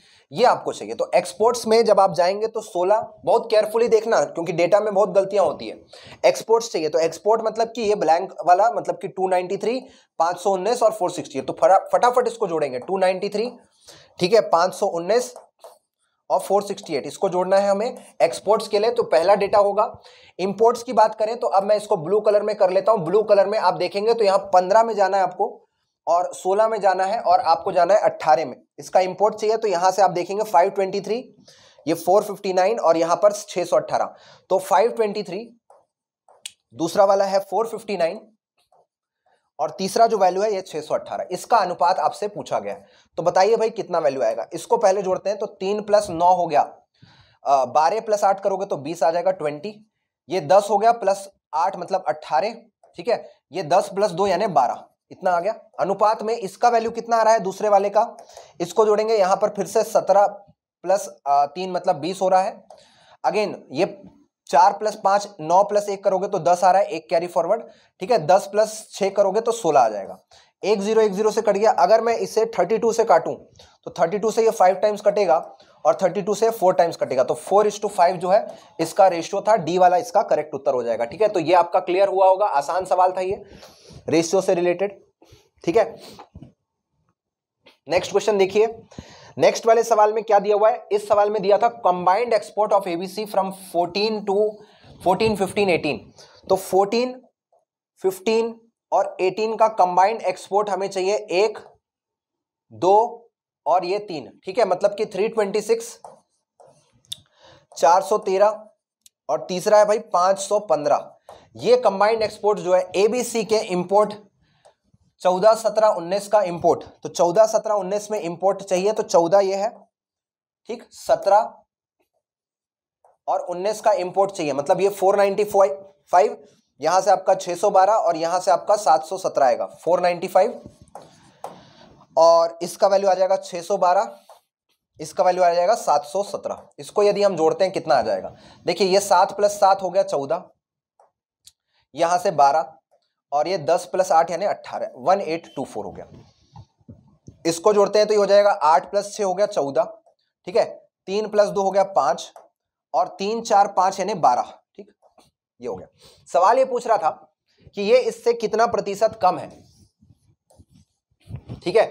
ये आपको चाहिए तो एक्सपोर्ट्स में जब आप जाएंगे तो 16 बहुत केयरफुली देखना क्योंकि डेटा में बहुत गलतियां होती है एक्सपोर्ट्स चाहिए तो एक्सपोर्ट मतलब कि ये ब्लैंक वाला मतलब कि 293 519 और 460 तो फटाफट इसको जोड़ेंगे 293 ठीक है 519 और 468 इसको जोड़ना है हमें एक्सपोर्ट्स के लिए तो पहला डेटा होगा इंपोर्ट्स की बात करें तो अब मैं इसको ब्लू कलर में कर लेता हूं ब्लू कलर में आप देखेंगे तो यहाँ पंद्रह में जाना है आपको और सोलह में जाना है और आपको जाना है अट्ठारह में इसका इम्पोर्ट चाहिए तो यहाँ से आप देखेंगे फाइव ट्वेंटी थ्री ये फोर फिफ्टी नाइन और यहाँ पर छः सौ अट्ठारह तो फाइव ट्वेंटी थ्री दूसरा वाला है फोर फिफ्टी नाइन और तीसरा जो वैल्यू है ये 618 इसका अनुपात आपसे पूछा गया तो बताइए भाई कितना वैल्यू आएगा इसको पहले जोड़ते हैं तो तीन प्लस नौ हो गया बारह प्लस आठ करोगे तो बीस आ जाएगा ट्वेंटी ये दस हो गया प्लस आठ मतलब अट्ठारह ठीक है ये दस प्लस दो यानी बारह इतना आ गया अनुपात में इसका वैल्यू कितना आ रहा है दूसरे वाले का इसको जोड़ेंगे यहां पर फिर से सत्रह प्लस तीन मतलब बीस हो रहा है अगेन ये चार प्लस पांच नौ प्लस एक करोगे तो दस आ रहा है एक कैरी फॉरवर्ड ठीक है दस प्लस छह करोगे तो सोलह आ जाएगा एक जीरो एक जीरो से कट गया अगर मैं इसे थर्टी टू से काटूं तो थर्टी टू से ये फाइव टाइम्स कटेगा और थर्टी टू से फोर टाइम्स कटेगा तो फोर इस टू फाइव जो है इसका रेशियो था डी वाला इसका करेक्ट उत्तर हो जाएगा ठीक है तो ये आपका क्लियर हुआ होगा आसान सवाल था ये रेशियो से रिलेटेड ठीक है नेक्स्ट क्वेश्चन देखिए नेक्स्ट वाले सवाल में क्या दिया हुआ है इस सवाल में दिया था combined export of ABC from 14 to 14, 15, 18 तो 14, 15 और 18 का कंबाइंड एक्सपोर्ट हमें चाहिए एक दो और ये तीन ठीक है मतलब कि 326, 413 और तीसरा है भाई 515 ये कंबाइंड एक्सपोर्ट जो है एबीसी के इंपोर्ट चौदह सत्रह उन्नीस का इम्पोर्ट तो चौदह सत्रह उन्नीस में इंपोर्ट चाहिए तो चौदह ये है ठीक सत्रह और उन्नीस का इंपोर्ट चाहिए मतलब ये फोर नाइनटी फाइव यहां से आपका छह सौ बारह और यहां से आपका सात सौ सत्रह आएगा फोर नाइनटी फाइव और इसका वैल्यू आ जाएगा छह सौ बारह इसका वैल्यू आ जाएगा सात सौ सत्रह इसको यदि हम जोड़ते हैं कितना आ जाएगा देखिए ये सात प्लस सात हो गया चौदह यहां से बारह और ये दस प्लस आठ यानी अट्ठारह वन एट टू फोर हो गया इसको जोड़ते हैं तो ये हो जाएगा आठ प्लस छ हो गया चौदह ठीक है तीन प्लस दो हो गया पांच और तीन चार पांच यानी बारह ठीक ये हो गया सवाल ये पूछ रहा था कि ये इससे कितना प्रतिशत कम है ठीक है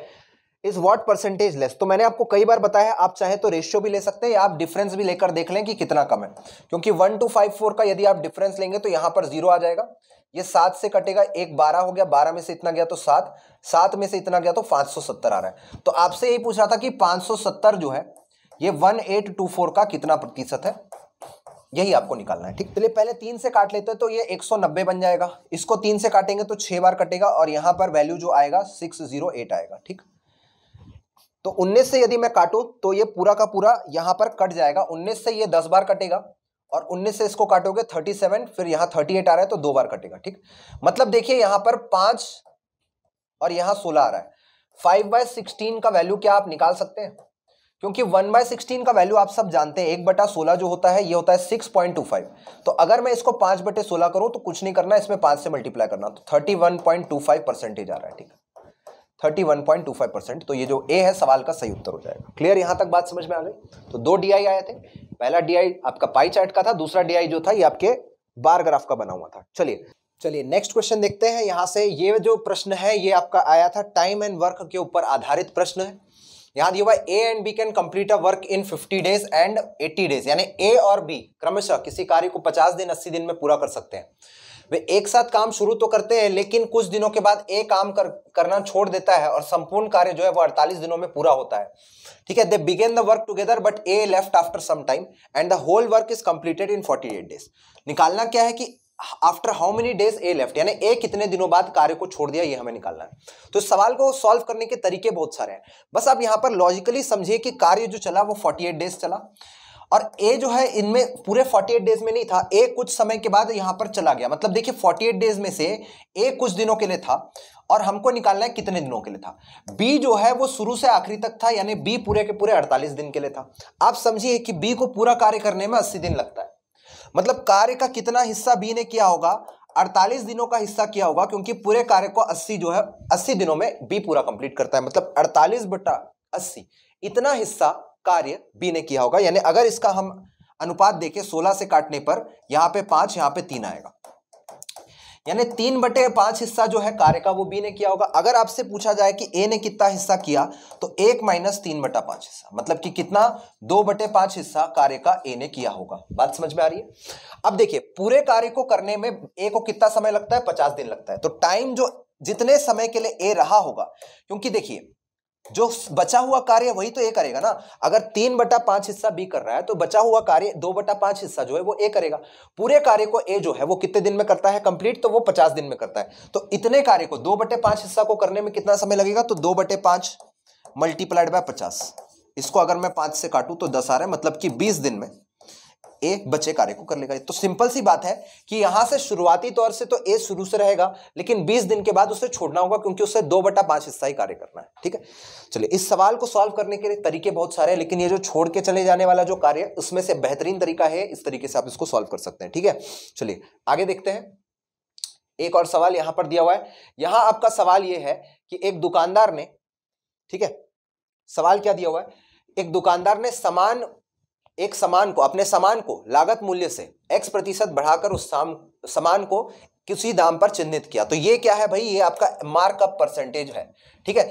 इज वॉट परसेंटेज लेस तो मैंने आपको कई बार बताया आप चाहे तो रेशियो भी ले सकते हैं या आप डिफरेंस भी लेकर देख लें कि कितना कम है क्योंकि वन टू फाइव फोर का यदि आप डिफरेंस लेंगे तो यहां पर जीरो आ जाएगा ये सात से कटेगा एक बारह हो गया बारह में से इतना गया तो सात सात में से इतना गया तो पांच सौ सत्तर आ रहा है तो आपसे यही पूछ रहा था कि पांच सौ सत्तर जो है ये वन एट टू फोर का कितना प्रतिशत है यही आपको निकालना है ठीक चलिए तो पहले तीन से काट लेते हैं तो ये एक सौ नब्बे बन जाएगा इसको तीन से काटेंगे तो छह बार कटेगा और यहां पर वैल्यू जो आएगा एट आएगा ठीक तो 19 से यदि मैं काटूं तो ये पूरा का पूरा यहां पर कट जाएगा 19 से ये 10 बार कटेगा और 19 से इसको काटोगे 37 फिर यहां 38 आ रहा है तो दो बार कटेगा ठीक मतलब देखिए यहां पर पांच और यहां 16 आ रहा है फाइव बाय सिक्सटीन का वैल्यू क्या आप निकाल सकते हैं क्योंकि वन बाय सिक्सटीन का वैल्यू आप सब जानते हैं एक बटा सोलह जो होता है ये होता है सिक्स पॉइंट टू फाइव तो अगर मैं इसको पांच बटे सोलह करूं तो कुछ नहीं करना इसमें पांच से मल्टीप्लाई करना तो thirty one point two five percentage आ रहा है ठीक है 31.25 तो ये जो ए है सवाल का सही उत्तर हो जाएगा क्लियर यहां तक बात समझ में आ गई तो दो डीआई आए थे पहला डीआई आपका पाई चार्ट का था दूसरा डीआई जो था ये आपके बार ग्राफ का बना हुआ था चलिए चलिए नेक्स्ट क्वेश्चन देखते हैं यहां से ये जो प्रश्न है ये आपका आया था टाइम एंड वर्क के ऊपर आधारित प्रश्न है यहां दिया हुआ A and B can complete a work in 50 days and 80 days यानी ए और बी क्रमशः किसी कार्य को 50 दिन 80 दिन में पूरा कर सकते हैं वे एक साथ काम शुरू तो करते हैं लेकिन कुछ दिनों के बाद एक काम कर, करना छोड़ देता है और संपूर्ण कार्य जो है वो अड़तालीस दिनों में पूरा होता है ठीक है they begin the work together but A left after some time and the whole work is completed in forty eight days निकालना क्या है कि after how many days A left यानी ए कितने दिनों बाद कार्य को छोड़ दिया ये हमें निकालना है तो इस सवाल को सॉल्व करने के तरीके बहुत सारे हैं बस आप यहाँ पर लॉजिकली समझिए कि कार्य जो चला वो 48 डेज चला और ए जो है इनमें पूरे 48 डेज में नहीं था ए कुछ समय के बाद यहां पर चला गया मतलब देखिए 48 डेज में से ए कुछ दिनों के लिए था और हमको निकालना है कितने दिनों के लिए था बी जो है वो शुरू से आखिरी तक था यानी बी पूरे के पूरे 48 दिन के लिए था आप समझिए कि बी को पूरा कार्य करने में अस्सी दिन लगता है मतलब कार्य का कितना हिस्सा बी ने किया होगा 48 दिनों का हिस्सा किया होगा क्योंकि पूरे कार्य को 80 जो है 80 दिनों में बी पूरा कंप्लीट करता है मतलब 48 बटा 80 इतना हिस्सा कार्य बी ने किया होगा यानी अगर इसका हम अनुपात देखें सोलह से काटने पर यहां पे पांच यहां पे तीन आएगा यानी तीन बटे पांच हिस्सा जो है कार्य का वो बी ने किया होगा अगर आपसे पूछा जाए कि ए ने कितना हिस्सा किया तो एक माइनस तीन बटा पांच हिस्सा मतलब कि कितना दो बटे पांच हिस्सा कार्य का ए ने किया होगा बात समझ में आ रही है अब देखिए पूरे कार्य को करने में ए को कितना समय लगता है पचास दिन लगता है तो टाइम जो जितने समय के लिए ए रहा होगा क्योंकि देखिए जो बचा हुआ कार्य वही तो ए करेगा ना अगर तीन बटा पांच हिस्सा बी कर रहा है तो बचा हुआ कार्य दो बटा पांच हिस्सा जो है वो ए करेगा पूरे कार्य को ए जो है वो कितने दिन में करता है कंप्लीट तो वो पचास दिन में करता है तो इतने कार्य को दो बटे पांच हिस्सा को करने में कितना समय लगेगा तो दो बटे पांच मल्टीप्लाइड बाय पचास इसको अगर मैं पांच से काटू तो दस आ रहा है मतलब कि बीस दिन में ए बचे कार्य को कर लेगा तो सिंपल सी बात है कि यहां से शुरुआती तौर से तो ए शुरू से रहेगा लेकिन 20 दिन के बाद उसे छोड़ना होगा क्योंकि उसे दो बटा पांच हिस्सा ही कार्य करना है ठीक है चलिए इस सवाल को सॉल्व करने के लिए तरीके बहुत सारे हैं लेकिन ये जो छोड़ के चले जाने वाला जो कार्य उसमें से बेहतरीन तरीका है इस तरीके से आप इसको सॉल्व कर सकते हैं ठीक है चलिए आगे देखते हैं एक और सवाल यहां पर दिया हुआ है यहां आपका सवाल यह है कि एक दुकानदार ने ठीक है सवाल क्या दिया हुआ है एक दुकानदार ने सामान एक सामान को अपने सामान को लागत मूल्य से एक्स प्रतिशत बढ़ाकर उस साम सामान को किसी दाम पर चिन्हित किया तो ये क्या है भाई ये आपका मार्कअप परसेंटेज है ठीक है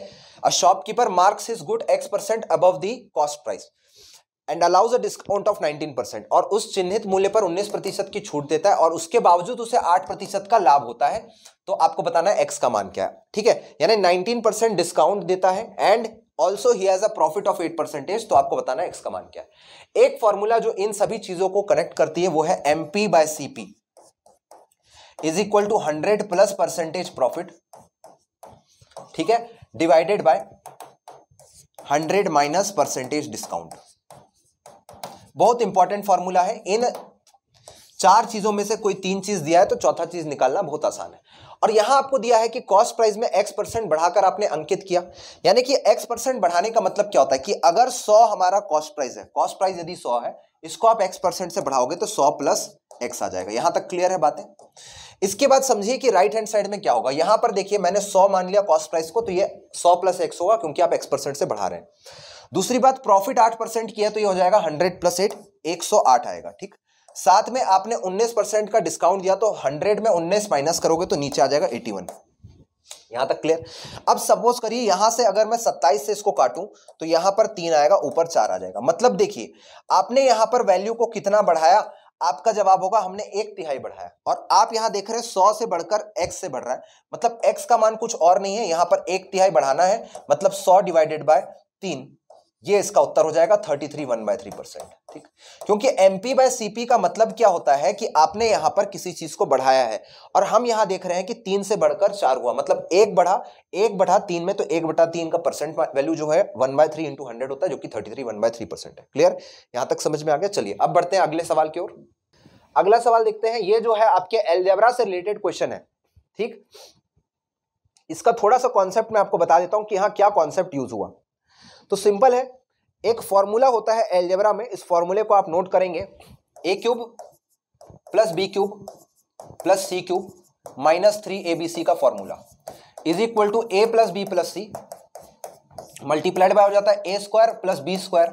a shopkeeper marks his goods x percent above the cost price and allows a discount of 19 percent और उस चिन्हित मूल्य पर 19 प्रतिशत की छूट देता है और उसके बावजूद उसे 8 प्रतिशत का लाभ होता है तो आपको बताना है एक्स का मान क्या है ठीक है यानी 19 परसेंट डिस्काउंट देता है and also he has a profit of eight percentage तो आपको बताना है एक्स का मान क्या एक फॉर्मूला जो इन सभी चीजों को कनेक्ट करती है वो है M P by C P is equal to hundred plus percentage profit ठीक है divided by hundred minus percentage discount बहुत इंपॉर्टेंट फॉर्मूला है इन चार चीजों में से कोई तीन चीज दिया है तो चौथा चीज निकालना बहुत आसान है और यहां आपको दिया है कि कॉस्ट प्राइस में एक्स परसेंट बढ़ाकर आपने अंकित किया यानी कि एक्स परसेंट बढ़ाने का मतलब क्या होता है कि अगर सौ हमारा कॉस्ट प्राइस है कॉस्ट प्राइस यदि सौ है इसको आप एक्स परसेंट से बढ़ाओगे तो सौ प्लस एक्स आ जाएगा यहां तक क्लियर है बातें इसके बाद समझिए कि राइट हैंड साइड में क्या होगा यहां पर देखिए मैंने सौ मान लिया कॉस्ट प्राइस को तो यह सौ प्लस एक्स होगा क्योंकि आप एक्स परसेंट से बढ़ा रहे हैं दूसरी बात प्रॉफिट आठ परसेंट की तो यह हो जाएगा हंड्रेड प्लस एट एक सौ आठ आएगा ठीक साथ में आपने 19 परसेंट का डिस्काउंट दिया तो 100 में 19 माइनस करोगे तो नीचे आ जाएगा 81 यहां तक क्लियर अब सपोज करिए यहां से अगर मैं 27 से इसको काटूं तो यहां पर तीन आएगा ऊपर चार आ जाएगा मतलब देखिए आपने यहां पर वैल्यू को कितना बढ़ाया आपका जवाब होगा हमने एक तिहाई बढ़ाया और आप यहां देख रहे हैं सौ से बढ़कर एक्स से बढ़ रहा है मतलब एक्स का मान कुछ और नहीं है यहां पर एक तिहाई बढ़ाना है मतलब सौ डिवाइडेड बाय तीन ये इसका उत्तर हो जाएगा 33 three one by three percent ठीक क्योंकि एम पी बाय पी का मतलब क्या होता है कि आपने यहां पर किसी चीज को बढ़ाया है और हम यहां देख रहे हैं कि तीन से बढ़कर चार हुआ मतलब एक बढ़ा एक बढ़ा तीन में तो एक बटा तीन का परसेंट वैल्यू जो है one by three into hundred होता है जो कि thirty three one by three percent है क्लियर यहां तक समझ में आ गया चलिए अब बढ़ते हैं अगले सवाल की ओर अगला सवाल देखते हैं ये जो है आपके एलजेबरा से रिलेटेड क्वेश्चन है ठीक इसका थोड़ा सा कॉन्सेप्ट मैं आपको बता देता हूं कि यहाँ क्या कॉन्सेप्ट यूज हुआ तो सिंपल है एक फॉर्मूला होता है एलजेबरा में इस फॉर्मूले को आप नोट करेंगे A cube plus B cube plus C cube minus three A B C का formula is equal to A plus B plus C multiplied by हो जाता है A square plus B square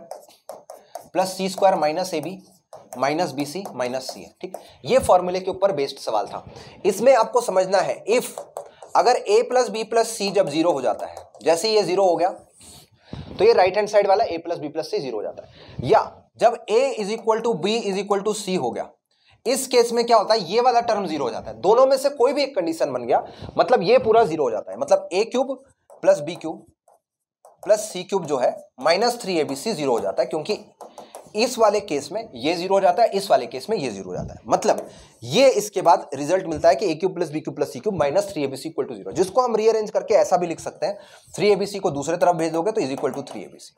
plus C square minus A B minus B C minus C है ठीक ये फॉर्मूले के ऊपर बेस्ड सवाल था इसमें आपको समझना है इफ अगर A plus B plus C जब जीरो हो जाता है जैसे ये जीरो हो गया तो ये राइट हैंड साइड वाला A plus B plus C zero हो जाता है या जब A is equal to B is equal to C हो गया इस केस में क्या होता है ये वाला टर्म जीरो हो जाता है दोनों में से कोई भी एक कंडीशन बन गया मतलब ये पूरा जीरो हो जाता है मतलब A cube plus B cube plus C cube जो है minus three A B C zero हो जाता है क्योंकि इस वाले केस में ये जीरो हो जाता है इस वाले केस में ये जीरो हो जाता है मतलब ये इसके बाद रिजल्ट मिलता है कि A cube plus B cube plus C cube minus three A B C equal to zero जिसको हम रीअरेंज करके ऐसा भी लिख सकते हैं थ्री ए बी सी को दूसरे तरफ भेज दोगे तो is equal to three A B C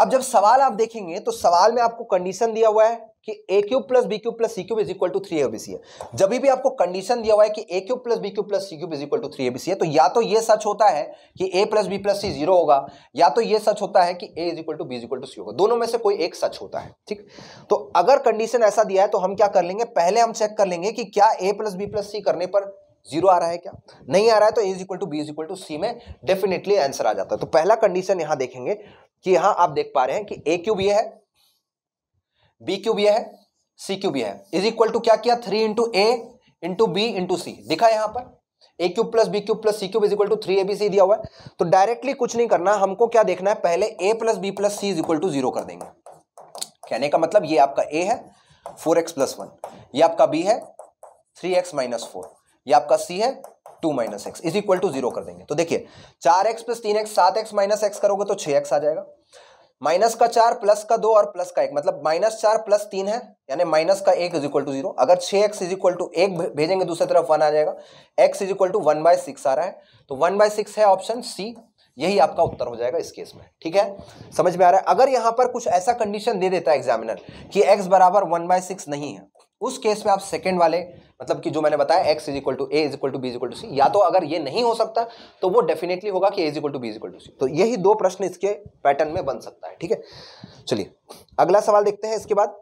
अब जब सवाल आप देखेंगे तो सवाल में आपको कंडीशन दिया हुआ है कि A cube plus B cube plus C cube is equal to three ABC है जब भी आपको कंडीशन दिया हुआ है कि A cube plus B cube plus C cube is equal to three ABC है तो या तो ये सच होता है कि A plus B plus C zero होगा या तो ये सच होता है कि A is equal to B is equal to सी होगा दोनों में से कोई एक सच होता है ठीक तो अगर कंडीशन ऐसा दिया है तो हम क्या कर लेंगे पहले हम चेक कर लेंगे कि क्या A plus B plus C करने पर जीरो आ रहा है क्या नहीं आ रहा है तो A is equal to B is equal to C में डेफिनेटली आंसर आ जाता है तो पहला कंडीशन यहां देखेंगे कि यहां आप देख पा रहे हैं कि ए क्यूब ये है बी क्यूब यह है सी क्यूब यह है इज इक्वल टू क्या किया three into A into B into C दिखा यहां पर A cube plus B cube plus C cube is equal to three A B C दिया हुआ है तो डायरेक्टली कुछ नहीं करना हमको क्या देखना है पहले A plus B plus C is equal to zero कर देंगे कहने का मतलब ये आपका ए है फोर एक्स प्लस वन ये आपका बी है थ्री एक्स माइनस फोर ये आपका सी है two minus x is equal to zero कर देंगे तो देखिए चार एक्स प्लस तीन एक्स सात एक्स माइनस एक्स करोगे तो छह एक्स आ जाएगा माइनस का चार प्लस का दो और प्लस का एक मतलब माइनस चार प्लस तीन है यानी माइनस का एक इज इक्वल टू जीरो अगर छह एक्स इज इक्वल टू एक भेजेंगे दूसरी तरफ वन आ जाएगा x is equal to one by six आ रहा है तो वन बाय सिक्स है ऑप्शन सी यही आपका उत्तर हो जाएगा इस केस में ठीक है समझ में आ रहा है अगर यहाँ पर कुछ ऐसा कंडीशन दे देता है एग्जामिनर कि एक्स बराबर वन बाय सिक्स नहीं है उस केस में आप सेकेंड वाले मतलब कि जो मैंने बताया x is equal to A is equal to B is equal to C या तो अगर ये नहीं हो सकता तो वो डेफिनेटली होगा कि A is equal to B is equal to C तो यही दो प्रश्न इसके पैटर्न में बन सकता है ठीक है चलिए अगला सवाल देखते हैं इसके बाद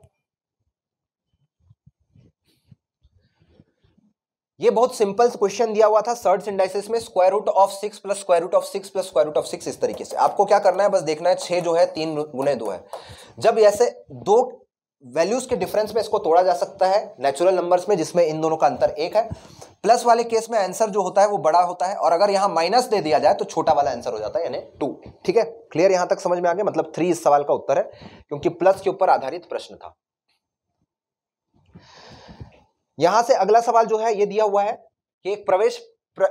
ये बहुत सिंपल क्वेश्चन दिया हुआ था सर्च इंडाइसिस में square root of six plus square root of six plus square root of six इस तरीके से आपको क्या करना है बस देखना है छह जो है तीन गुने दो है जब ऐसे दो वैल्यूज के डिफरेंस में इसको तोड़ा जा सकता है नेचुरल नंबर्स में जिसमें इन दोनों का अंतर एक है प्लस वाले केस में आंसर जो होता है वो बड़ा होता है और अगर यहां माइनस दे दिया जाए तो छोटा वाला आंसर हो जाता है यानी टू ठीक है क्लियर यहां तक समझ में आ गया मतलब थ्री इस सवाल का उत्तर है क्योंकि प्लस के ऊपर आधारित प्रश्न था यहां से अगला सवाल जो है ये दिया हुआ है कि एक प्रवेश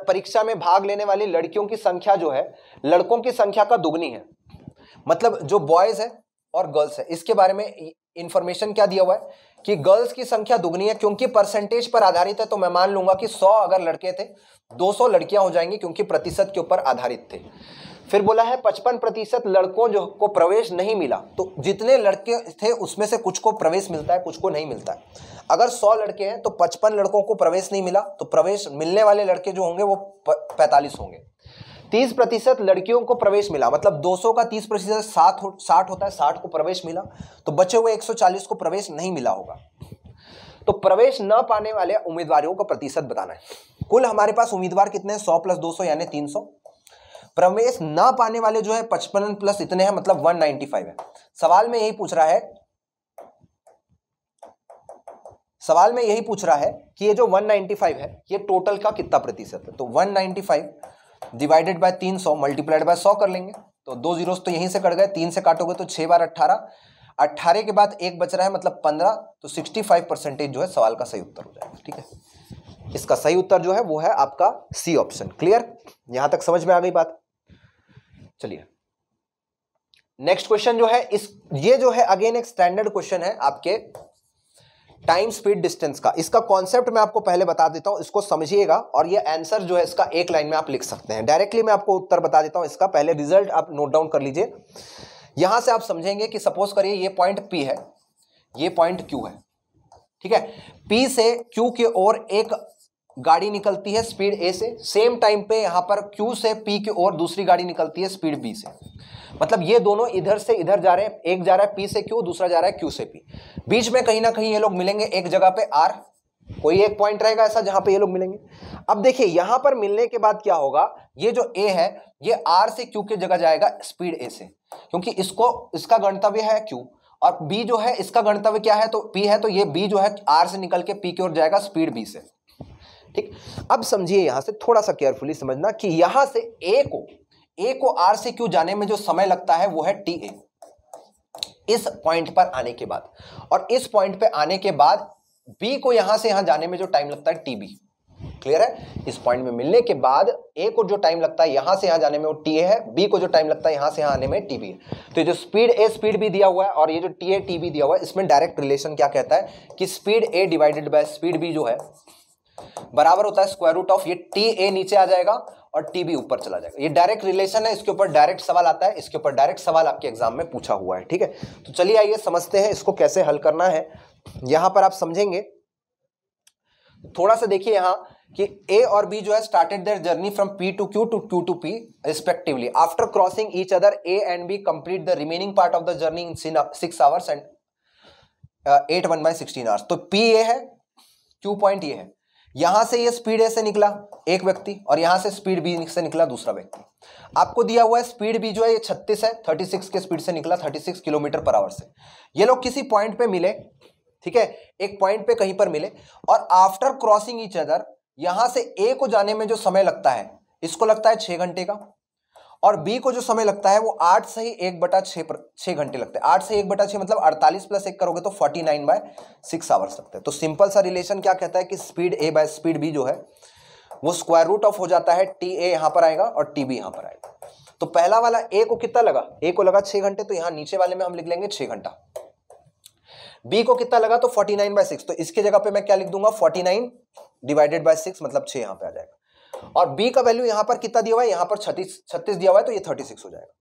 परीक्षा में भाग लेने वाली लड़कियों की संख्या जो है लड़कों की संख्या का दुगनी है मतलब जो बॉयज है और गर्ल्स है इसके बारे में इन्फॉर्मेशन क्या दिया हुआ है कि गर्ल्स की संख्या दुगनी है क्योंकि परसेंटेज पर आधारित है तो मैं मान लूंगा कि 100 अगर लड़के थे 200 लड़कियां हो जाएंगी क्योंकि प्रतिशत के ऊपर आधारित थे फिर बोला है पचपन प्रतिशत लड़कों जो को प्रवेश नहीं मिला तो जितने लड़के थे उसमें से कुछ को प्रवेश मिलता है कुछ को नहीं मिलता है अगर सौ लड़के हैं तो पचपन लड़कों को प्रवेश नहीं मिला तो प्रवेश मिलने वाले लड़के जो होंगे वो पैंतालीस होंगे तीस प्रतिशत लड़कियों को प्रवेश मिला मतलब 200 का तीस प्रतिशत सात हो, साठ होता है साठ को प्रवेश मिला तो बचे हुए 140 को प्रवेश नहीं मिला होगा तो प्रवेश न पाने वाले उम्मीदवारों का प्रतिशत बताना है कुल हमारे पास उम्मीदवार कितने हैं सौ प्लस दो यानी तीन प्रवेश न पाने वाले जो है पचपन प्लस इतने हैं मतलब 195 है सवाल में यही पूछ रहा है सवाल में यही पूछ रहा है कि ये जो 195 है ये टोटल का कितना प्रतिशत है तो 195 डिवाइडेड बाय तीन सौ मल्टीप्लाइड बाय सौ कर लेंगे तो दो जीरो तो यहीं से कट गए तीन से काटोगे तो छः बार अट्ठारह अट्ठारह के बाद एक बच रहा है मतलब पंद्रह तो सिक्सटी फाइव परसेंटेज जो है सवाल का सही उत्तर हो जाएगा ठीक है इसका सही उत्तर जो है वो है आपका सी ऑप्शन क्लियर यहां तक समझ में आ गई बात चलिए नेक्स्ट क्वेश्चन जो है इस ये जो है अगेन एक स्टैंडर्ड क्वेश्चन है आपके टाइम स्पीड डिस्टेंस का इसका कॉन्सेप्ट मैं आपको पहले बता देता हूं इसको समझिएगा और ये आंसर जो है इसका एक लाइन में आप लिख सकते हैं डायरेक्टली मैं आपको उत्तर बता देता हूं इसका पहले रिजल्ट आप नोट डाउन कर लीजिए यहां से आप समझेंगे कि सपोज करिए ये पॉइंट पी है ये पॉइंट क्यू है ठीक है पी से क्यू की ओर एक गाड़ी निकलती है स्पीड ए से सेम टाइम पे यहां पर क्यू से पी की ओर दूसरी गाड़ी निकलती है स्पीड बी से मतलब ये दोनों इधर से इधर जा रहे हैं एक जा रहा है पी से क्यू दूसरा जा रहा है क्यू से पी बीच में कहीं ना कहीं ये लोग मिलेंगे एक जगह पे आर कोई एक पॉइंट रहेगा ऐसा जहां पे ये लोग मिलेंगे अब देखिए यहां पर मिलने के बाद क्या होगा ये जो ए है ये आर से क्यू की जगह जाएगा स्पीड ए से क्योंकि इसको इसका गंतव्य है क्यू और बी जो है इसका गंतव्य क्या है तो पी है तो ये बी जो है आर से निकल के पी की ओर जाएगा स्पीड बी से ठीक अब समझिए यहां से थोड़ा सा केयरफुली समझना कि यहां से ए को ए को आर से क्यू जाने में जो समय लगता है वो है टी ए इस पॉइंट पर आने के बाद और इस पॉइंट पे आने के बाद बी को यहां से यहां जाने में जो टाइम लगता है टीबी क्लियर है इस पॉइंट में मिलने के बाद ए को जो टाइम लगता है यहां से यहां जाने में वो टी ए है बी को जो टाइम लगता है यहां से यहां आने में टीबी है तो ये जो स्पीड ए स्पीड भी दिया हुआ है और ये जो टी ए टी बी दिया हुआ है इसमें डायरेक्ट रिलेशन क्या कहता है कि speed A divided by speed B जो है बराबर होता है स्क्वायर रूट ऑफ ये टी ए नीचे आ जाएगा और टीबी ऊपर चला जाएगा ये डायरेक्ट रिलेशन है इसके ऊपर डायरेक्ट सवाल आता है इसके ऊपर डायरेक्ट सवाल आपके एग्जाम में पूछा हुआ है ठीक है तो चलिए आइए समझते हैं इसको कैसे हल करना है यहां पर आप समझेंगे थोड़ा सा देखिए यहाँ कि ए और बी जो है started their journey from P to Q to Q to P respectively after crossing each other A and B complete the remaining part of the journey in six hours and eight one by sixteen hours तो P A है Q point ये है यहां से ये speed ऐसे निकला एक व्यक्ति और यहां से स्पीड बी से निकला दूसरा व्यक्ति आपको दिया हुआ है स्पीड बी जो है ये छत्तीस है थर्टी सिक्स के स्पीड से निकला थर्टी सिक्स किलोमीटर पर आवर से ये लोग किसी पॉइंट पे मिले ठीक है एक पॉइंट पे कहीं पर मिले और आफ्टर क्रॉसिंग इच अदर यहां से ए को जाने में जो समय लगता है इसको लगता है छह घंटे का और बी को जो समय लगता है वो आठ से ही एक बटा छः घंटे लगते हैं आठ से एक बटा छः मतलब अड़तालीस प्लस एक करोगे तो forty nine by six hours लगते हैं तो सिंपल सा रिलेशन क्या कहता है कि speed A by speed B जो है वो स्क्वायर रूट ऑफ हो जाता है टी ए यहाँ पर आएगा और टी बी यहाँ पर आएगा तो पहला वाला ए को कितना लगा ए को लगा छः घंटे तो यहाँ नीचे वाले में हम लिख लेंगे छः घंटा बी को कितना लगा तो फोर्टी नाइन बाय सिक्स तो इसके जगह पे मैं क्या लिख दूंगा forty nine divided by six मतलब छः यहाँ पे आ जाएगा और बी का वैल्यू यहां पर कितना दिया हुआ है यहां पर छत्तीस छत्तीस दिया हुआ है तो ये थर्टी सिक्स हो जाएगा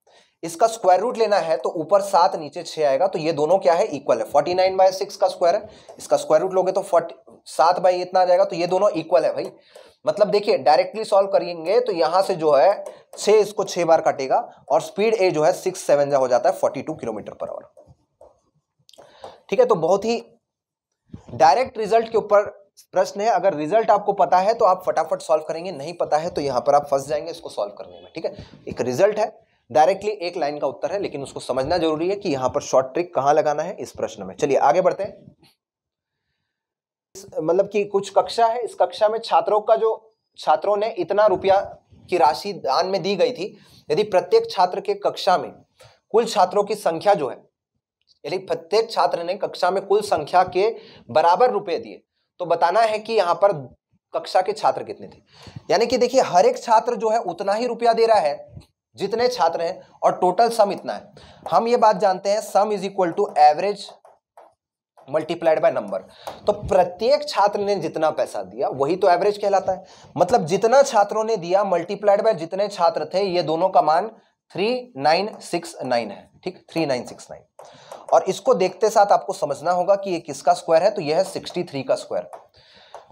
इसका स्क्वायर रूट लेना है तो ऊपर सात नीचे छह आएगा तो ये दोनों क्या है इक्वल है फोर्टी नाइन बाय सिक्स का स्क्वायर है इसका स्क्वायर रूट लोगे तो फोर्टी सात बाई इतना आ जाएगा तो ये दोनों इक्वल है भाई मतलब देखिए डायरेक्टली सॉल्व करेंगे तो यहां से जो है छह इसको छह बार काटेगा और स्पीड ए जो है सिक्स सेवन हो जाता है फोर्टी टू किलोमीटर पर आवर ठीक है तो बहुत ही डायरेक्ट रिजल्ट के ऊपर प्रश्न है अगर रिजल्ट आपको पता है तो आप फटाफट सॉल्व करेंगे नहीं पता है तो यहाँ पर आप फंस जाएंगे इसको सॉल्व करने में ठीक है एक रिजल्ट है डायरेक्टली एक लाइन का उत्तर है लेकिन उसको समझना जरूरी है कि यहाँ पर शॉर्ट ट्रिक कहां लगाना है इस प्रश्न में चलिए आगे बढ़ते हैं मतलब कि कुछ कक्षा है इस कक्षा में छात्रों का जो छात्रों ने इतना रुपया की राशि दान में दी गई थी यदि प्रत्येक छात्र के कक्षा में कुल छात्रों की संख्या जो है यदि प्रत्येक छात्र ने कक्षा में कुल संख्या के बराबर रुपए दिए तो बताना है कि यहाँ पर कक्षा के छात्र कितने थे यानी कि देखिए हर एक छात्र जो है उतना ही रुपया दे रहा है जितने छात्र हैं और टोटल सम इतना है हम ये बात जानते हैं sum is equal to average multiplied by number तो प्रत्येक छात्र ने जितना पैसा दिया वही तो एवरेज कहलाता है मतलब जितना छात्रों ने दिया मल्टीप्लाइड बाय जितने छात्र थे ये दोनों का मान थ्री नाइन सिक्स नाइन है ठीक थ्री नाइन सिक्स नाइन और इसको देखते साथ आपको समझना होगा कि ये किसका स्क्वायर है तो यह है सिक्सटी थ्री का स्क्वायर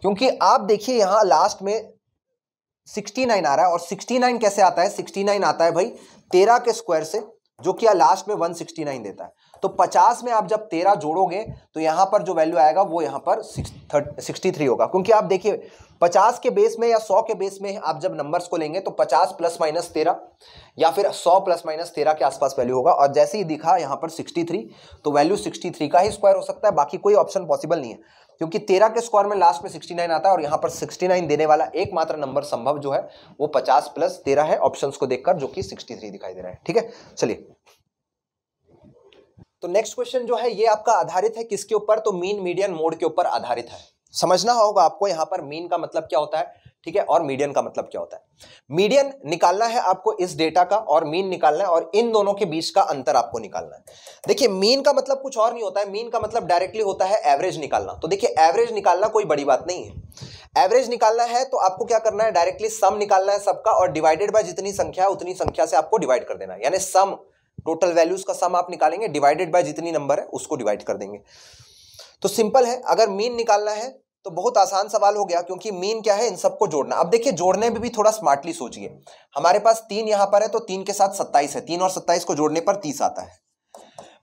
क्योंकि आप देखिए यहां लास्ट में सिक्सटी नाइन आ रहा है और सिक्सटी नाइन कैसे आता है सिक्सटी नाइन आता है भाई तेरह के स्क्वायर से जो कि लास्ट में 169 देता है तो 50 में आप जब 13 जोड़ोगे तो यहां पर जो वैल्यू आएगा वो यहां पर 63 होगा क्योंकि आप देखिए पचास के बेस में या सौ के बेस में आप जब नंबर्स को लेंगे तो पचास प्लस माइनस तेरह या फिर सौ प्लस माइनस तेरह के आसपास वैल्यू होगा और जैसे ही दिखा यहाँ पर सिक्सटी थ्री तो वैल्यू सिक्सटी थ्री का ही स्क्वायर हो सकता है बाकी कोई ऑप्शन पॉसिबल नहीं है क्योंकि तेरह के स्क्वायर में लास्ट में सिक्सटी नाइन आता है और यहाँ पर सिक्सटी नाइन देने वाला एकमात्र नंबर संभव जो है वो पचास प्लस तेरह है ऑप्शन को देखकर जो कि सिक्सटी थ्री दिखाई दे रहा है ठीक है चलिए तो नेक्स्ट क्वेश्चन जो है ये आपका आधारित है किसके ऊपर तो मीन मीडियन मोड के ऊपर आधारित है समझना होगा आपको यहां पर मीन का मतलब क्या होता है ठीक है और मीडियन का मतलब क्या होता है मीडियन निकालना है आपको इस डेटा का और मीन निकालना है और इन दोनों के बीच का अंतर आपको निकालना है देखिए मीन का मतलब कुछ और नहीं होता है मीन का मतलब डायरेक्टली होता है एवरेज निकालना तो देखिए एवरेज निकालना कोई बड़ी बात नहीं है एवरेज निकालना है तो आपको क्या करना है डायरेक्टली सम निकालना है सबका और डिवाइडेड बाय जितनी संख्या है उतनी संख्या से आपको डिवाइड कर देना है यानी सम टोटल वैल्यूज का सम आप निकालेंगे डिवाइडेड बाय जितनी नंबर है उसको डिवाइड कर देंगे तो सिंपल है अगर मीन निकालना है तो बहुत आसान सवाल हो गया क्योंकि मीन क्या है इन सबको जोड़ना अब देखिए जोड़ने में भी थोड़ा स्मार्टली सोचिए हमारे पास तीन यहां पर है तो तीन के साथ सत्ताईस है तीन और सत्ताईस को जोड़ने पर तीस आता है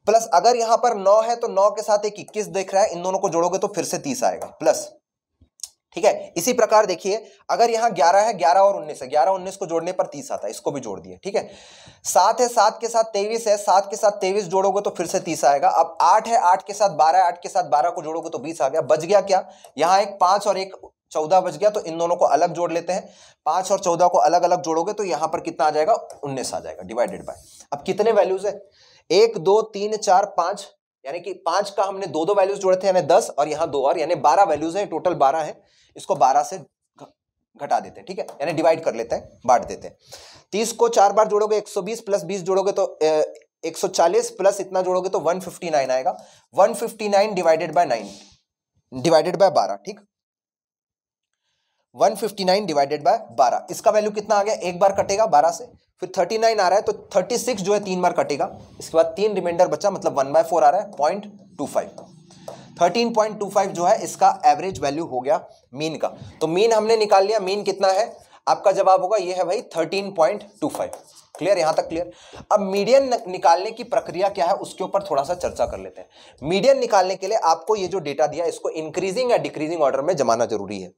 प्लस अगर यहां पर नौ है तो नौ के साथ एक इक्कीस देख रहा है इन दोनों को जोड़ोगे तो फिर से तीस आएगा प्लस ठीक है इसी प्रकार देखिए अगर यहां ग्यारह है ग्यारह और उन्नीस है ग्यारह उन्नीस को जोड़ने पर तीस आता है इसको भी जोड़ दिए ठीक है सात है सात के साथ तेईस है सात के साथ तेईस जोड़ोगे तो फिर से तीस आएगा अब आठ है आठ के साथ बारह आठ के साथ बारह को जोड़ोगे तो बीस आ गया बच गया क्या यहाँ एक पांच और एक चौदह बच गया तो इन दोनों को अलग जोड़ लेते हैं पांच और चौदह को अलग अलग जोड़ोगे तो यहां पर कितना आ जाएगा उन्नीस आ जाएगा डिवाइडेड बाय अब कितने वैल्यूज है एक दो तीन चार पांच यानी कि पांच का हमने दो दो वैल्यूज जोड़े थे यानी दस और यहाँ दो और यानी बारह वैल्यूज है टोटल बारह है इसको बारह से घटा देते हैं ठीक है यानी डिवाइड कर लेते हैं बांट देते हैं तीस को चार बार जोड़ोगे एक सौ बीस प्लस बीस तो, जोड़ोगे तो एक सौ चालीस प्लस इतना जोड़ोगे तो वन फिफ्टी नाइन आएगा one fifty nine divided by nine divided by बारह ठीक one fifty nine divided by बारह इसका वैल्यू कितना आ गया एक बार कटेगा बारह से फिर थर्टी नाइन आ रहा है तो थर्टी सिक्स जो है तीन बार कटेगा इसके बाद तीन रिमाइंडर बचा मतलब वन बाय फोर आ रहा है पॉइंट टू फाइव 13.25 जो है इसका एवरेज वैल्यू हो गया मीन का तो मीन हमने निकाल लिया मीन कितना है आपका जवाब होगा ये है भाई 13.25 क्लियर यहां तक क्लियर अब मीडियन निकालने की प्रक्रिया क्या है उसके ऊपर थोड़ा सा चर्चा कर लेते हैं मीडियन निकालने के लिए आपको ये जो डेटा दिया इसको इंक्रीजिंग या डिक्रीजिंग ऑर्डर में जमाना जरूरी है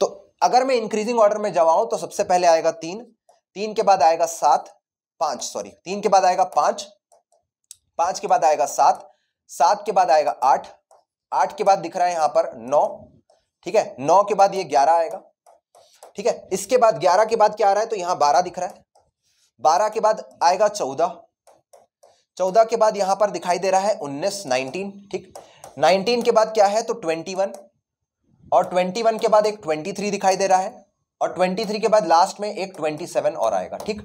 तो अगर मैं इंक्रीजिंग ऑर्डर में जमाऊं तो सबसे पहले आएगा तीन तीन के बाद आएगा सात पांच सॉरी तीन के बाद आएगा पांच पांच के बाद आएगा सात सात के बाद आएगा आठ आठ के बाद दिख रहा है यहां पर नौ ठीक है नौ के बाद ये ग्यारह आएगा ठीक है इसके बाद ग्यारह के बाद क्या आ रहा है तो यहां बारह दिख रहा है बारह के बाद आएगा चौदह चौदह के बाद यहां पर दिखाई दे रहा है उन्नीस नाइनटीन ठीक नाइनटीन के बाद क्या है तो ट्वेंटी वन और ट्वेंटी वन के बाद एक ट्वेंटी थ्री दिखाई दे रहा है और ट्वेंटी थ्री के बाद लास्ट में एक ट्वेंटी सेवन और आएगा ठीक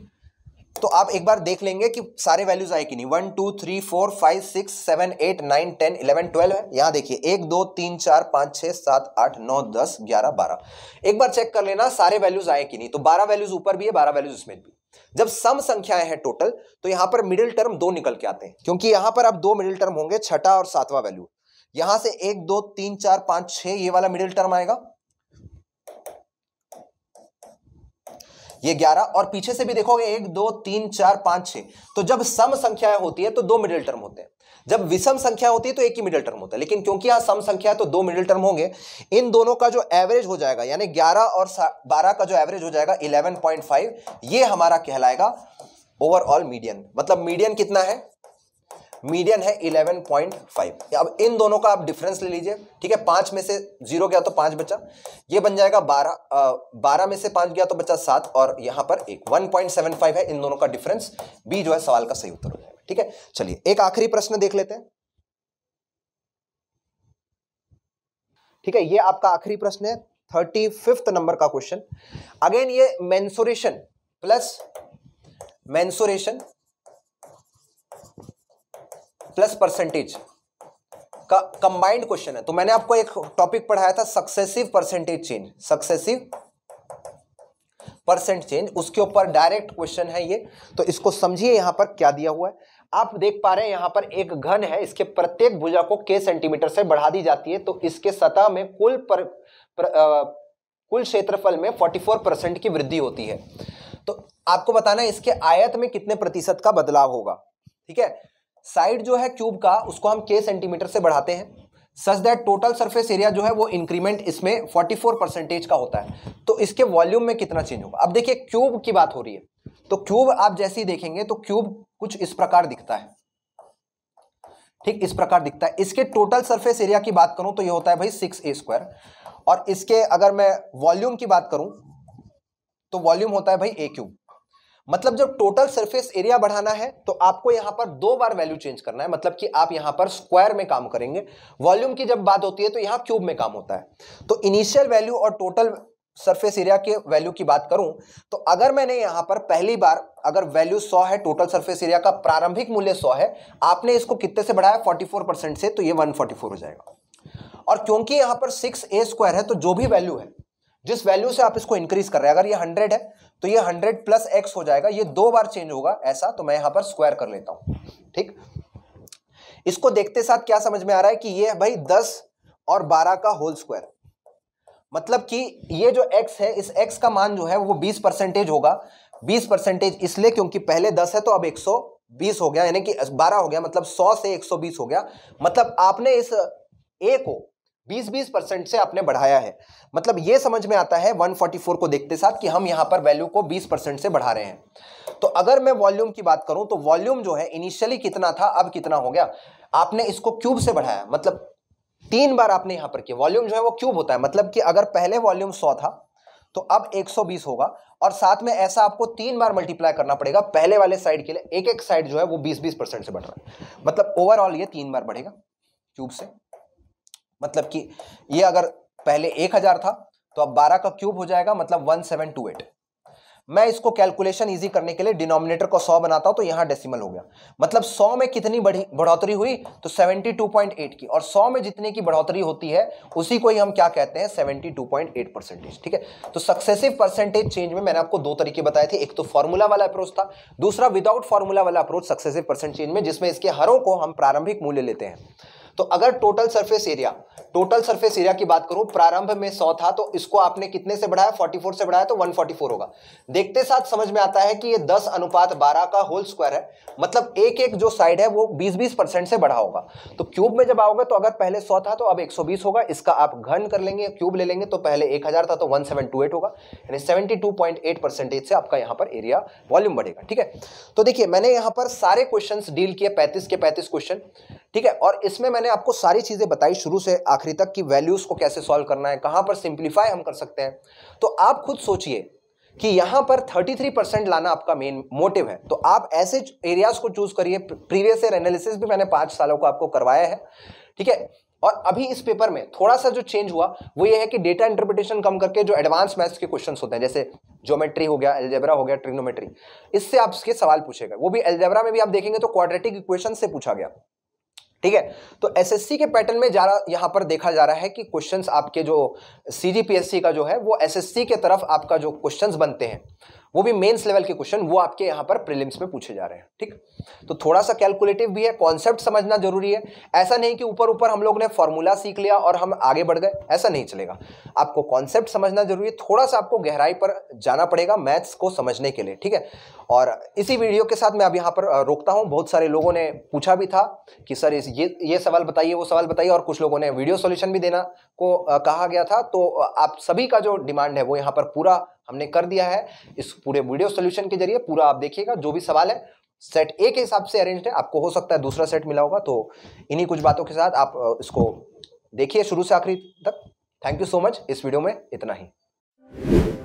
तो आप एक बार देख लेंगे कि सारे वैल्यूज आए कि नहीं one two three four five six seven eight nine ten eleven twelve है यहाँ देखिए एक दो तीन चार पाँच छः सात आठ नौ दस ग्यारह बारह एक बार चेक कर लेना सारे वैल्यूज आए कि नहीं तो बारह वैल्यूज ऊपर भी है बारह वैल्यूज इसमें भी जब सम संख्याएं हैं टोटल तो यहां पर मिडिल टर्म दो निकल के आते हैं क्योंकि यहां पर आप दो मिडिल टर्म होंगे छठा और सातवां वैल्यू यहां से एक दो तीन चार पांच छह ये वाला मिडिल टर्म आएगा ये ग्यारह और पीछे से भी देखोगे एक दो तीन चार पांच छह तो जब सम संख्याएं होती है तो दो मिडिल टर्म होते हैं जब विषम संख्या होती है तो एक ही मिडिल टर्म होता है लेकिन क्योंकि यहां सम संख्या है तो दो मिडिल टर्म होंगे इन दोनों का जो एवरेज हो जाएगा यानी ग्यारह और बारह का जो एवरेज हो जाएगा फाइव ये हमारा कहलाएगा ओवरऑल मीडियन मतलब मीडियन कितना है मीडियन है 11.5 अब इन दोनों का आप डिफरेंस ले लीजिए ठीक है पांच में से जीरो गया तो पांच बचा ये बन जाएगा बारह बारह में से पांच गया तो बचा सात और यहां पर एक 1.75 है इन दोनों का डिफरेंस बी जो है सवाल का सही उत्तर हो जाएगा ठीक है चलिए एक आखिरी प्रश्न देख लेते हैं ठीक है ये आपका आखिरी प्रश्न है थर्टी नंबर का क्वेश्चन अगेन ये mensuration plus mensuration plus percentage का कंबाइंड क्वेश्चन है तो मैंने आपको एक टॉपिक पढ़ाया था successive percentage change successive percent change उसके ऊपर डायरेक्ट क्वेश्चन है ये तो इसको समझिए यहां पर क्या दिया हुआ है आप देख पा रहे हैं यहां पर एक घन है इसके प्रत्येक भुजा को के सेंटीमीटर से बढ़ा दी जाती है तो इसके सतह में कुल पर, पर आ, कुल क्षेत्रफल में 44 परसेंट की वृद्धि होती है तो आपको बताना है इसके आयत में कितने प्रतिशत का बदलाव होगा ठीक है साइड जो है क्यूब का उसको हम के सेंटीमीटर से बढ़ाते हैं such that total surface area जो है वो इंक्रीमेंट इसमें 44 परसेंटेज का होता है तो इसके वॉल्यूम में कितना चेंज होगा अब देखिए क्यूब की बात हो रही है तो क्यूब आप जैसे ही देखेंगे तो क्यूब कुछ इस प्रकार दिखता है ठीक इस प्रकार दिखता है इसके टोटल सरफेस एरिया की बात करूं तो ये होता है भाई सिक्स ए स्क्वायर और इसके अगर मैं वॉल्यूम की बात करूं तो वॉल्यूम होता है भाई ए क्यूब मतलब जब टोटल सरफेस एरिया बढ़ाना है तो आपको यहां पर दो बार वैल्यू चेंज करना है मतलब कि आप यहां पर स्क्वायर में काम करेंगे वॉल्यूम की जब बात होती है तो यहां क्यूब में काम होता है तो इनिशियल वैल्यू और टोटल सरफेस एरिया के वैल्यू की बात करूं तो अगर मैंने यहां पर पहली बार अगर वैल्यू 100 है टोटल सरफेस एरिया का प्रारंभिक मूल्य 100 है आपने इसको कितने से बढ़ाया 44 परसेंट से तो ये 144 हो जाएगा और क्योंकि यहां पर सिक्स ए स्क्वायर है तो जो भी वैल्यू है जिस वैल्यू से आप इसको इंक्रीज कर रहे हैं अगर ये हंड्रेड है तो ये हंड्रेड प्लस एक्स हो जाएगा ये दो बार चेंज होगा ऐसा तो मैं यहां पर स्क्वायर कर लेता हूं ठीक इसको देखते साथ क्या समझ में आ रहा है कि ये भाई दस और बारह का होल स्क्वायर मतलब कि ये जो एक्स है इस एक्स का मान जो है वो 20 परसेंटेज होगा 20 परसेंटेज इसलिए क्योंकि पहले 10 है तो अब 120 हो गया यानी कि 12 हो गया मतलब 100 से 120 हो गया मतलब आपने इस ए को बीस बीस परसेंट से आपने बढ़ाया है मतलब ये समझ में आता है 144 को देखते साथ कि हम यहाँ पर वैल्यू को 20 परसेंट से बढ़ा रहे हैं तो अगर मैं वॉल्यूम की बात करूँ तो वॉल्यूम जो है इनिशियली कितना था अब कितना हो गया आपने इसको क्यूब से बढ़ाया मतलब तीन बार आपने यहाँ पर किया वॉल्यूम जो है वो क्यूब होता है मतलब कि अगर पहले वॉल्यूम सौ था तो अब एक होगा और साथ में ऐसा आपको तीन बार मल्टीप्लाई करना पड़ेगा पहले वाले साइड के लिए एक एक साइड जो है वो बीस बीस से बढ़ रहा है मतलब ओवरऑल ये तीन बार बढ़ेगा क्यूब से मतलब कि ये अगर पहले एक हजार था तो अब बारह का क्यूब हो जाएगा मतलब वन सेवन टू एट मैं इसको कैलकुलेशन इजी करने के लिए डिनोमिनेटर को सौ बनाता हूं तो यहां डेसिमल हो गया मतलब सौ में कितनी बढ़ी बढ़ोतरी हुई तो सेवेंटी टू पॉइंट एट की और सौ में जितने की बढ़ोतरी होती है उसी को ही हम क्या कहते हैं seventy two point eight percentage ठीक है तो सक्सेसिव परसेंटेज चेंज में मैंने आपको दो तरीके बताए थे एक तो फॉर्मूला वाला अप्रोच था दूसरा विदाउट फॉर्मूला वाला अप्रोच सक्सेसिव परसेंट चेंज में जिसमें इसके हरों को हम प्रारंभिक मूल्य लेते हैं तो अगर total surface area total surface area की बात करूं प्रारंभ में 100 था तो इसको आपने कितने से बढ़ाया 44 से बढ़ाया तो 144 होगा देखते साथ समझ में आता है कि ये 10 अनुपात 12 का होल स्क्वायर है मतलब एक एक जो साइड है वो 20-20 परसेंट से बढ़ा होगा तो क्यूब में जब आओगे तो अगर पहले 100 था तो अब 120 होगा इसका आप घन कर लेंगे क्यूब ले लेंगे तो पहले हजार था तो एट होगा यानी एट परसेंटेज से आपका यहाँ पर एरिया वॉल्यूम बढ़ेगा ठीक है तो देखिए मैंने यहाँ पर सारे क्वेश्चन डील किए पैंतीस के पैंतीस क्वेश्चन ठीक है और इसमें मैंने आपको सारी चीज़ें बताई शुरू से आखिरी तक कि वैल्यूज़ को कैसे सॉल्व करना है कहाँ पर सिंप्लीफाई हम कर सकते हैं तो आप खुद सोचिए कि यहाँ पर 33 परसेंट लाना आपका मेन मोटिव है तो आप ऐसे एरियाज को चूज करिए प्रीवियस ईयर एनालिसिस भी मैंने पाँच सालों को आपको करवाया है ठीक है और अभी इस पेपर में थोड़ा सा जो चेंज हुआ वो ये है कि डेटा इंटरप्रिटेशन कम करके जो एडवांस मैथ्स के क्वेश्चन होते हैं जैसे ज्योमेट्री हो गया एल्जेब्रा हो गया ट्रिग्नोमेट्री इससे आपके सवाल पूछेगा वो भी एल्जेब्रा में भी आप देखेंगे तो क्वाड्रेटिक इक्वेशन से पूछा गया ठीक है तो एसएससी के पैटर्न में जा यहां यहाँ पर देखा जा रहा है कि क्वेश्चंस आपके जो सीजीपीएससी का जो है वो एसएससी के तरफ आपका जो क्वेश्चंस बनते हैं वो भी मेंस लेवल के क्वेश्चन वो आपके यहाँ पर प्रीलिम्स में पूछे जा रहे हैं ठीक तो थोड़ा सा कैलकुलेटिव भी है कॉन्सेप्ट समझना जरूरी है ऐसा नहीं कि ऊपर ऊपर हम लोग ने फॉर्मूला सीख लिया और हम आगे बढ़ गए ऐसा नहीं चलेगा आपको कॉन्सेप्ट समझना जरूरी है थोड़ा सा आपको गहराई पर जाना पड़ेगा मैथ्स को समझने के लिए ठीक है और इसी वीडियो के साथ मैं अब यहाँ पर रोकता हूँ बहुत सारे लोगों ने पूछा भी था कि सर ये ये सवाल बताइए वो सवाल बताइए और कुछ लोगों ने वीडियो सोल्यूशन भी देना को कहा गया था तो आप सभी का जो डिमांड है वो यहाँ पर पूरा हमने कर दिया है इस पूरे वीडियो सोल्यूशन के जरिए पूरा आप देखिएगा जो भी सवाल है सेट ए के हिसाब से अरेंज है आपको हो सकता है दूसरा सेट मिला होगा तो इन्हीं कुछ बातों के साथ आप इसको देखिए शुरू से आखिरी तक थैंक यू सो मच इस वीडियो में इतना ही